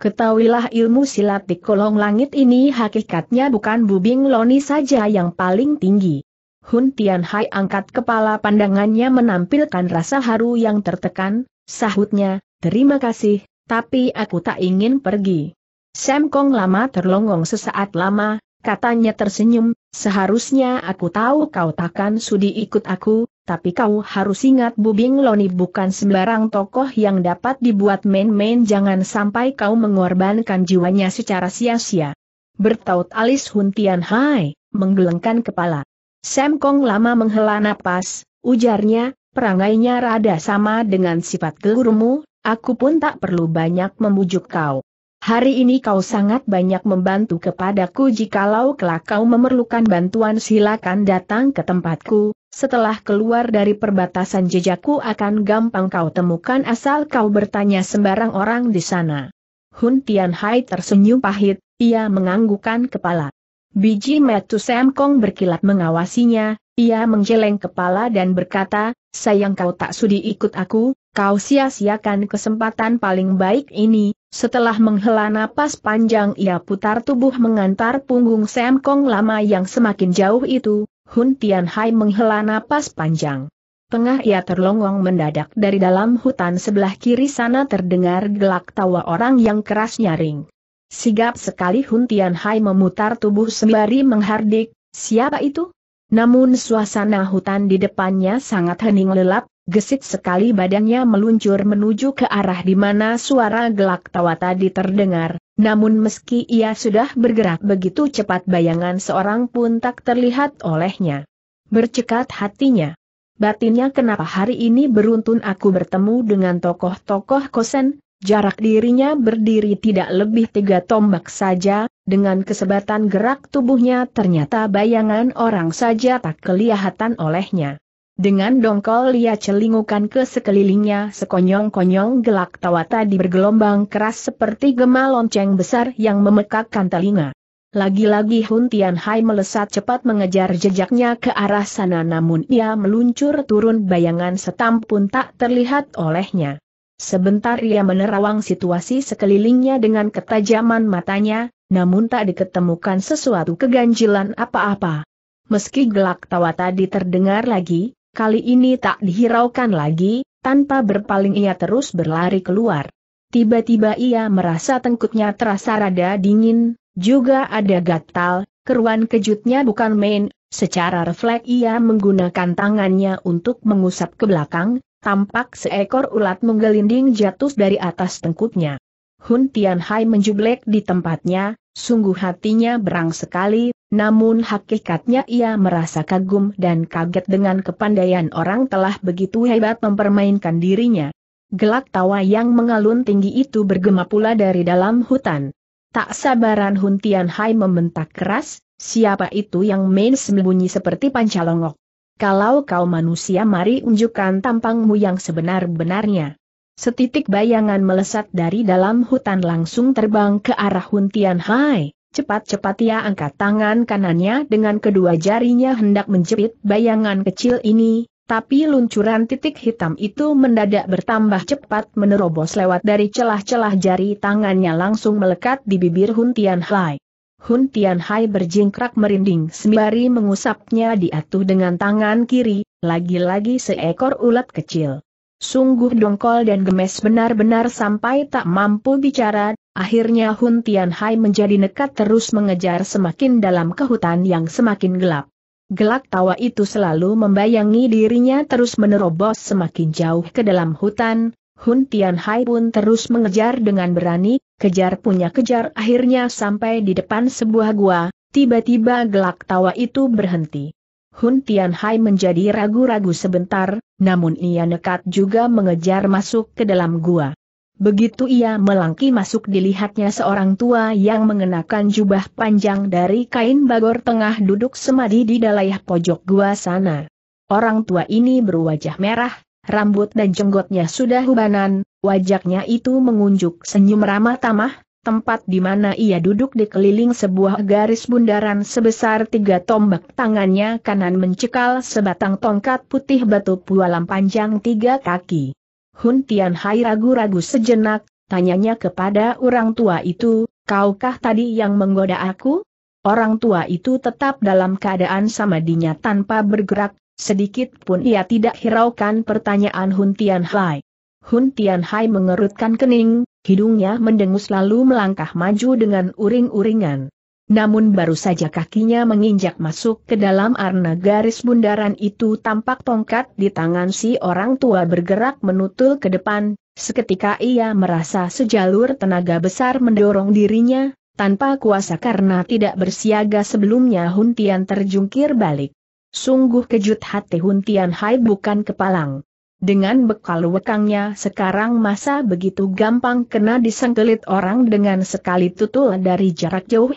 Ketahuilah ilmu silat di kolong langit ini hakikatnya bukan bubing loni saja yang paling tinggi. Hun Hai angkat kepala pandangannya menampilkan rasa haru yang tertekan, sahutnya, terima kasih, tapi aku tak ingin pergi. Sam Kong lama terlongong sesaat lama, Katanya tersenyum, seharusnya aku tahu kau takkan sudi ikut aku, tapi kau harus ingat Bubing Loni bukan sembarang tokoh yang dapat dibuat main-main jangan sampai kau mengorbankan jiwanya secara sia-sia. Bertaut alis Huntian Hai, menggelengkan kepala. Sam Kong lama menghela napas, ujarnya, perangainya rada sama dengan sifat gelurmu, aku pun tak perlu banyak membujuk kau. Hari ini kau sangat banyak membantu kepadaku jikalau kelak kau memerlukan bantuan silakan datang ke tempatku, setelah keluar dari perbatasan jejakku akan gampang kau temukan asal kau bertanya sembarang orang di sana. Hun Tianhai tersenyum pahit, ia menganggukkan kepala. Biji metu Semkong berkilat mengawasinya, ia menjeleng kepala dan berkata, sayang kau tak sudi ikut aku, kau sia-siakan kesempatan paling baik ini, setelah menghela napas panjang ia putar tubuh mengantar punggung Sam Kong lama yang semakin jauh itu, Hun Tian Hai menghela napas panjang. Tengah ia terlongong mendadak dari dalam hutan sebelah kiri sana terdengar gelak tawa orang yang keras nyaring. Sigap sekali Hun Tian Hai memutar tubuh sembari menghardik, siapa itu? Namun suasana hutan di depannya sangat hening lelap, Gesit sekali badannya meluncur menuju ke arah di mana suara gelak tawa tadi terdengar, namun meski ia sudah bergerak begitu cepat bayangan seorang pun tak terlihat olehnya. Bercekat hatinya. Batinnya kenapa hari ini beruntun aku bertemu dengan tokoh-tokoh kosen, jarak dirinya berdiri tidak lebih tiga tombak saja, dengan kesebatan gerak tubuhnya ternyata bayangan orang saja tak kelihatan olehnya. Dengan dongkol ia celingukan ke sekelilingnya sekonyong-konyong gelak tawa tadi bergelombang keras seperti gema lonceng besar yang memekakkan telinga. Lagi-lagi Hun Tian Hai melesat cepat mengejar jejaknya ke arah sana namun ia meluncur turun bayangan setam pun tak terlihat olehnya. Sebentar ia menerawang situasi sekelilingnya dengan ketajaman matanya, namun tak diketemukan sesuatu keganjilan apa-apa. Meski gelak tawa tadi terdengar lagi, Kali ini tak dihiraukan lagi, tanpa berpaling ia terus berlari keluar. Tiba-tiba ia merasa tengkuknya terasa rada dingin, juga ada gatal, keruan kejutnya bukan main, secara refleks ia menggunakan tangannya untuk mengusap ke belakang, tampak seekor ulat menggelinding jatuh dari atas tengkuknya. Hun Tianhai menjublek di tempatnya, sungguh hatinya berang sekali, namun hakikatnya ia merasa kagum dan kaget dengan kepandaian orang telah begitu hebat mempermainkan dirinya. Gelak tawa yang mengalun tinggi itu bergema pula dari dalam hutan. Tak sabaran Hun Tian Hai membentak keras, siapa itu yang main sembunyi seperti pancalongok? Kalau kau manusia mari unjukkan tampangmu yang sebenar-benarnya. Setitik bayangan melesat dari dalam hutan langsung terbang ke arah Hun Tian Hai. Cepat-cepat ia angkat tangan kanannya dengan kedua jarinya hendak menjepit bayangan kecil ini, tapi luncuran titik hitam itu mendadak bertambah cepat menerobos lewat dari celah-celah jari tangannya langsung melekat di bibir Hun Tian Hai. Hun Tian Hai berjingkrak merinding sembari mengusapnya diatuh dengan tangan kiri, lagi-lagi seekor ulat kecil. Sungguh dongkol dan gemes benar-benar sampai tak mampu bicara, Akhirnya Hun Tianhai menjadi nekat terus mengejar semakin dalam ke hutan yang semakin gelap. Gelak tawa itu selalu membayangi dirinya terus menerobos semakin jauh ke dalam hutan, Hun Tianhai pun terus mengejar dengan berani, kejar punya kejar akhirnya sampai di depan sebuah gua, tiba-tiba gelak tawa itu berhenti. Hun Tianhai menjadi ragu-ragu sebentar, namun ia nekat juga mengejar masuk ke dalam gua. Begitu ia melangki masuk dilihatnya seorang tua yang mengenakan jubah panjang dari kain bagor tengah duduk semadi di dalayah pojok gua sana. Orang tua ini berwajah merah, rambut dan jenggotnya sudah hubanan, wajahnya itu mengunjuk senyum ramah tamah, tempat di mana ia duduk dikeliling sebuah garis bundaran sebesar tiga tombak tangannya kanan mencekal sebatang tongkat putih batu pualam panjang tiga kaki. Hun Hai ragu-ragu sejenak, tanyanya kepada orang tua itu, kaukah tadi yang menggoda aku? Orang tua itu tetap dalam keadaan samadinya tanpa bergerak, sedikit pun ia tidak hiraukan pertanyaan Hun Hai. Hun Hai mengerutkan kening, hidungnya mendengus lalu melangkah maju dengan uring-uringan. Namun baru saja kakinya menginjak masuk ke dalam arna garis bundaran itu tampak tongkat di tangan si orang tua bergerak menutul ke depan, seketika ia merasa sejalur tenaga besar mendorong dirinya, tanpa kuasa karena tidak bersiaga sebelumnya Huntian terjungkir balik. Sungguh kejut hati Huntian Hai bukan kepalang. Dengan bekal wekangnya sekarang masa begitu gampang kena disengkelit orang dengan sekali tutul dari jarak jauh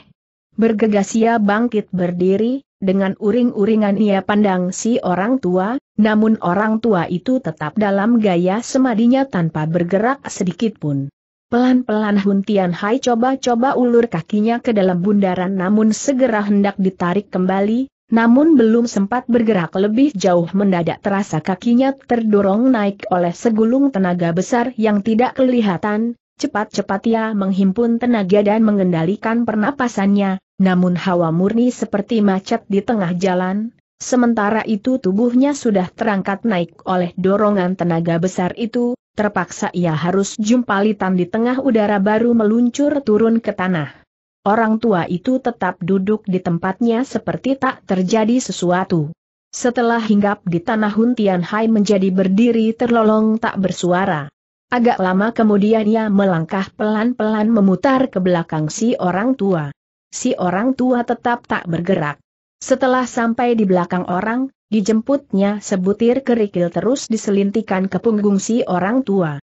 Bergegas ia bangkit berdiri, dengan uring-uringan ia pandang si orang tua, namun orang tua itu tetap dalam gaya semadinya tanpa bergerak sedikit pun. Pelan-pelan Hun Tian Hai coba-coba ulur kakinya ke dalam bundaran namun segera hendak ditarik kembali, namun belum sempat bergerak lebih jauh mendadak terasa kakinya terdorong naik oleh segulung tenaga besar yang tidak kelihatan, Cepat-cepat ia menghimpun tenaga dan mengendalikan pernapasannya, namun hawa murni seperti macet di tengah jalan, sementara itu tubuhnya sudah terangkat naik oleh dorongan tenaga besar itu, terpaksa ia harus jumpalitan di tengah udara baru meluncur turun ke tanah. Orang tua itu tetap duduk di tempatnya seperti tak terjadi sesuatu. Setelah hinggap di tanah Huntian Hai menjadi berdiri terlolong tak bersuara. Agak lama kemudian ia melangkah pelan-pelan memutar ke belakang si orang tua si orang tua tetap tak bergerak. Setelah sampai di belakang orang, dijemputnya sebutir kerikil terus diselintikan ke punggung si orang tua.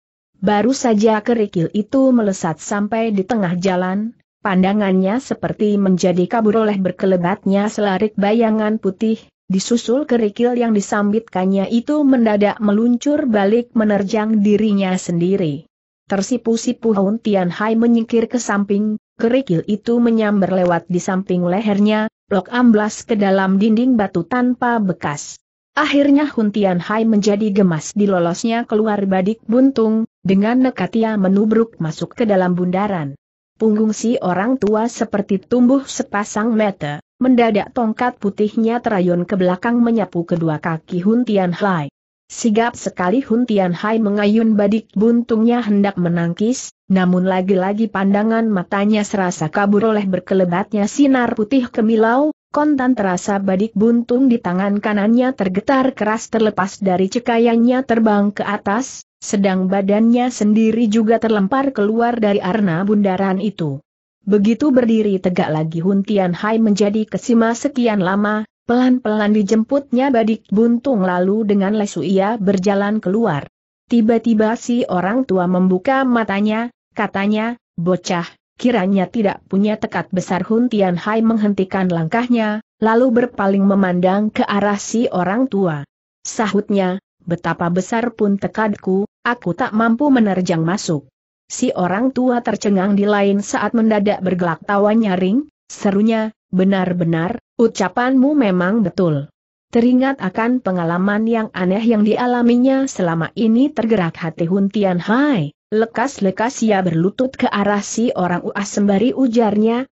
Baru saja kerikil itu melesat sampai di tengah jalan, pandangannya seperti menjadi kabur oleh berkelebatnya selarik bayangan putih, disusul kerikil yang disambitkannya itu mendadak meluncur balik menerjang dirinya sendiri. Tersipu-sipu Hon Hai menyingkir ke samping, kerikil itu menyambar lewat di samping lehernya, lok amblas ke dalam dinding batu tanpa bekas. Akhirnya Hun Hai menjadi gemas di lolosnya keluar badik buntung, dengan nekat ia menubruk masuk ke dalam bundaran. Punggung si orang tua seperti tumbuh sepasang mata, mendadak tongkat putihnya terayun ke belakang menyapu kedua kaki Hun Hai. Sigap sekali Hun Tian Hai mengayun badik buntungnya hendak menangkis, namun lagi-lagi pandangan matanya serasa kabur oleh berkelebatnya sinar putih kemilau, kontan terasa badik buntung di tangan kanannya tergetar keras terlepas dari cekayannya terbang ke atas, sedang badannya sendiri juga terlempar keluar dari arna bundaran itu. Begitu berdiri tegak lagi Hun Tian Hai menjadi kesima sekian lama, Pelan-pelan dijemputnya Badik Buntung lalu dengan lesu ia berjalan keluar. Tiba-tiba si orang tua membuka matanya, katanya, bocah, kiranya tidak punya tekad besar Hun Tian Hai menghentikan langkahnya, lalu berpaling memandang ke arah si orang tua. Sahutnya, betapa besar pun tekadku, aku tak mampu menerjang masuk. Si orang tua tercengang di lain saat mendadak bergelak tawa nyaring, serunya, Benar-benar, ucapanmu memang betul. Teringat akan pengalaman yang aneh yang dialaminya selama ini tergerak hati Hun Tian Hai, lekas-lekas ia berlutut ke arah si orang uas sembari ujarnya,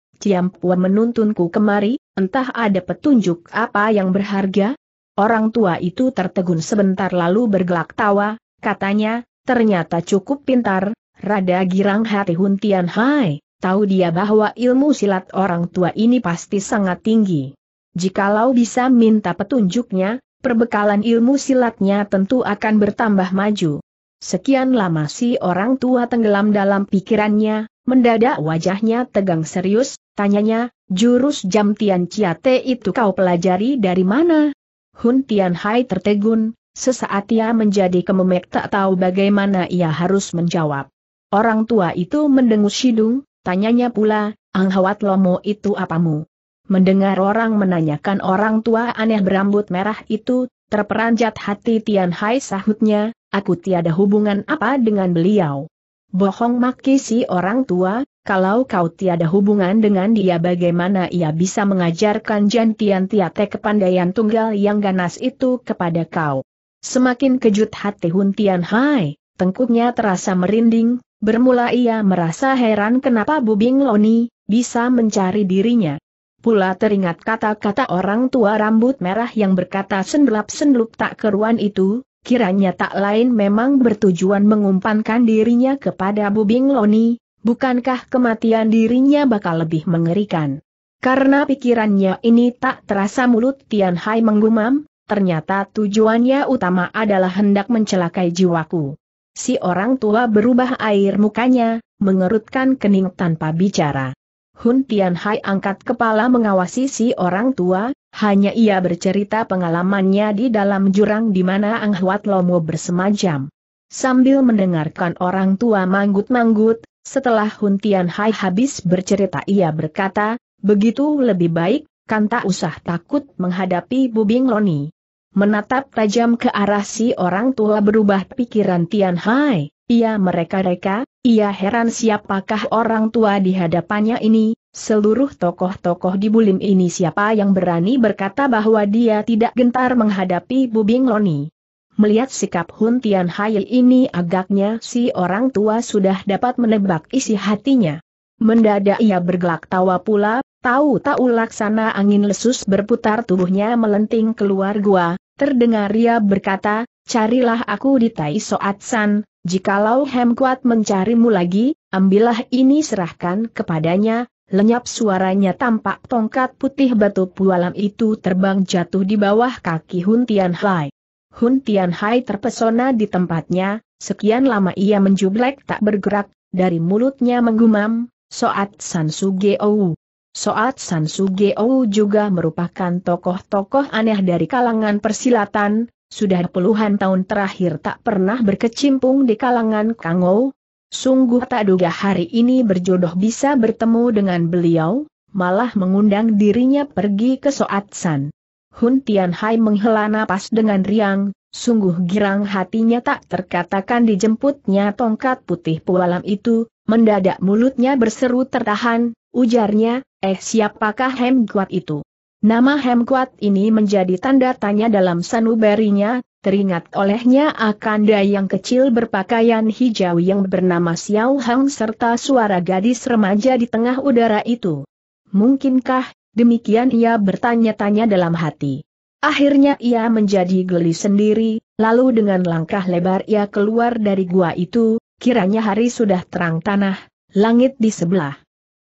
Pua menuntunku kemari, entah ada petunjuk apa yang berharga? Orang tua itu tertegun sebentar lalu bergelak tawa, katanya, ternyata cukup pintar, rada girang hati Hun Tian Hai tahu dia bahwa ilmu silat orang tua ini pasti sangat tinggi. Jikalau bisa minta petunjuknya, perbekalan ilmu silatnya tentu akan bertambah maju. Sekian lama si orang tua tenggelam dalam pikirannya, mendadak wajahnya tegang serius, tanyanya, jurus jam Tian Ciate itu kau pelajari dari mana? Hun Tian Hai tertegun, sesaat ia menjadi kememek tak tahu bagaimana ia harus menjawab. Orang tua itu mendengus hidung, Tanyanya pula, Ang Lomo itu apamu? Mendengar orang menanyakan orang tua aneh berambut merah itu, terperanjat hati Tian Hai sahutnya, aku tiada hubungan apa dengan beliau. Bohong maki si orang tua, kalau kau tiada hubungan dengan dia bagaimana ia bisa mengajarkan jantian Tian Tiate kepandaian tunggal yang ganas itu kepada kau. Semakin kejut hati Hun Tian Hai, tengkuknya terasa merinding, Bermula ia merasa heran kenapa Bubing Loni bisa mencari dirinya. Pula teringat kata-kata orang tua rambut merah yang berkata sendelap-sendelup tak keruan itu, kiranya tak lain memang bertujuan mengumpankan dirinya kepada Bubing Loni, bukankah kematian dirinya bakal lebih mengerikan. Karena pikirannya ini tak terasa mulut Tian Hai menggumam, ternyata tujuannya utama adalah hendak mencelakai jiwaku. Si orang tua berubah air mukanya, mengerutkan kening tanpa bicara. Hun Hai angkat kepala mengawasi si orang tua, hanya ia bercerita pengalamannya di dalam jurang di mana Ang Huat Lomo bersemajam. Sambil mendengarkan orang tua manggut-manggut, setelah Hun Hai habis bercerita ia berkata, begitu lebih baik, kan tak usah takut menghadapi Bubing Loni. Menatap tajam ke arah si orang tua berubah pikiran Tian Hai, ia mereka-reka, ia heran siapakah orang tua di hadapannya ini, seluruh tokoh-tokoh di Bulim ini siapa yang berani berkata bahwa dia tidak gentar menghadapi Bubing Loni. Melihat sikap Hun Tian Hai ini agaknya si orang tua sudah dapat menebak isi hatinya. Mendadak ia bergelak tawa pula, Tahu-tahu laksana angin lesus berputar tubuhnya melenting keluar gua, terdengar ia berkata, carilah aku di Tai Soat San, jikalau Hem Kuat mencarimu lagi, ambillah ini serahkan kepadanya, lenyap suaranya tampak tongkat putih batu pualam itu terbang jatuh di bawah kaki Hun Tian Hai. Hun Tian Hai terpesona di tempatnya, sekian lama ia menjublek tak bergerak, dari mulutnya menggumam, Soat San Sugeo. Soat San Sugeo juga merupakan tokoh-tokoh aneh dari kalangan persilatan, sudah puluhan tahun terakhir tak pernah berkecimpung di kalangan kango. Sungguh tak duga hari ini berjodoh bisa bertemu dengan beliau, malah mengundang dirinya pergi ke Soat San. Hun Tian Hai menghela napas dengan riang, Sungguh girang hatinya tak terkatakan dijemputnya tongkat putih pualam itu, mendadak mulutnya berseru tertahan, Ujarnya, eh siapakah Kuat itu? Nama Kuat ini menjadi tanda tanya dalam sanubarinya, teringat olehnya akan dayang kecil berpakaian hijau yang bernama Xiao Hang serta suara gadis remaja di tengah udara itu. Mungkinkah, demikian ia bertanya-tanya dalam hati. Akhirnya ia menjadi geli sendiri, lalu dengan langkah lebar ia keluar dari gua itu, kiranya hari sudah terang tanah, langit di sebelah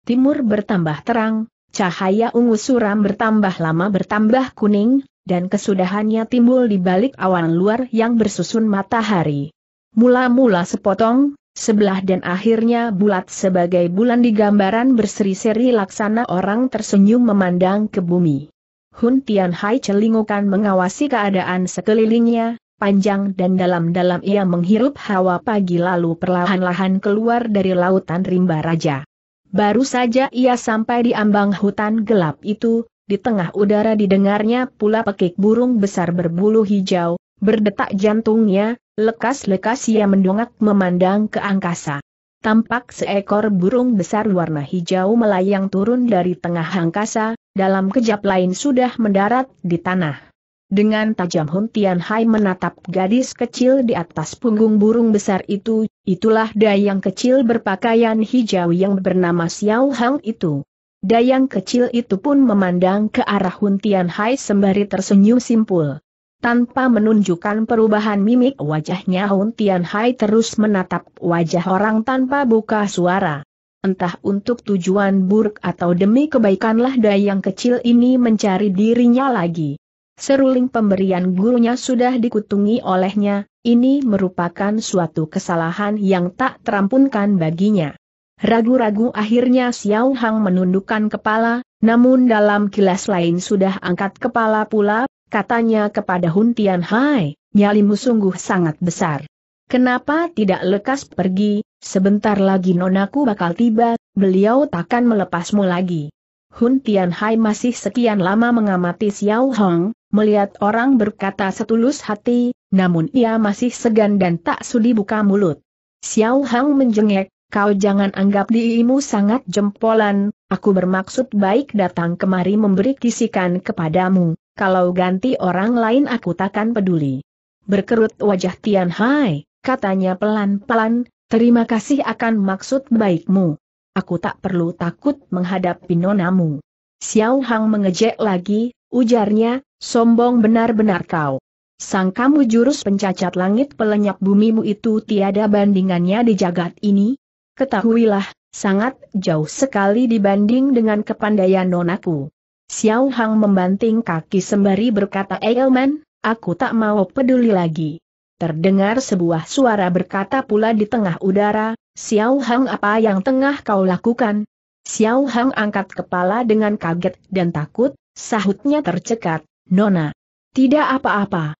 timur bertambah terang, cahaya ungu suram bertambah lama bertambah kuning, dan kesudahannya timbul di balik awan luar yang bersusun matahari. Mula-mula sepotong, sebelah dan akhirnya bulat sebagai bulan di gambaran berseri-seri laksana orang tersenyum memandang ke bumi. Hun Tian Hai celingukan mengawasi keadaan sekelilingnya, panjang dan dalam-dalam ia menghirup hawa pagi lalu perlahan-lahan keluar dari lautan rimba raja. Baru saja ia sampai di ambang hutan gelap itu, di tengah udara didengarnya pula pekik burung besar berbulu hijau, berdetak jantungnya, lekas-lekas ia mendongak memandang ke angkasa. Tampak seekor burung besar warna hijau melayang turun dari tengah angkasa, dalam kejap lain sudah mendarat di tanah. Dengan tajam Hun Tian Hai menatap gadis kecil di atas punggung burung besar itu, itulah dayang kecil berpakaian hijau yang bernama Xiao Hang itu. Dayang kecil itu pun memandang ke arah Hun Tian Hai sembari tersenyum simpul. Tanpa menunjukkan perubahan mimik wajahnya Hun Tian Hai terus menatap wajah orang tanpa buka suara. Entah untuk tujuan buruk atau demi kebaikanlah dayang kecil ini mencari dirinya lagi. Seruling pemberian gurunya sudah dikutungi olehnya, ini merupakan suatu kesalahan yang tak terampunkan baginya. Ragu-ragu akhirnya Xiao Hang menundukkan kepala, namun dalam kilas lain sudah angkat kepala pula, katanya kepada Hun Tian Hai, nyalimu sungguh sangat besar. Kenapa tidak lekas pergi, sebentar lagi nonaku bakal tiba, beliau takkan melepasmu lagi. Hun Hai masih sekian lama mengamati Xiao Hong, melihat orang berkata setulus hati, namun ia masih segan dan tak sudi buka mulut. Xiao Hong menjengek, kau jangan anggap diimu sangat jempolan, aku bermaksud baik datang kemari memberi kisikan kepadamu, kalau ganti orang lain aku takkan peduli. Berkerut wajah Tian Hai, katanya pelan-pelan, terima kasih akan maksud baikmu aku tak perlu takut menghadapi nonamu. Xiao Hang mengejek lagi, ujarnya, sombong benar-benar kau. Sang kamu jurus pencacat langit pelenyap bumimu itu tiada bandingannya di jagat ini? Ketahuilah, sangat jauh sekali dibanding dengan kepandaian nonaku. Xiao Hang membanting kaki sembari berkata Eilman, aku tak mau peduli lagi. Terdengar sebuah suara berkata pula di tengah udara, Xiao Hang apa yang tengah kau lakukan? Xiao Hang angkat kepala dengan kaget dan takut, sahutnya tercekat, Nona. Tidak apa-apa,